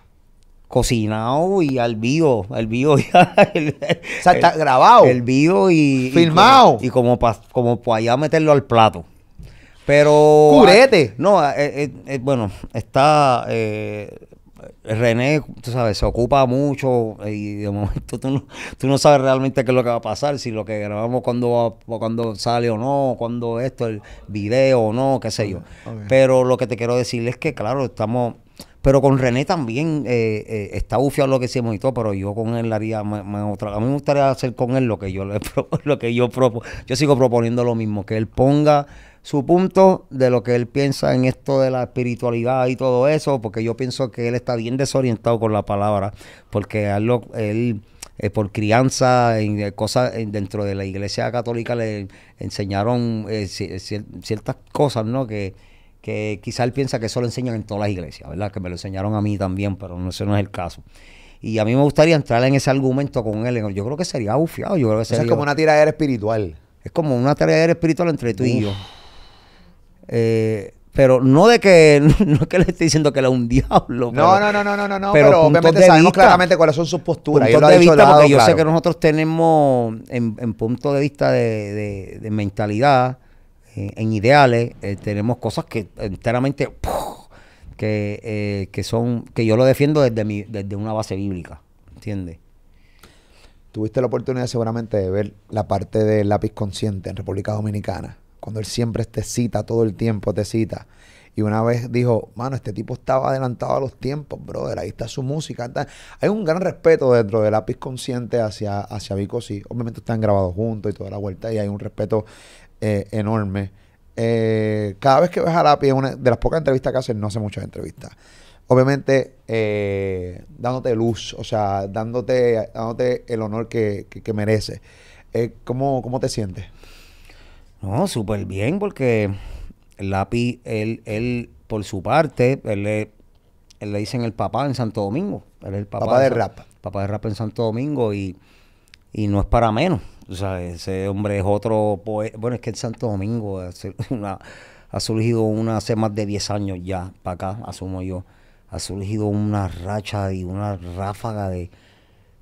Cocinado y al vivo, al vivo ya. *laughs* está grabado. El vivo y. Filmado. Y, como, y como para allá meterlo al plato. Pero. ¡Curete! no, eh, eh, eh, bueno, está. Eh, René, tú sabes, se ocupa mucho y de *laughs* momento tú no, no, sabes realmente qué es lo que va a pasar, si lo que grabamos cuando, cuando sale o no, cuando esto, el video o no, qué sé yo. Pero lo que te quiero decir es que, claro, estamos... Pero con René también eh, está bufiado lo que hicimos y todo, pero yo con él haría A mí me gustaría hacer con él lo que yo *laughs* lo que yo Yo sigo proponiendo lo mismo, que él ponga su punto de lo que él piensa en esto de la espiritualidad y todo eso, porque yo pienso que él está bien desorientado con la palabra, porque él, eh, por crianza, en, eh, cosas dentro de la iglesia católica le enseñaron eh, ciertas cosas, ¿no? Que, que quizá él piensa que eso lo enseñan en todas las iglesias, ¿verdad? Que me lo enseñaron a mí también, pero no, ese no es el caso. Y a mí me gustaría entrar en ese argumento con él. Yo creo que sería bufiado. Yo es como una tiradera espiritual. Es como una tiradera espiritual entre tú y yo. Eh, pero no de que *laughs* no es que le esté diciendo que él es un diablo. No, no, no, no, no, no, pero, obviamente sabemos claramente cuáles son sus posturas. yo yo sé que nosotros tenemos en, punto de vista de, mentalidad, eh, en ideales, eh, tenemos cosas que enteramente que, son, que yo lo defiendo desde mi, desde una base bíblica, ¿entiendes? Tuviste la oportunidad seguramente de ver la parte del lápiz consciente en República Dominicana cuando él siempre te cita todo el tiempo, te cita. Y una vez dijo, mano, este tipo estaba adelantado a los tiempos, brother, ahí está su música. Hay un gran respeto dentro de Lápiz Consciente hacia, hacia Vico, sí. Obviamente están grabados juntos y toda la vuelta, y hay un respeto eh, enorme. Eh, cada vez que ves a Lápiz, de las pocas entrevistas que hacen, no hace muchas entrevistas. Obviamente, eh, dándote luz, o sea, dándote, dándote el honor que, que, que merece. ¿cómo, ¿Cómo te sientes? No, súper bien, porque el lápiz, él, él, por su parte, él le, él le dicen el papá en Santo Domingo. el papá, de, rapa. Papá de rap en Santo Domingo y, no es para menos. O sea, ese hombre es otro poeta. Bueno, es que en Santo Domingo ha *laughs* surgido una hace más de 10 años ya, para acá, asumo yo. Ha surgido una racha y una ráfaga de,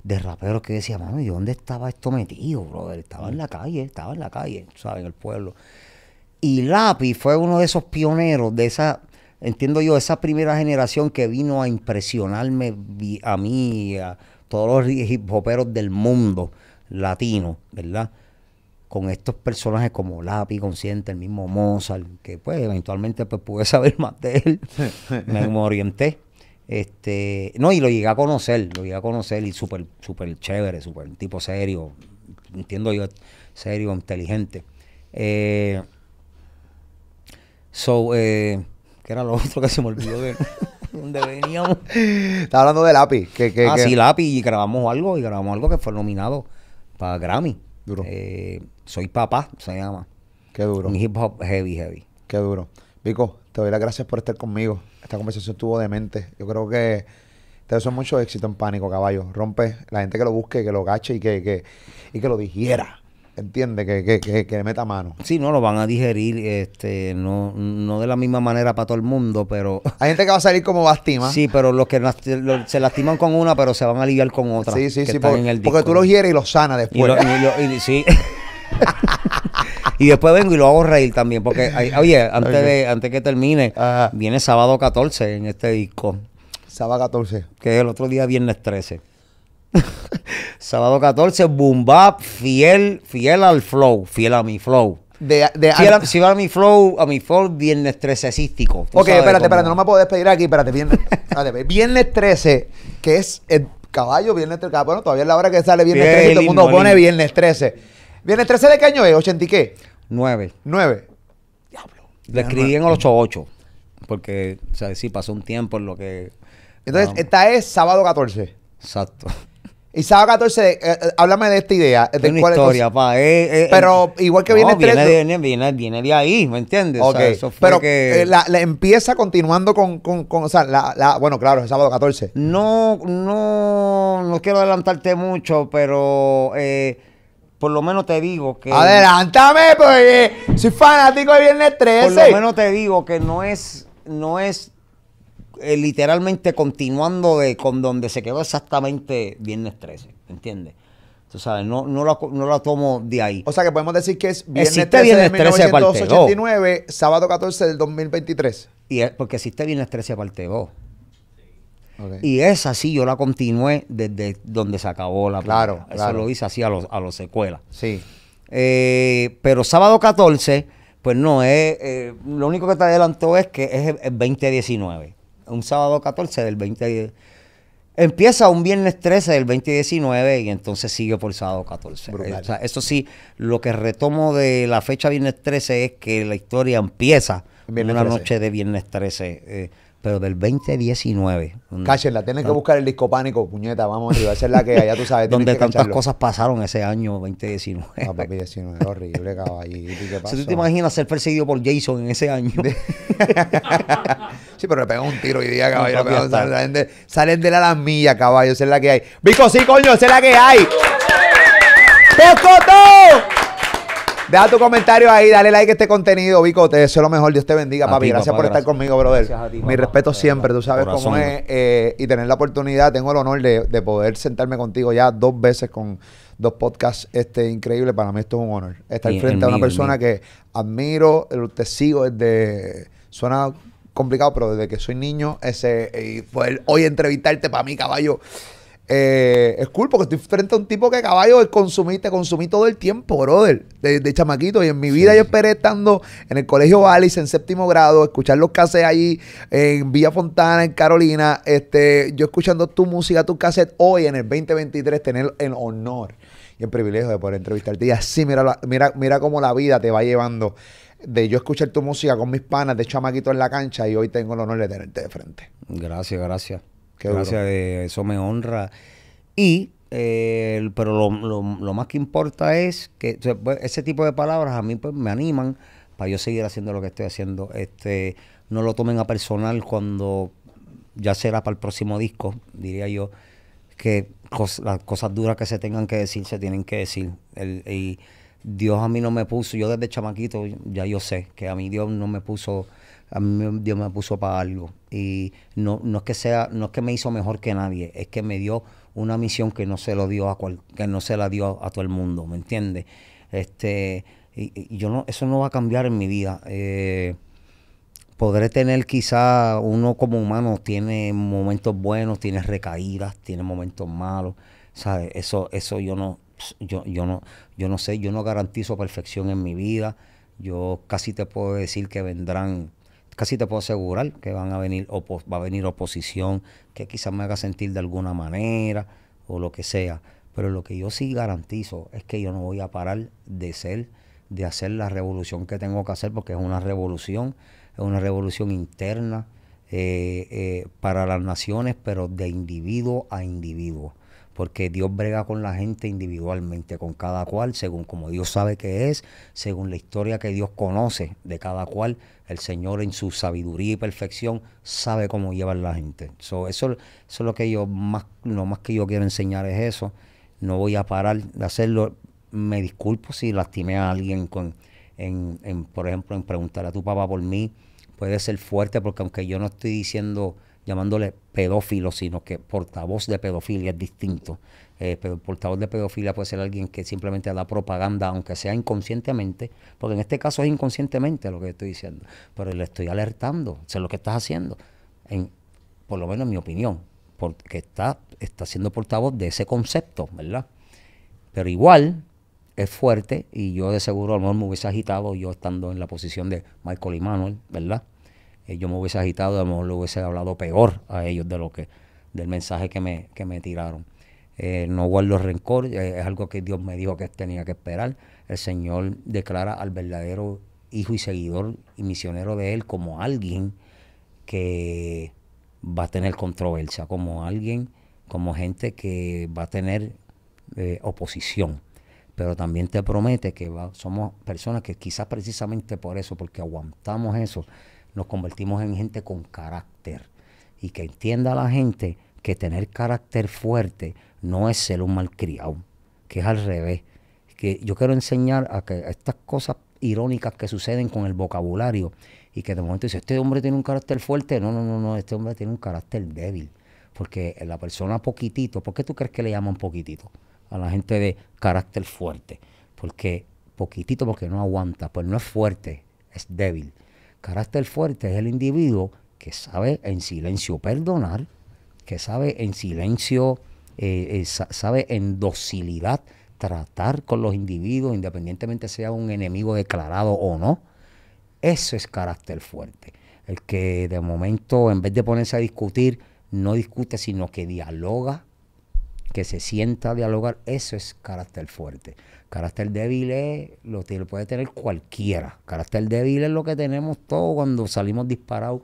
de raperos que decía, mano, ¿y dónde estaba esto metido, brother? Estaba en la calle, estaba en la calle, ¿sabes? En el pueblo. Y Lapi fue uno de esos pioneros de esa, entiendo yo, esa primera generación que vino a impresionarme a mí, a todos los hip hoperos del mundo latino, ¿verdad? Con estos personajes como Lapi, Consciente, el mismo Mozart, que pues eventualmente pues, pude saber *laughs* más de él. me orienté. Este, no, y lo llegué a conocer, lo llegué a conocer y súper, súper chévere, súper tipo serio, entiendo yo, serio, inteligente. Eh, so, eh, ¿qué era lo *laughs* otro que se me olvidó de dónde veníamos? Estaba hablando de Lápiz. Que, que, ah, sí, Lápiz, y grabamos algo, y grabamos algo que fue nominado para Grammy. Duro. Eh, soy papá, se llama. Qué duro. Un hip hop heavy, heavy. Qué duro. pico te doy las gracias por estar conmigo. Esta conversación estuvo de mente Yo creo que te deseo mucho éxito en Pánico, caballo. Rompe la gente que lo busque, que lo gache y que, que y que lo digiera. ¿Entiendes? que, que, que, le meta mano. Sí, no, lo van a digerir, este, no, no de la misma manera para todo el mundo, pero. *laughs* Hay gente que va a salir como lastima Sí, pero los que se lastiman con una, pero se van a aliviar con otra. Sí, sí, sí. Porque, tú lo hieres y lo sana después. sí. *laughs* Y después vengo y lo hago reír también. Porque, *laughs* oye, antes, de, que termine, viene sábado 14 en este disco. Sábado 14. Que es el otro día, viernes 13. *laughs* sábado 14, boom bap, fiel, fiel al flow, fiel a mi flow. si va a mi flow, a mi flow, viernes 13 cístico. Ok, espérate, espérate, no me puedo despedir aquí, espérate, viernes, 13, *laughs* que es el caballo, viernes 13, ah, bueno, todavía es la hora que sale viernes 13 todo el mundo pone viernes 13. Viene 13 de qué año es, 80 y qué? 9. 9. Diablo. Le escribí en el 88, porque, o sea, sí, pasó un tiempo en lo que... Entonces, esta es sábado 14. Exacto. Y sábado 14, eh, eh, háblame de esta idea. De es una historia, pa. Eh, pero igual que viene, viene, viene, de ahí, ¿me entiendes? Ok. eso fue pero la, empieza continuando con, o sea, la, bueno, claro, es sábado 14. No, no, no quiero adelantarte mucho, pero por lo menos te digo que. Adelántame, porque eh, soy fanático de Viernes 13. Por lo menos te digo que no es, no es eh, literalmente continuando de, con donde se quedó exactamente Viernes 13, ¿entiendes? Tú sabes, no, no, lo, tomo de ahí. O sea que podemos decir que es Viernes 13 de 1989, sábado 14 del 2023. Y es porque existe Viernes 13 parte vos. Y esa sí, yo la continué desde donde se acabó la claro, Claro. Eso lo hice así a los, a los secuelas. Sí. Eh, pero sábado 14, pues no, es, eh, lo único que te adelantó es que es el, 2019. Un sábado 14 del 2019. Empieza un viernes 13 del 2019 y entonces sigue por sábado 14. O sea, eso sí, lo que retomo de la fecha viernes 13 es que la historia empieza en una noche de viernes 13 pero del 2019. Cállenla. la tienes que buscar el disco pánico, puñeta, vamos arriba. Esa es la que hay ya tú sabes. donde tantas cosas pasaron ese año 2019. papi, 19, horrible, caballito. ¿Qué ¿Tú te imaginas ser perseguido por Jason en ese año? *laughs* sí, pero le pegan un tiro hoy día, caballo. salen, de, la lamilla, caballo. Esa es la que hay. Vico, sí, coño, esa es la que hay. Tocotó. Deja tu comentario ahí, dale like a este contenido, Vico. Te deseo lo mejor. Dios te bendiga, papi. gracias por estar conmigo, brother. Mi respeto siempre, tú sabes cómo es. Eh, y tener la oportunidad, tengo el honor de, poder sentarme contigo ya dos veces con dos podcasts este, increíbles. Para mí esto es un honor. Estar frente a una persona que admiro, eh, te sigo desde... Suena complicado, pero desde que soy niño, ese, y poder hoy entrevistarte para mí, caballo, eh, es cool porque estoy frente a un tipo que caballo consumí, te consumí todo el tiempo, brother, de, chamaquito. Y en mi vida yo esperé estando en el colegio Vallis en séptimo grado, escuchar los cassettes ahí en Villa Fontana, en Carolina. Este, yo escuchando tu música, tu cassette hoy en el 2023, tener el honor y el privilegio de poder entrevistarte. Y así, mira, mira, mira cómo la vida te va llevando. De yo escuchar tu música con mis panas de chamaquito en la cancha y hoy tengo el honor de tenerte de frente. Gracias, gracias. Gracias, de eh, eso me honra. Y, eh, pero lo, más que importa es que pues, ese tipo de palabras a mí pues, me animan para yo seguir haciendo lo que estoy haciendo. Este, no lo tomen a personal cuando ya será para el próximo disco, diría yo, que las cosas duras que se tengan que decir se tienen que decir. y Dios a mí no me puso, yo desde chamaquito ya yo sé que a mí Dios no me puso a mí Dios me puso para algo. Y no, es que sea, no es que me hizo mejor que nadie, es que me dio una misión que no se lo dio a cual, que no se la dio a, todo el mundo, ¿me entiendes? Este, y, yo no, eso no va a cambiar en mi vida. Eh, podré tener quizá, uno como humano tiene momentos buenos, tiene recaídas, tiene momentos malos. ¿Sabes? Eso, eso yo no, yo, yo no, yo no sé, yo no garantizo perfección en mi vida. Yo casi te puedo decir que vendrán casi te puedo asegurar que van a venir va a venir oposición que quizás me haga sentir de alguna manera o lo que sea. Pero lo que yo sí garantizo es que yo no voy a parar de ser, de hacer la revolución que tengo que hacer, porque es una revolución, es una revolución interna eh, eh, para las naciones, pero de individuo a individuo porque Dios brega con la gente individualmente, con cada cual, según como Dios sabe que es, según la historia que Dios conoce de cada cual, el Señor en su sabiduría y perfección sabe cómo llevar la gente. eso, es lo que yo más, lo más que yo quiero enseñar es eso. No voy a parar de hacerlo. Me disculpo si lastimé a alguien con, por ejemplo, en preguntar a tu papá por mí. Puede ser fuerte porque aunque yo no estoy diciendo llamándole pedófilo, sino que portavoz de pedofilia es distinto. Eh, pero el portavoz de pedofilia puede ser alguien que simplemente da propaganda, aunque sea inconscientemente, porque en este caso es inconscientemente lo que estoy diciendo, pero le estoy alertando, sé lo que estás haciendo, por lo menos en mi opinión, porque está, está siendo portavoz de ese concepto, ¿verdad? Pero igual es fuerte y yo de seguro a lo mejor me hubiese agitado yo estando en la posición de Michael y ¿verdad? Eh, yo me hubiese agitado, a lo mejor le hubiese hablado peor a ellos de lo que, del mensaje que me, que me tiraron. Eh, no guardo rencor, eh, es algo que Dios me dijo que tenía que esperar. El Señor declara al verdadero hijo y seguidor y misionero de Él como alguien que va a tener controversia, como alguien, como gente que va a tener oposición. Pero también te promete que somos personas que quizás precisamente por eso, porque aguantamos eso, nos convertimos en gente con carácter. Y que entienda la gente que tener carácter fuerte no es ser un malcriado, que es al revés. Que yo quiero enseñar a que estas cosas irónicas que suceden con el vocabulario y que de momento dice, este hombre tiene un carácter fuerte, no, no, no, no, este hombre tiene un carácter débil. Porque la persona poquitito, ¿por qué tú crees que le llaman poquitito a la gente de carácter fuerte? Porque poquitito porque no aguanta, pues no es fuerte, es débil. Carácter fuerte es el individuo que sabe en silencio perdonar, que sabe en silencio, eh, eh, sabe en docilidad tratar con los individuos, independientemente sea un enemigo declarado o no. Eso es carácter fuerte. El que de momento, en vez de ponerse a discutir, no discute, sino que dialoga, que se sienta a dialogar, eso es carácter fuerte. Carácter débil es lo que puede tener cualquiera. Carácter débil es lo que tenemos todos cuando salimos disparados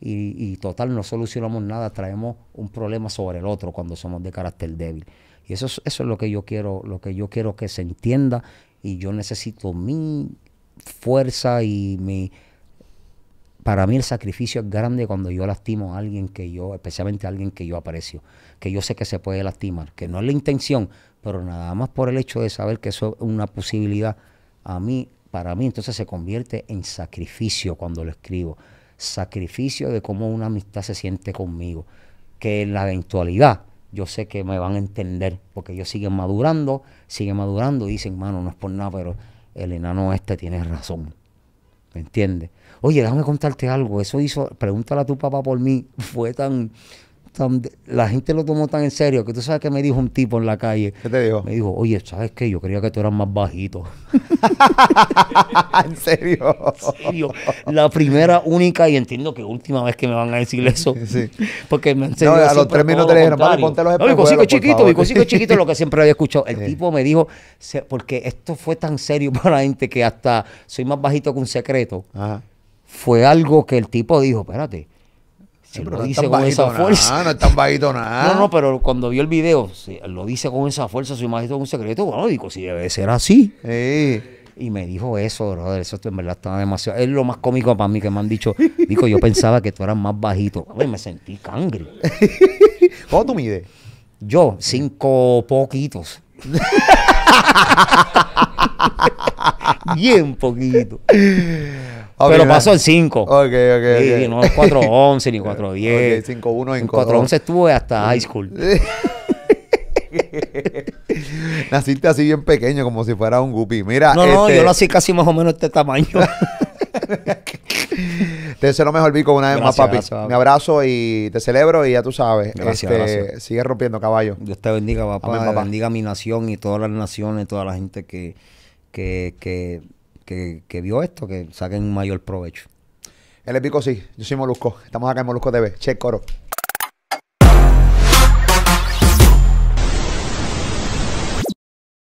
y, y, total no solucionamos nada, traemos un problema sobre el otro cuando somos de carácter débil. Y eso es, eso es lo que yo quiero, lo que yo quiero que se entienda y yo necesito mi fuerza y mi para mí el sacrificio es grande cuando yo lastimo a alguien que yo, especialmente a alguien que yo aprecio, que yo sé que se puede lastimar, que no es la intención, pero nada más por el hecho de saber que eso es una posibilidad a mí, para mí entonces se convierte en sacrificio cuando lo escribo, sacrificio de cómo una amistad se siente conmigo, que en la eventualidad yo sé que me van a entender, porque ellos siguen madurando, siguen madurando y dicen, mano, no es por nada, pero el enano este tiene razón. ¿Me entiendes? Oye, déjame contarte algo. Eso hizo, pregúntale a tu papá por mí, *laughs* fue tan, la gente lo tomó tan en serio que tú sabes que me dijo un tipo en la calle. ¿Qué te dijo? Me dijo, oye, ¿sabes qué? Yo creía que tú eras más bajito. *laughs* ¿En serio? ¿En La primera, única y entiendo que última vez que me van a decir eso. Porque me han no, a los tres minutos le dijeron, vale, ponte los espejuelos, no, chiquito, mi cosito chiquito lo que siempre había escuchado. El tipo me dijo, porque esto fue tan serio *laughs* para la gente que hasta soy más bajito que un secreto. Fue algo que el tipo dijo, espérate, Sí, lo dice con esa fuerza. Ah, no es tan bajito nada. No, no, pero cuando vio el video, lo dice con esa fuerza, su imagen es un secreto. Bueno, digo, si debe ser así. Sí. Y me dijo eso, brother. Eso en verdad estaba demasiado. Es lo más cómico para mí que me han dicho. Digo, yo pensaba que tú eras más bajito. Ay, me sentí cangre. *laughs* ¿Cómo tú mides? Yo, cinco poquitos. *laughs* Bien poquito. *laughs* pero pasó el 5. Ok, ok. Y no no 411 ni 410. Ok, 5-1 en 411 estuve hasta high school. *laughs* Naciste así bien pequeño, como si fuera un guppy. Mira. No, no, este- yo nací casi más o menos este tamaño. *laughs* te deseo lo mejor, Vico, una vez más, papi. Gracias, Me abrazo y te celebro y ya tú sabes. Este, gracias, Sigue rompiendo, caballo. Dios te bendiga, papá. Amén, papá. Bendiga mi nación y todas las naciones, toda la gente que que, que vio esto, que saquen mayor provecho. El épico sí, yo soy Molusco. Estamos acá en Molusco TV. Che, coro.